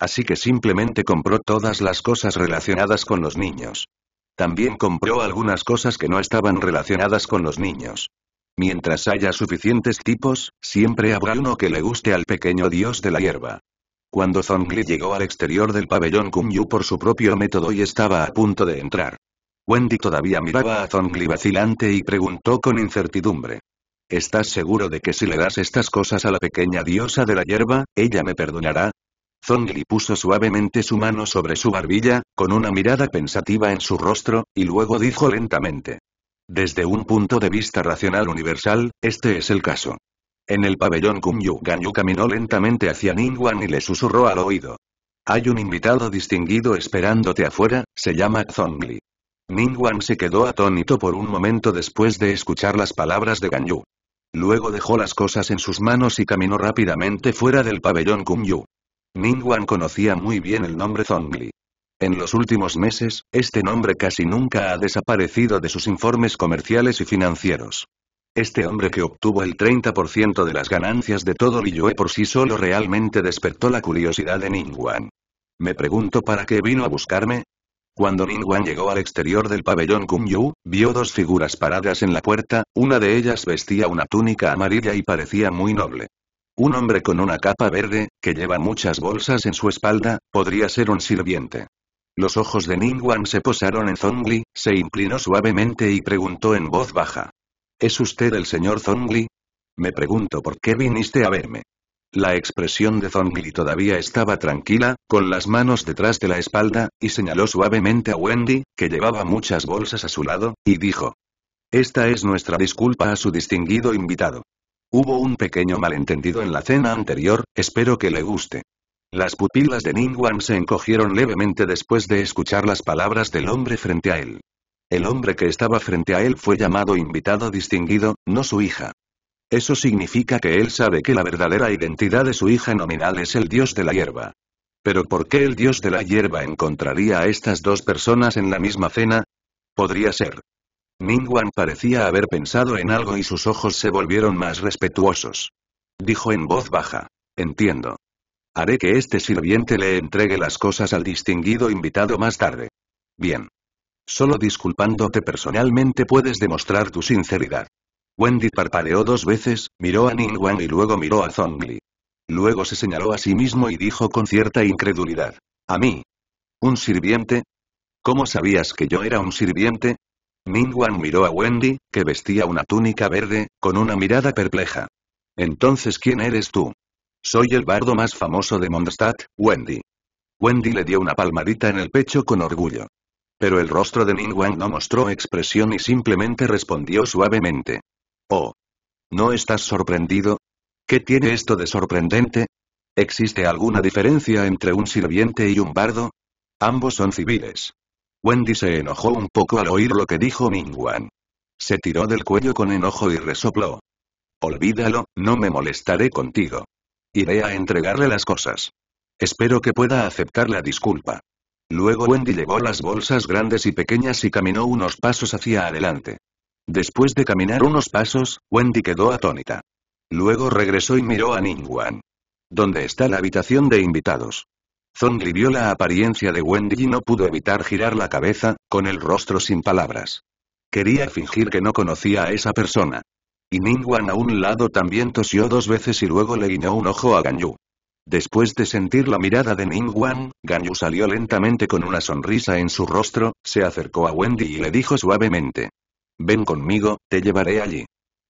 Así que simplemente compró todas las cosas relacionadas con los niños. También compró algunas cosas que no estaban relacionadas con los niños. Mientras haya suficientes tipos, siempre habrá uno que le guste al pequeño dios de la hierba. Cuando Zhongli llegó al exterior del pabellón Kunyu por su propio método y estaba a punto de entrar. Wendy todavía miraba a Zongli vacilante y preguntó con incertidumbre. ¿Estás seguro de que si le das estas cosas a la pequeña diosa de la hierba, ella me perdonará? Zongli puso suavemente su mano sobre su barbilla, con una mirada pensativa en su rostro, y luego dijo lentamente. Desde un punto de vista racional universal, este es el caso. En el pabellón Kumyu Ganyu caminó lentamente hacia Wan y le susurró al oído. Hay un invitado distinguido esperándote afuera, se llama Zongli. Wan se quedó atónito por un momento después de escuchar las palabras de Ganyu. Luego dejó las cosas en sus manos y caminó rápidamente fuera del pabellón Kumyu. Wan conocía muy bien el nombre Zongli. En los últimos meses, este nombre casi nunca ha desaparecido de sus informes comerciales y financieros. Este hombre que obtuvo el 30% de las ganancias de todo Liyue por sí solo realmente despertó la curiosidad de Wan. Me pregunto para qué vino a buscarme. Cuando Wan llegó al exterior del pabellón Yu, vio dos figuras paradas en la puerta, una de ellas vestía una túnica amarilla y parecía muy noble. Un hombre con una capa verde, que lleva muchas bolsas en su espalda, podría ser un sirviente. Los ojos de Wan se posaron en Zongli, se inclinó suavemente y preguntó en voz baja. ¿Es usted el señor Zongli? Me pregunto por qué viniste a verme. La expresión de Zongli todavía estaba tranquila, con las manos detrás de la espalda, y señaló suavemente a Wendy, que llevaba muchas bolsas a su lado, y dijo. Esta es nuestra disculpa a su distinguido invitado. Hubo un pequeño malentendido en la cena anterior, espero que le guste. Las pupilas de Ningwan se encogieron levemente después de escuchar las palabras del hombre frente a él. El hombre que estaba frente a él fue llamado invitado distinguido, no su hija. Eso significa que él sabe que la verdadera identidad de su hija nominal es el dios de la hierba. Pero ¿por qué el dios de la hierba encontraría a estas dos personas en la misma cena? Podría ser. Mingwan parecía haber pensado en algo y sus ojos se volvieron más respetuosos. Dijo en voz baja. Entiendo. Haré que este sirviente le entregue las cosas al distinguido invitado más tarde. Bien. Solo disculpándote personalmente puedes demostrar tu sinceridad. Wendy parpadeó dos veces, miró a Ningguang y luego miró a Zongli. Luego se señaló a sí mismo y dijo con cierta incredulidad. ¿A mí? ¿Un sirviente? ¿Cómo sabías que yo era un sirviente? Ming-wan miró a Wendy, que vestía una túnica verde, con una mirada perpleja. Entonces, ¿quién eres tú? Soy el bardo más famoso de Mondstadt, Wendy. Wendy le dio una palmadita en el pecho con orgullo. Pero el rostro de Wan no mostró expresión y simplemente respondió suavemente. Oh. ¿No estás sorprendido? ¿Qué tiene esto de sorprendente? ¿Existe alguna diferencia entre un sirviente y un bardo? Ambos son civiles. Wendy se enojó un poco al oír lo que dijo Wan. Se tiró del cuello con enojo y resopló. Olvídalo, no me molestaré contigo. Iré a entregarle las cosas. Espero que pueda aceptar la disculpa. Luego Wendy llevó las bolsas grandes y pequeñas y caminó unos pasos hacia adelante. Después de caminar unos pasos, Wendy quedó atónita. Luego regresó y miró a Ningguan. ¿Dónde está la habitación de invitados? Zongli vio la apariencia de Wendy y no pudo evitar girar la cabeza, con el rostro sin palabras. Quería fingir que no conocía a esa persona. Y Ningguan a un lado también tosió dos veces y luego le guiñó un ojo a Ganyu. Después de sentir la mirada de Ning Wang, Ganyu salió lentamente con una sonrisa en su rostro, se acercó a Wendy y le dijo suavemente. Ven conmigo, te llevaré allí.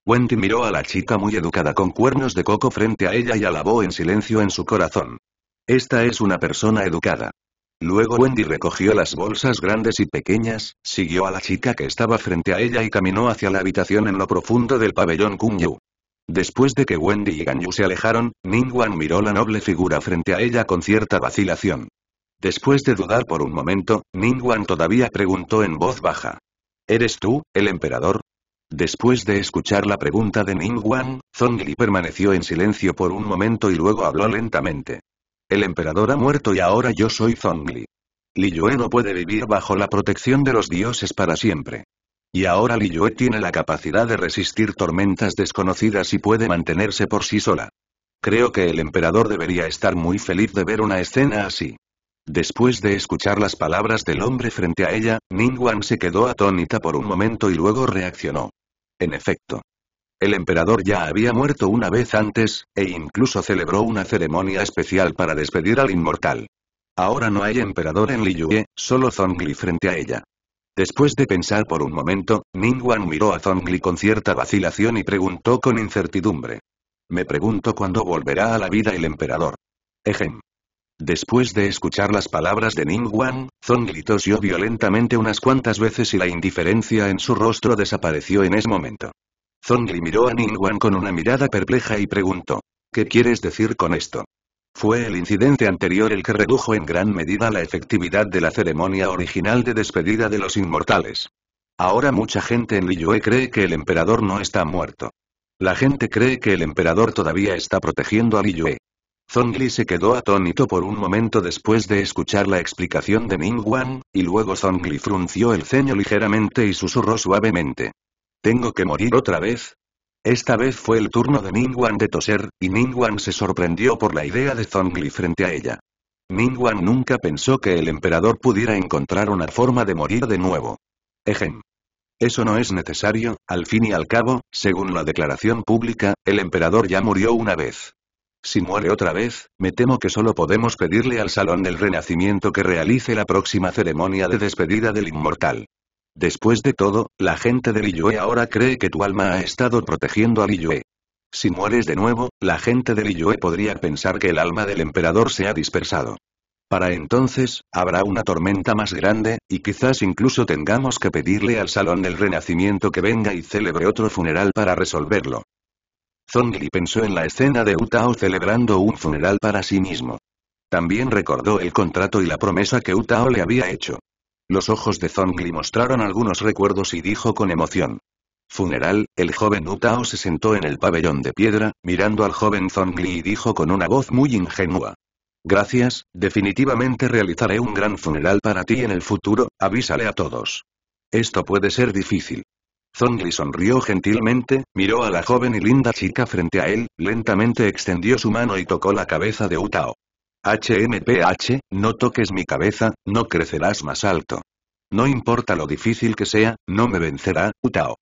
Wendy miró a la chica muy educada con cuernos de coco frente a ella y alabó en silencio en su corazón. Esta es una persona educada. Luego Wendy recogió las bolsas grandes y pequeñas, siguió a la chica que estaba frente a ella y caminó hacia la habitación en lo profundo del pabellón Yu. Después de que Wendy y Ganyu se alejaron, Wan miró la noble figura frente a ella con cierta vacilación. Después de dudar por un momento, Wan todavía preguntó en voz baja. ¿Eres tú, el emperador? Después de escuchar la pregunta de Ning Zong Zongli permaneció en silencio por un momento y luego habló lentamente. El emperador ha muerto y ahora yo soy Zongli. Li Yue no puede vivir bajo la protección de los dioses para siempre. Y ahora Liyue tiene la capacidad de resistir tormentas desconocidas y puede mantenerse por sí sola. Creo que el emperador debería estar muy feliz de ver una escena así. Después de escuchar las palabras del hombre frente a ella, Wan se quedó atónita por un momento y luego reaccionó. En efecto. El emperador ya había muerto una vez antes, e incluso celebró una ceremonia especial para despedir al inmortal. Ahora no hay emperador en Liyue, solo Zhongli frente a ella. Después de pensar por un momento, Wan miró a Zhongli con cierta vacilación y preguntó con incertidumbre. Me pregunto cuándo volverá a la vida el emperador. Ejem. Después de escuchar las palabras de Ning Wan, Zhongli tosió violentamente unas cuantas veces y la indiferencia en su rostro desapareció en ese momento. Zhongli miró a Wan con una mirada perpleja y preguntó. ¿Qué quieres decir con esto? Fue el incidente anterior el que redujo en gran medida la efectividad de la ceremonia original de despedida de los inmortales. Ahora mucha gente en Liyue cree que el emperador no está muerto. La gente cree que el emperador todavía está protegiendo a Liyue. Zongli se quedó atónito por un momento después de escuchar la explicación de Ming Wan, y luego Zongli frunció el ceño ligeramente y susurró suavemente. ¿Tengo que morir otra vez? Esta vez fue el turno de Wan de toser, y Wan se sorprendió por la idea de Zongli frente a ella. Wan nunca pensó que el emperador pudiera encontrar una forma de morir de nuevo. Ejem. Eso no es necesario, al fin y al cabo, según la declaración pública, el emperador ya murió una vez. Si muere otra vez, me temo que solo podemos pedirle al Salón del Renacimiento que realice la próxima ceremonia de despedida del inmortal. Después de todo, la gente de Liyue ahora cree que tu alma ha estado protegiendo a Liyue. Si mueres de nuevo, la gente de Liyue podría pensar que el alma del emperador se ha dispersado. Para entonces, habrá una tormenta más grande, y quizás incluso tengamos que pedirle al Salón del Renacimiento que venga y celebre otro funeral para resolverlo. Zongli pensó en la escena de Utao celebrando un funeral para sí mismo. También recordó el contrato y la promesa que Utao le había hecho. Los ojos de Zongli mostraron algunos recuerdos y dijo con emoción. Funeral, el joven Utao se sentó en el pabellón de piedra, mirando al joven Zongli y dijo con una voz muy ingenua. Gracias, definitivamente realizaré un gran funeral para ti en el futuro, avísale a todos. Esto puede ser difícil. Zongli sonrió gentilmente, miró a la joven y linda chica frente a él, lentamente extendió su mano y tocó la cabeza de Utao. HMPH, no toques mi cabeza, no crecerás más alto. No importa lo difícil que sea, no me vencerá, Utao.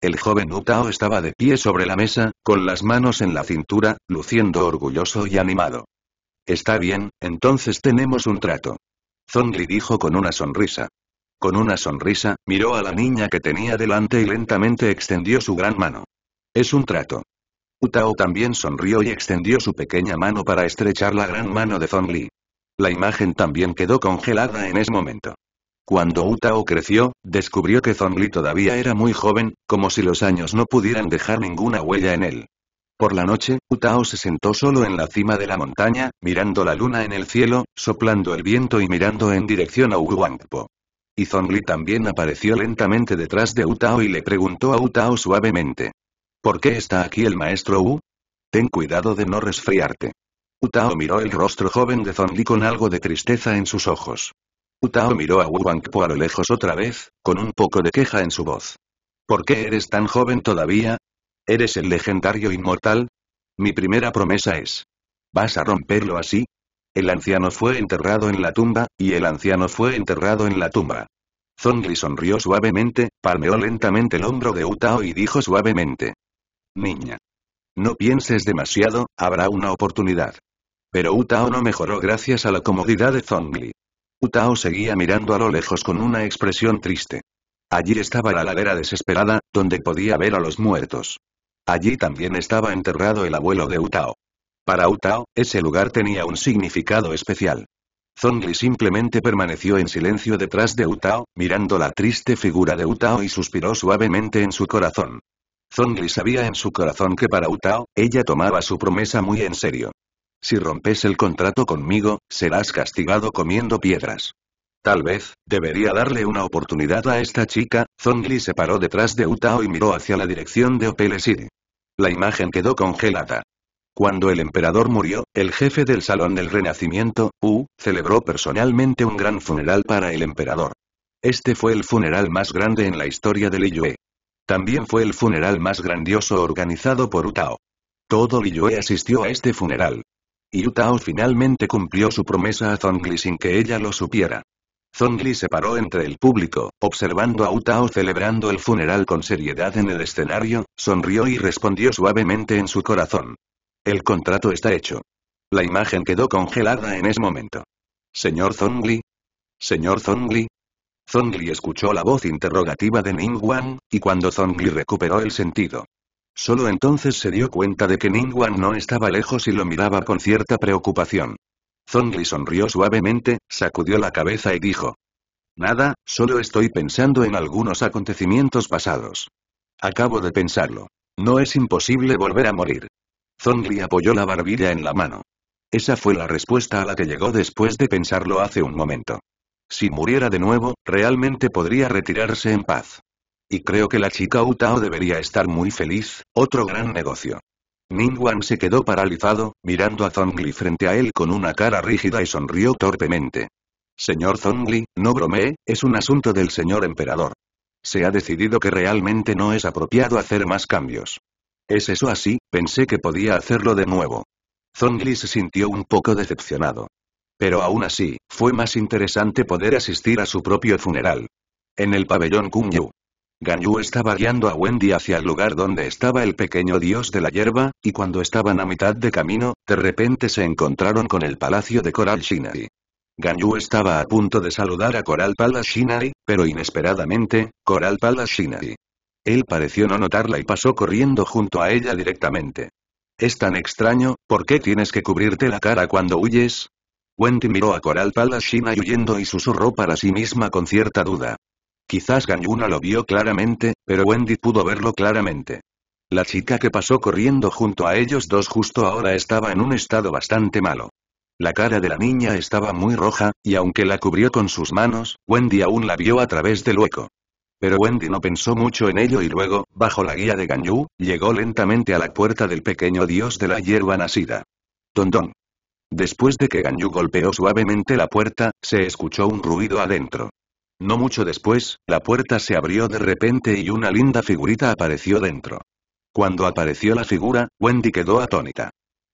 El joven Utao estaba de pie sobre la mesa, con las manos en la cintura, luciendo orgulloso y animado. Está bien, entonces tenemos un trato. Zongli dijo con una sonrisa. Con una sonrisa, miró a la niña que tenía delante y lentamente extendió su gran mano. Es un trato. Utao también sonrió y extendió su pequeña mano para estrechar la gran mano de Zhongli. La imagen también quedó congelada en ese momento. Cuando Utao creció, descubrió que Zhongli todavía era muy joven, como si los años no pudieran dejar ninguna huella en él. Por la noche, Utao se sentó solo en la cima de la montaña, mirando la luna en el cielo, soplando el viento y mirando en dirección a Uguangpo. Y Zhongli también apareció lentamente detrás de Utao y le preguntó a Utao suavemente. ¿Por qué está aquí el maestro Wu? Ten cuidado de no resfriarte. Utao miró el rostro joven de Zhongli con algo de tristeza en sus ojos. Utao miró a Wu Wangpo a lo lejos otra vez, con un poco de queja en su voz. ¿Por qué eres tan joven todavía? ¿Eres el legendario inmortal? Mi primera promesa es. ¿Vas a romperlo así? El anciano fue enterrado en la tumba, y el anciano fue enterrado en la tumba. Zongli sonrió suavemente, palmeó lentamente el hombro de Utao y dijo suavemente. Niña. No pienses demasiado, habrá una oportunidad. Pero Utao no mejoró gracias a la comodidad de Zongli. Utao seguía mirando a lo lejos con una expresión triste. Allí estaba la ladera desesperada, donde podía ver a los muertos. Allí también estaba enterrado el abuelo de Utao. Para Utao, ese lugar tenía un significado especial. Zongli simplemente permaneció en silencio detrás de Utao, mirando la triste figura de Utao y suspiró suavemente en su corazón. Zongli sabía en su corazón que para Utao, ella tomaba su promesa muy en serio. Si rompes el contrato conmigo, serás castigado comiendo piedras. Tal vez, debería darle una oportunidad a esta chica, Zongli se paró detrás de Utao y miró hacia la dirección de Opel La imagen quedó congelada. Cuando el emperador murió, el jefe del Salón del Renacimiento, U, celebró personalmente un gran funeral para el emperador. Este fue el funeral más grande en la historia de Liyue. También fue el funeral más grandioso organizado por Utao. Todo Liyue asistió a este funeral. Y Utao finalmente cumplió su promesa a Zongli sin que ella lo supiera. Zongli se paró entre el público, observando a Utao celebrando el funeral con seriedad en el escenario, sonrió y respondió suavemente en su corazón. El contrato está hecho. La imagen quedó congelada en ese momento. Señor Zongli. Señor Zongli. Zongli escuchó la voz interrogativa de Ning Wan y cuando Zongli recuperó el sentido. Solo entonces se dio cuenta de que Ning Wan no estaba lejos y lo miraba con cierta preocupación. Zongli sonrió suavemente, sacudió la cabeza y dijo. Nada, solo estoy pensando en algunos acontecimientos pasados. Acabo de pensarlo. No es imposible volver a morir. Zongli apoyó la barbilla en la mano. Esa fue la respuesta a la que llegó después de pensarlo hace un momento. Si muriera de nuevo, realmente podría retirarse en paz. Y creo que la chica Utao debería estar muy feliz, otro gran negocio. Wan se quedó paralizado, mirando a Zongli frente a él con una cara rígida y sonrió torpemente. Señor Zongli, no bromee, es un asunto del señor emperador. Se ha decidido que realmente no es apropiado hacer más cambios. ¿Es eso así? Pensé que podía hacerlo de nuevo. Zongli se sintió un poco decepcionado. Pero aún así, fue más interesante poder asistir a su propio funeral. En el pabellón Yu. Ganyu estaba guiando a Wendy hacia el lugar donde estaba el pequeño dios de la hierba, y cuando estaban a mitad de camino, de repente se encontraron con el palacio de Coral Shinai. Ganyu estaba a punto de saludar a Coral Palace Shinai, pero inesperadamente, Coral Palace Shinai. Él pareció no notarla y pasó corriendo junto a ella directamente. Es tan extraño, ¿por qué tienes que cubrirte la cara cuando huyes? Wendy miró a Coral Palashina huyendo y susurró para sí misma con cierta duda. Quizás Ganyu no lo vio claramente, pero Wendy pudo verlo claramente. La chica que pasó corriendo junto a ellos dos justo ahora estaba en un estado bastante malo. La cara de la niña estaba muy roja, y aunque la cubrió con sus manos, Wendy aún la vio a través del hueco. Pero Wendy no pensó mucho en ello y luego, bajo la guía de Ganyu, llegó lentamente a la puerta del pequeño dios de la hierba nacida. Tondón. Después de que Ganyu golpeó suavemente la puerta, se escuchó un ruido adentro. No mucho después, la puerta se abrió de repente y una linda figurita apareció dentro. Cuando apareció la figura, Wendy quedó atónita.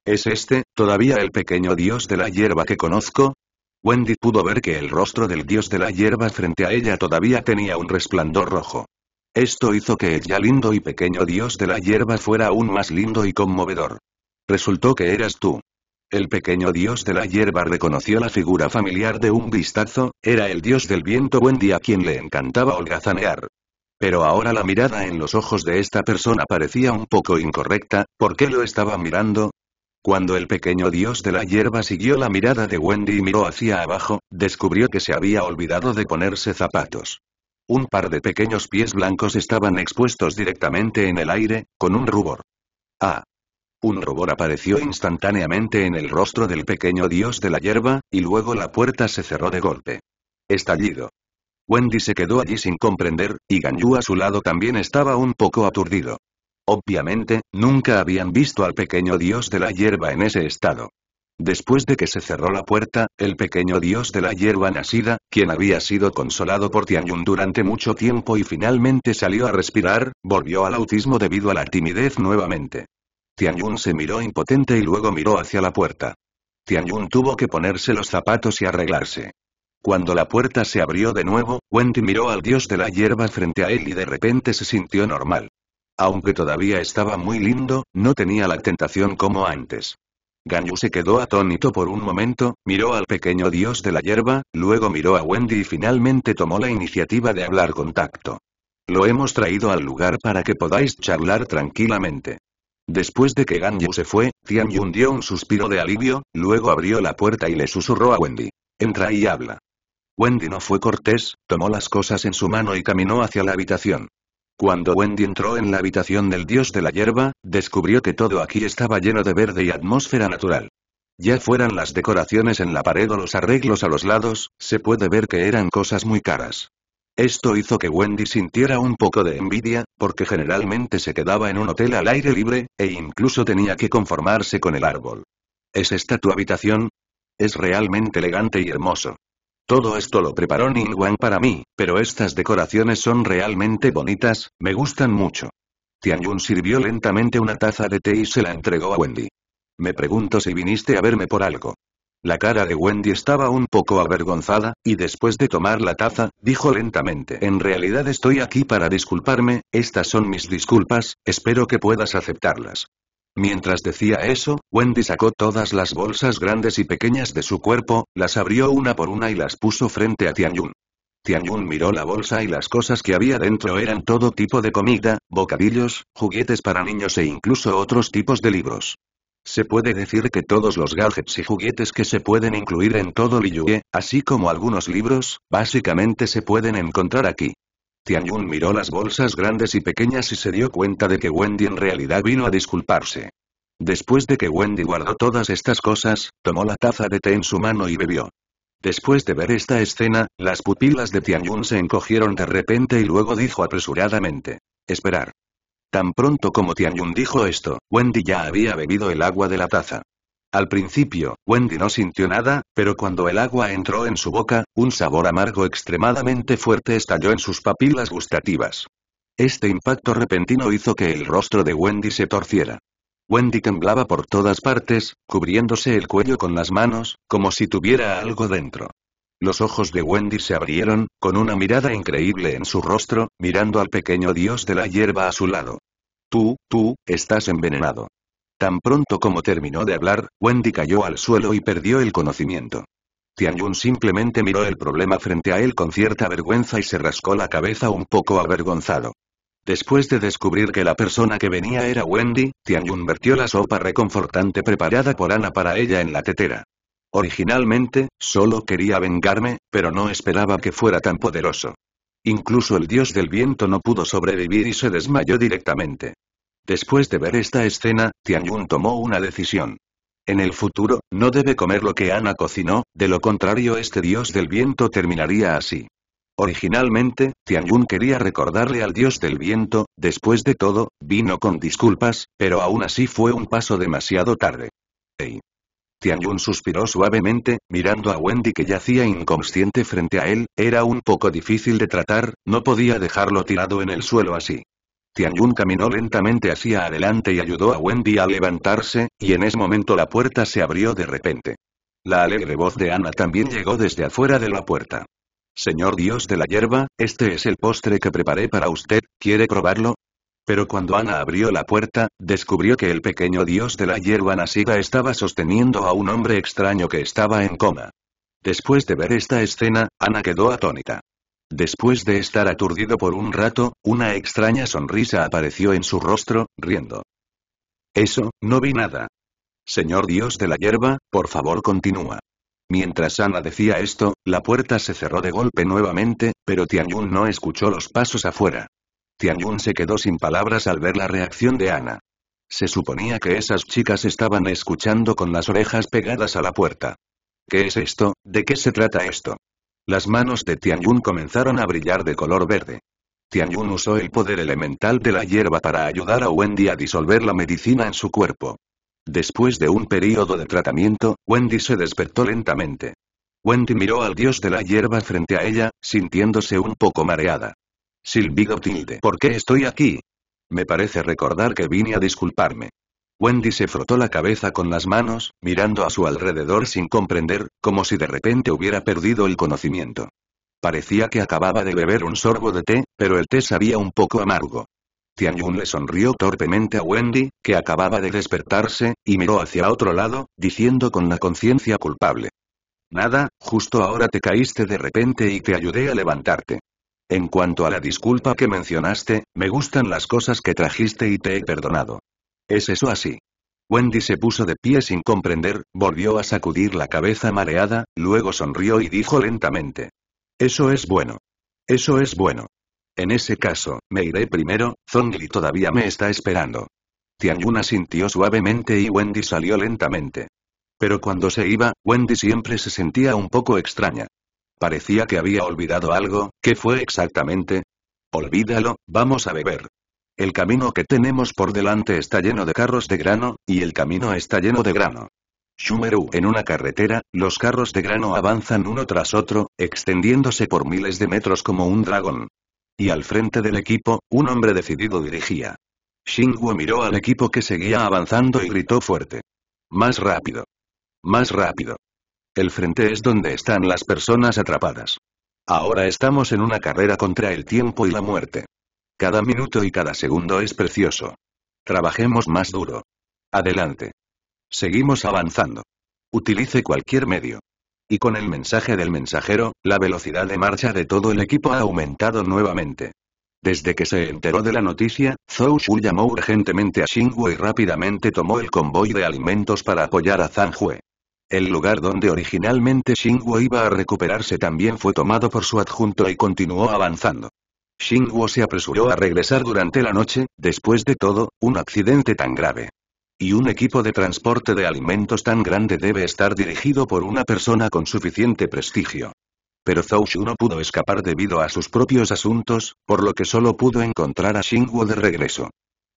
¿Es este, todavía el pequeño dios de la hierba que conozco? Wendy pudo ver que el rostro del dios de la hierba frente a ella todavía tenía un resplandor rojo. Esto hizo que el ya lindo y pequeño dios de la hierba fuera aún más lindo y conmovedor. Resultó que eras tú. El pequeño dios de la hierba reconoció la figura familiar de un vistazo, era el dios del viento Wendy a quien le encantaba holgazanear. Pero ahora la mirada en los ojos de esta persona parecía un poco incorrecta, ¿por qué lo estaba mirando? Cuando el pequeño dios de la hierba siguió la mirada de Wendy y miró hacia abajo, descubrió que se había olvidado de ponerse zapatos. Un par de pequeños pies blancos estaban expuestos directamente en el aire, con un rubor. Ah, un rubor apareció instantáneamente en el rostro del pequeño dios de la hierba, y luego la puerta se cerró de golpe. Estallido. Wendy se quedó allí sin comprender, y Ganyu a su lado también estaba un poco aturdido. Obviamente, nunca habían visto al pequeño dios de la hierba en ese estado. Después de que se cerró la puerta, el pequeño dios de la hierba nacida, quien había sido consolado por Tianyun durante mucho tiempo y finalmente salió a respirar, volvió al autismo debido a la timidez nuevamente. Tianyun se miró impotente y luego miró hacia la puerta. Tianyun tuvo que ponerse los zapatos y arreglarse. Cuando la puerta se abrió de nuevo, Wendy miró al dios de la hierba frente a él y de repente se sintió normal. Aunque todavía estaba muy lindo, no tenía la tentación como antes. Ganyu se quedó atónito por un momento, miró al pequeño dios de la hierba, luego miró a Wendy y finalmente tomó la iniciativa de hablar con tacto. Lo hemos traído al lugar para que podáis charlar tranquilamente. Después de que Yu se fue, Tian Yun dio un suspiro de alivio, luego abrió la puerta y le susurró a Wendy. Entra y habla. Wendy no fue cortés, tomó las cosas en su mano y caminó hacia la habitación. Cuando Wendy entró en la habitación del dios de la hierba, descubrió que todo aquí estaba lleno de verde y atmósfera natural. Ya fueran las decoraciones en la pared o los arreglos a los lados, se puede ver que eran cosas muy caras. Esto hizo que Wendy sintiera un poco de envidia, porque generalmente se quedaba en un hotel al aire libre, e incluso tenía que conformarse con el árbol. ¿Es esta tu habitación? Es realmente elegante y hermoso. Todo esto lo preparó Ning Wang para mí, pero estas decoraciones son realmente bonitas, me gustan mucho. Tianyun sirvió lentamente una taza de té y se la entregó a Wendy. Me pregunto si viniste a verme por algo. La cara de Wendy estaba un poco avergonzada, y después de tomar la taza, dijo lentamente En realidad estoy aquí para disculparme, estas son mis disculpas, espero que puedas aceptarlas. Mientras decía eso, Wendy sacó todas las bolsas grandes y pequeñas de su cuerpo, las abrió una por una y las puso frente a Tianyun. Tianyun miró la bolsa y las cosas que había dentro eran todo tipo de comida, bocadillos, juguetes para niños e incluso otros tipos de libros. Se puede decir que todos los gadgets y juguetes que se pueden incluir en todo Liyue, así como algunos libros, básicamente se pueden encontrar aquí. Tianyun miró las bolsas grandes y pequeñas y se dio cuenta de que Wendy en realidad vino a disculparse. Después de que Wendy guardó todas estas cosas, tomó la taza de té en su mano y bebió. Después de ver esta escena, las pupilas de Tianyun se encogieron de repente y luego dijo apresuradamente. Esperar. Tan pronto como Tianyun dijo esto, Wendy ya había bebido el agua de la taza. Al principio, Wendy no sintió nada, pero cuando el agua entró en su boca, un sabor amargo extremadamente fuerte estalló en sus papilas gustativas. Este impacto repentino hizo que el rostro de Wendy se torciera. Wendy temblaba por todas partes, cubriéndose el cuello con las manos, como si tuviera algo dentro. Los ojos de Wendy se abrieron, con una mirada increíble en su rostro, mirando al pequeño dios de la hierba a su lado. Tú, tú, estás envenenado. Tan pronto como terminó de hablar, Wendy cayó al suelo y perdió el conocimiento. Tianyun simplemente miró el problema frente a él con cierta vergüenza y se rascó la cabeza un poco avergonzado. Después de descubrir que la persona que venía era Wendy, Tianyun vertió la sopa reconfortante preparada por Ana para ella en la tetera. Originalmente, solo quería vengarme, pero no esperaba que fuera tan poderoso. Incluso el dios del viento no pudo sobrevivir y se desmayó directamente. Después de ver esta escena, Tianyun tomó una decisión. En el futuro, no debe comer lo que Ana cocinó, de lo contrario este dios del viento terminaría así. Originalmente, Tianyun quería recordarle al dios del viento, después de todo, vino con disculpas, pero aún así fue un paso demasiado tarde. Ey. Tianyun suspiró suavemente, mirando a Wendy que yacía inconsciente frente a él, era un poco difícil de tratar, no podía dejarlo tirado en el suelo así. Tianyun caminó lentamente hacia adelante y ayudó a Wendy a levantarse, y en ese momento la puerta se abrió de repente. La alegre voz de Ana también llegó desde afuera de la puerta. Señor Dios de la hierba, este es el postre que preparé para usted, ¿quiere probarlo? Pero cuando Ana abrió la puerta, descubrió que el pequeño dios de la hierba nacida estaba sosteniendo a un hombre extraño que estaba en coma. Después de ver esta escena, Ana quedó atónita. Después de estar aturdido por un rato, una extraña sonrisa apareció en su rostro, riendo. Eso, no vi nada. Señor Dios de la hierba, por favor continúa. Mientras Ana decía esto, la puerta se cerró de golpe nuevamente, pero Tianyun no escuchó los pasos afuera. Tianyun se quedó sin palabras al ver la reacción de Ana. Se suponía que esas chicas estaban escuchando con las orejas pegadas a la puerta. ¿Qué es esto? ¿De qué se trata esto? Las manos de Tianyun comenzaron a brillar de color verde. Tianyun usó el poder elemental de la hierba para ayudar a Wendy a disolver la medicina en su cuerpo. Después de un período de tratamiento, Wendy se despertó lentamente. Wendy miró al dios de la hierba frente a ella, sintiéndose un poco mareada. Silbido tilde. ¿Por qué estoy aquí? Me parece recordar que vine a disculparme. Wendy se frotó la cabeza con las manos, mirando a su alrededor sin comprender, como si de repente hubiera perdido el conocimiento. Parecía que acababa de beber un sorbo de té, pero el té sabía un poco amargo. Tianyun le sonrió torpemente a Wendy, que acababa de despertarse, y miró hacia otro lado, diciendo con la conciencia culpable. Nada, justo ahora te caíste de repente y te ayudé a levantarte. En cuanto a la disculpa que mencionaste, me gustan las cosas que trajiste y te he perdonado. ¿Es eso así? Wendy se puso de pie sin comprender, volvió a sacudir la cabeza mareada, luego sonrió y dijo lentamente. Eso es bueno. Eso es bueno. En ese caso, me iré primero, Zongli todavía me está esperando. Tianyun sintió suavemente y Wendy salió lentamente. Pero cuando se iba, Wendy siempre se sentía un poco extraña. Parecía que había olvidado algo, ¿qué fue exactamente? Olvídalo, vamos a beber. El camino que tenemos por delante está lleno de carros de grano, y el camino está lleno de grano. Shumeru en una carretera, los carros de grano avanzan uno tras otro, extendiéndose por miles de metros como un dragón. Y al frente del equipo, un hombre decidido dirigía. Shinguo miró al equipo que seguía avanzando y gritó fuerte. Más rápido. Más rápido. El frente es donde están las personas atrapadas. Ahora estamos en una carrera contra el tiempo y la muerte. Cada minuto y cada segundo es precioso. Trabajemos más duro. Adelante. Seguimos avanzando. Utilice cualquier medio. Y con el mensaje del mensajero, la velocidad de marcha de todo el equipo ha aumentado nuevamente. Desde que se enteró de la noticia, Zhou Shu llamó urgentemente a Xingwu y rápidamente tomó el convoy de alimentos para apoyar a Zhang el lugar donde originalmente wu iba a recuperarse también fue tomado por su adjunto y continuó avanzando. wu se apresuró a regresar durante la noche, después de todo, un accidente tan grave. Y un equipo de transporte de alimentos tan grande debe estar dirigido por una persona con suficiente prestigio. Pero Zhou Shu no pudo escapar debido a sus propios asuntos, por lo que solo pudo encontrar a wu de regreso.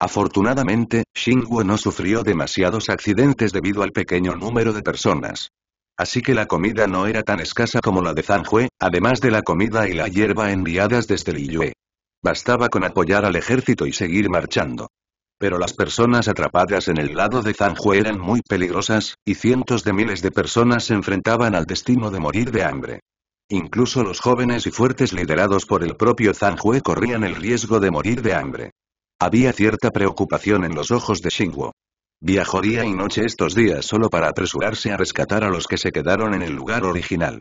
Afortunadamente, wu no sufrió demasiados accidentes debido al pequeño número de personas. Así que la comida no era tan escasa como la de Zanjue, además de la comida y la hierba enviadas desde Liyue. Bastaba con apoyar al ejército y seguir marchando. Pero las personas atrapadas en el lado de Zanjue eran muy peligrosas, y cientos de miles de personas se enfrentaban al destino de morir de hambre. Incluso los jóvenes y fuertes liderados por el propio Zanjue corrían el riesgo de morir de hambre. Había cierta preocupación en los ojos de Shingo. Viajó día y noche estos días solo para apresurarse a rescatar a los que se quedaron en el lugar original.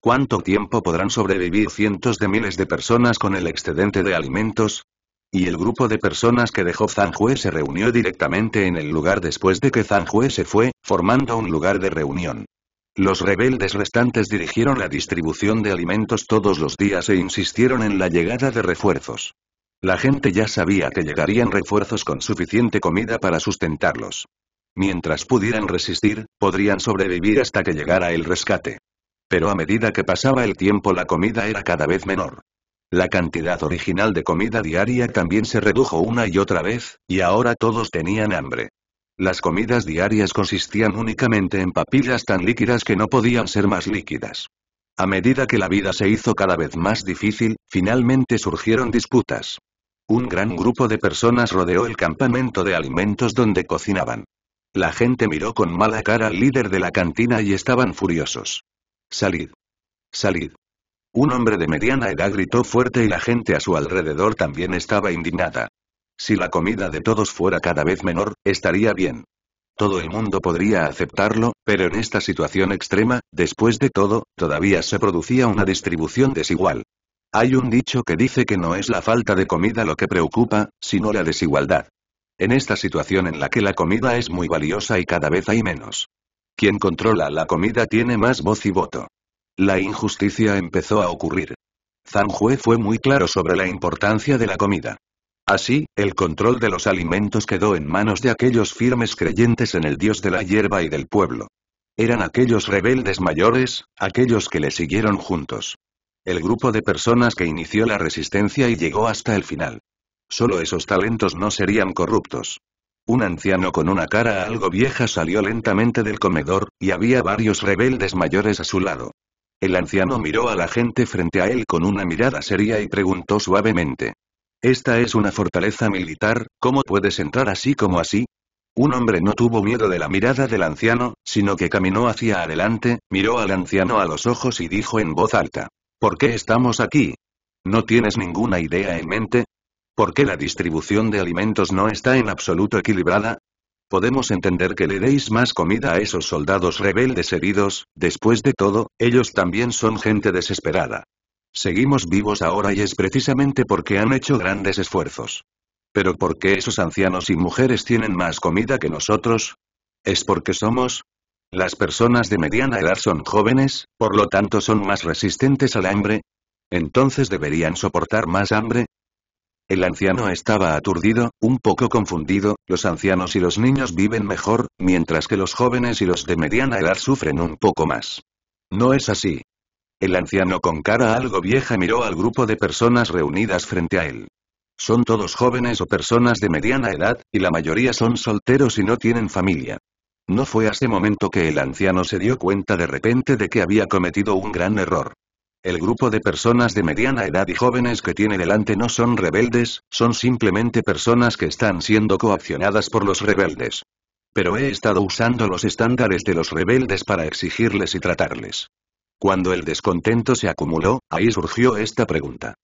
¿Cuánto tiempo podrán sobrevivir cientos de miles de personas con el excedente de alimentos? Y el grupo de personas que dejó Zanjue se reunió directamente en el lugar después de que Zanjue se fue, formando un lugar de reunión. Los rebeldes restantes dirigieron la distribución de alimentos todos los días e insistieron en la llegada de refuerzos. La gente ya sabía que llegarían refuerzos con suficiente comida para sustentarlos. Mientras pudieran resistir, podrían sobrevivir hasta que llegara el rescate. Pero a medida que pasaba el tiempo la comida era cada vez menor. La cantidad original de comida diaria también se redujo una y otra vez, y ahora todos tenían hambre. Las comidas diarias consistían únicamente en papillas tan líquidas que no podían ser más líquidas. A medida que la vida se hizo cada vez más difícil, finalmente surgieron disputas. Un gran grupo de personas rodeó el campamento de alimentos donde cocinaban. La gente miró con mala cara al líder de la cantina y estaban furiosos. Salid. Salid. Un hombre de mediana edad gritó fuerte y la gente a su alrededor también estaba indignada. Si la comida de todos fuera cada vez menor, estaría bien. Todo el mundo podría aceptarlo, pero en esta situación extrema, después de todo, todavía se producía una distribución desigual. Hay un dicho que dice que no es la falta de comida lo que preocupa, sino la desigualdad. En esta situación en la que la comida es muy valiosa y cada vez hay menos. Quien controla la comida tiene más voz y voto. La injusticia empezó a ocurrir. Zhang fue muy claro sobre la importancia de la comida. Así, el control de los alimentos quedó en manos de aquellos firmes creyentes en el dios de la hierba y del pueblo. Eran aquellos rebeldes mayores, aquellos que le siguieron juntos el grupo de personas que inició la resistencia y llegó hasta el final. Solo esos talentos no serían corruptos. Un anciano con una cara algo vieja salió lentamente del comedor, y había varios rebeldes mayores a su lado. El anciano miró a la gente frente a él con una mirada seria y preguntó suavemente. Esta es una fortaleza militar, ¿cómo puedes entrar así como así? Un hombre no tuvo miedo de la mirada del anciano, sino que caminó hacia adelante, miró al anciano a los ojos y dijo en voz alta. ¿Por qué estamos aquí? ¿No tienes ninguna idea en mente? ¿Por qué la distribución de alimentos no está en absoluto equilibrada? Podemos entender que le deis más comida a esos soldados rebeldes heridos, después de todo, ellos también son gente desesperada. Seguimos vivos ahora y es precisamente porque han hecho grandes esfuerzos. Pero ¿por qué esos ancianos y mujeres tienen más comida que nosotros? ¿Es porque somos las personas de mediana edad son jóvenes, por lo tanto son más resistentes al hambre. Entonces deberían soportar más hambre. El anciano estaba aturdido, un poco confundido, los ancianos y los niños viven mejor, mientras que los jóvenes y los de mediana edad sufren un poco más. No es así. El anciano con cara algo vieja miró al grupo de personas reunidas frente a él. Son todos jóvenes o personas de mediana edad, y la mayoría son solteros y no tienen familia. No fue hace momento que el anciano se dio cuenta de repente de que había cometido un gran error. El grupo de personas de mediana edad y jóvenes que tiene delante no son rebeldes, son simplemente personas que están siendo coaccionadas por los rebeldes. Pero he estado usando los estándares de los rebeldes para exigirles y tratarles. Cuando el descontento se acumuló, ahí surgió esta pregunta.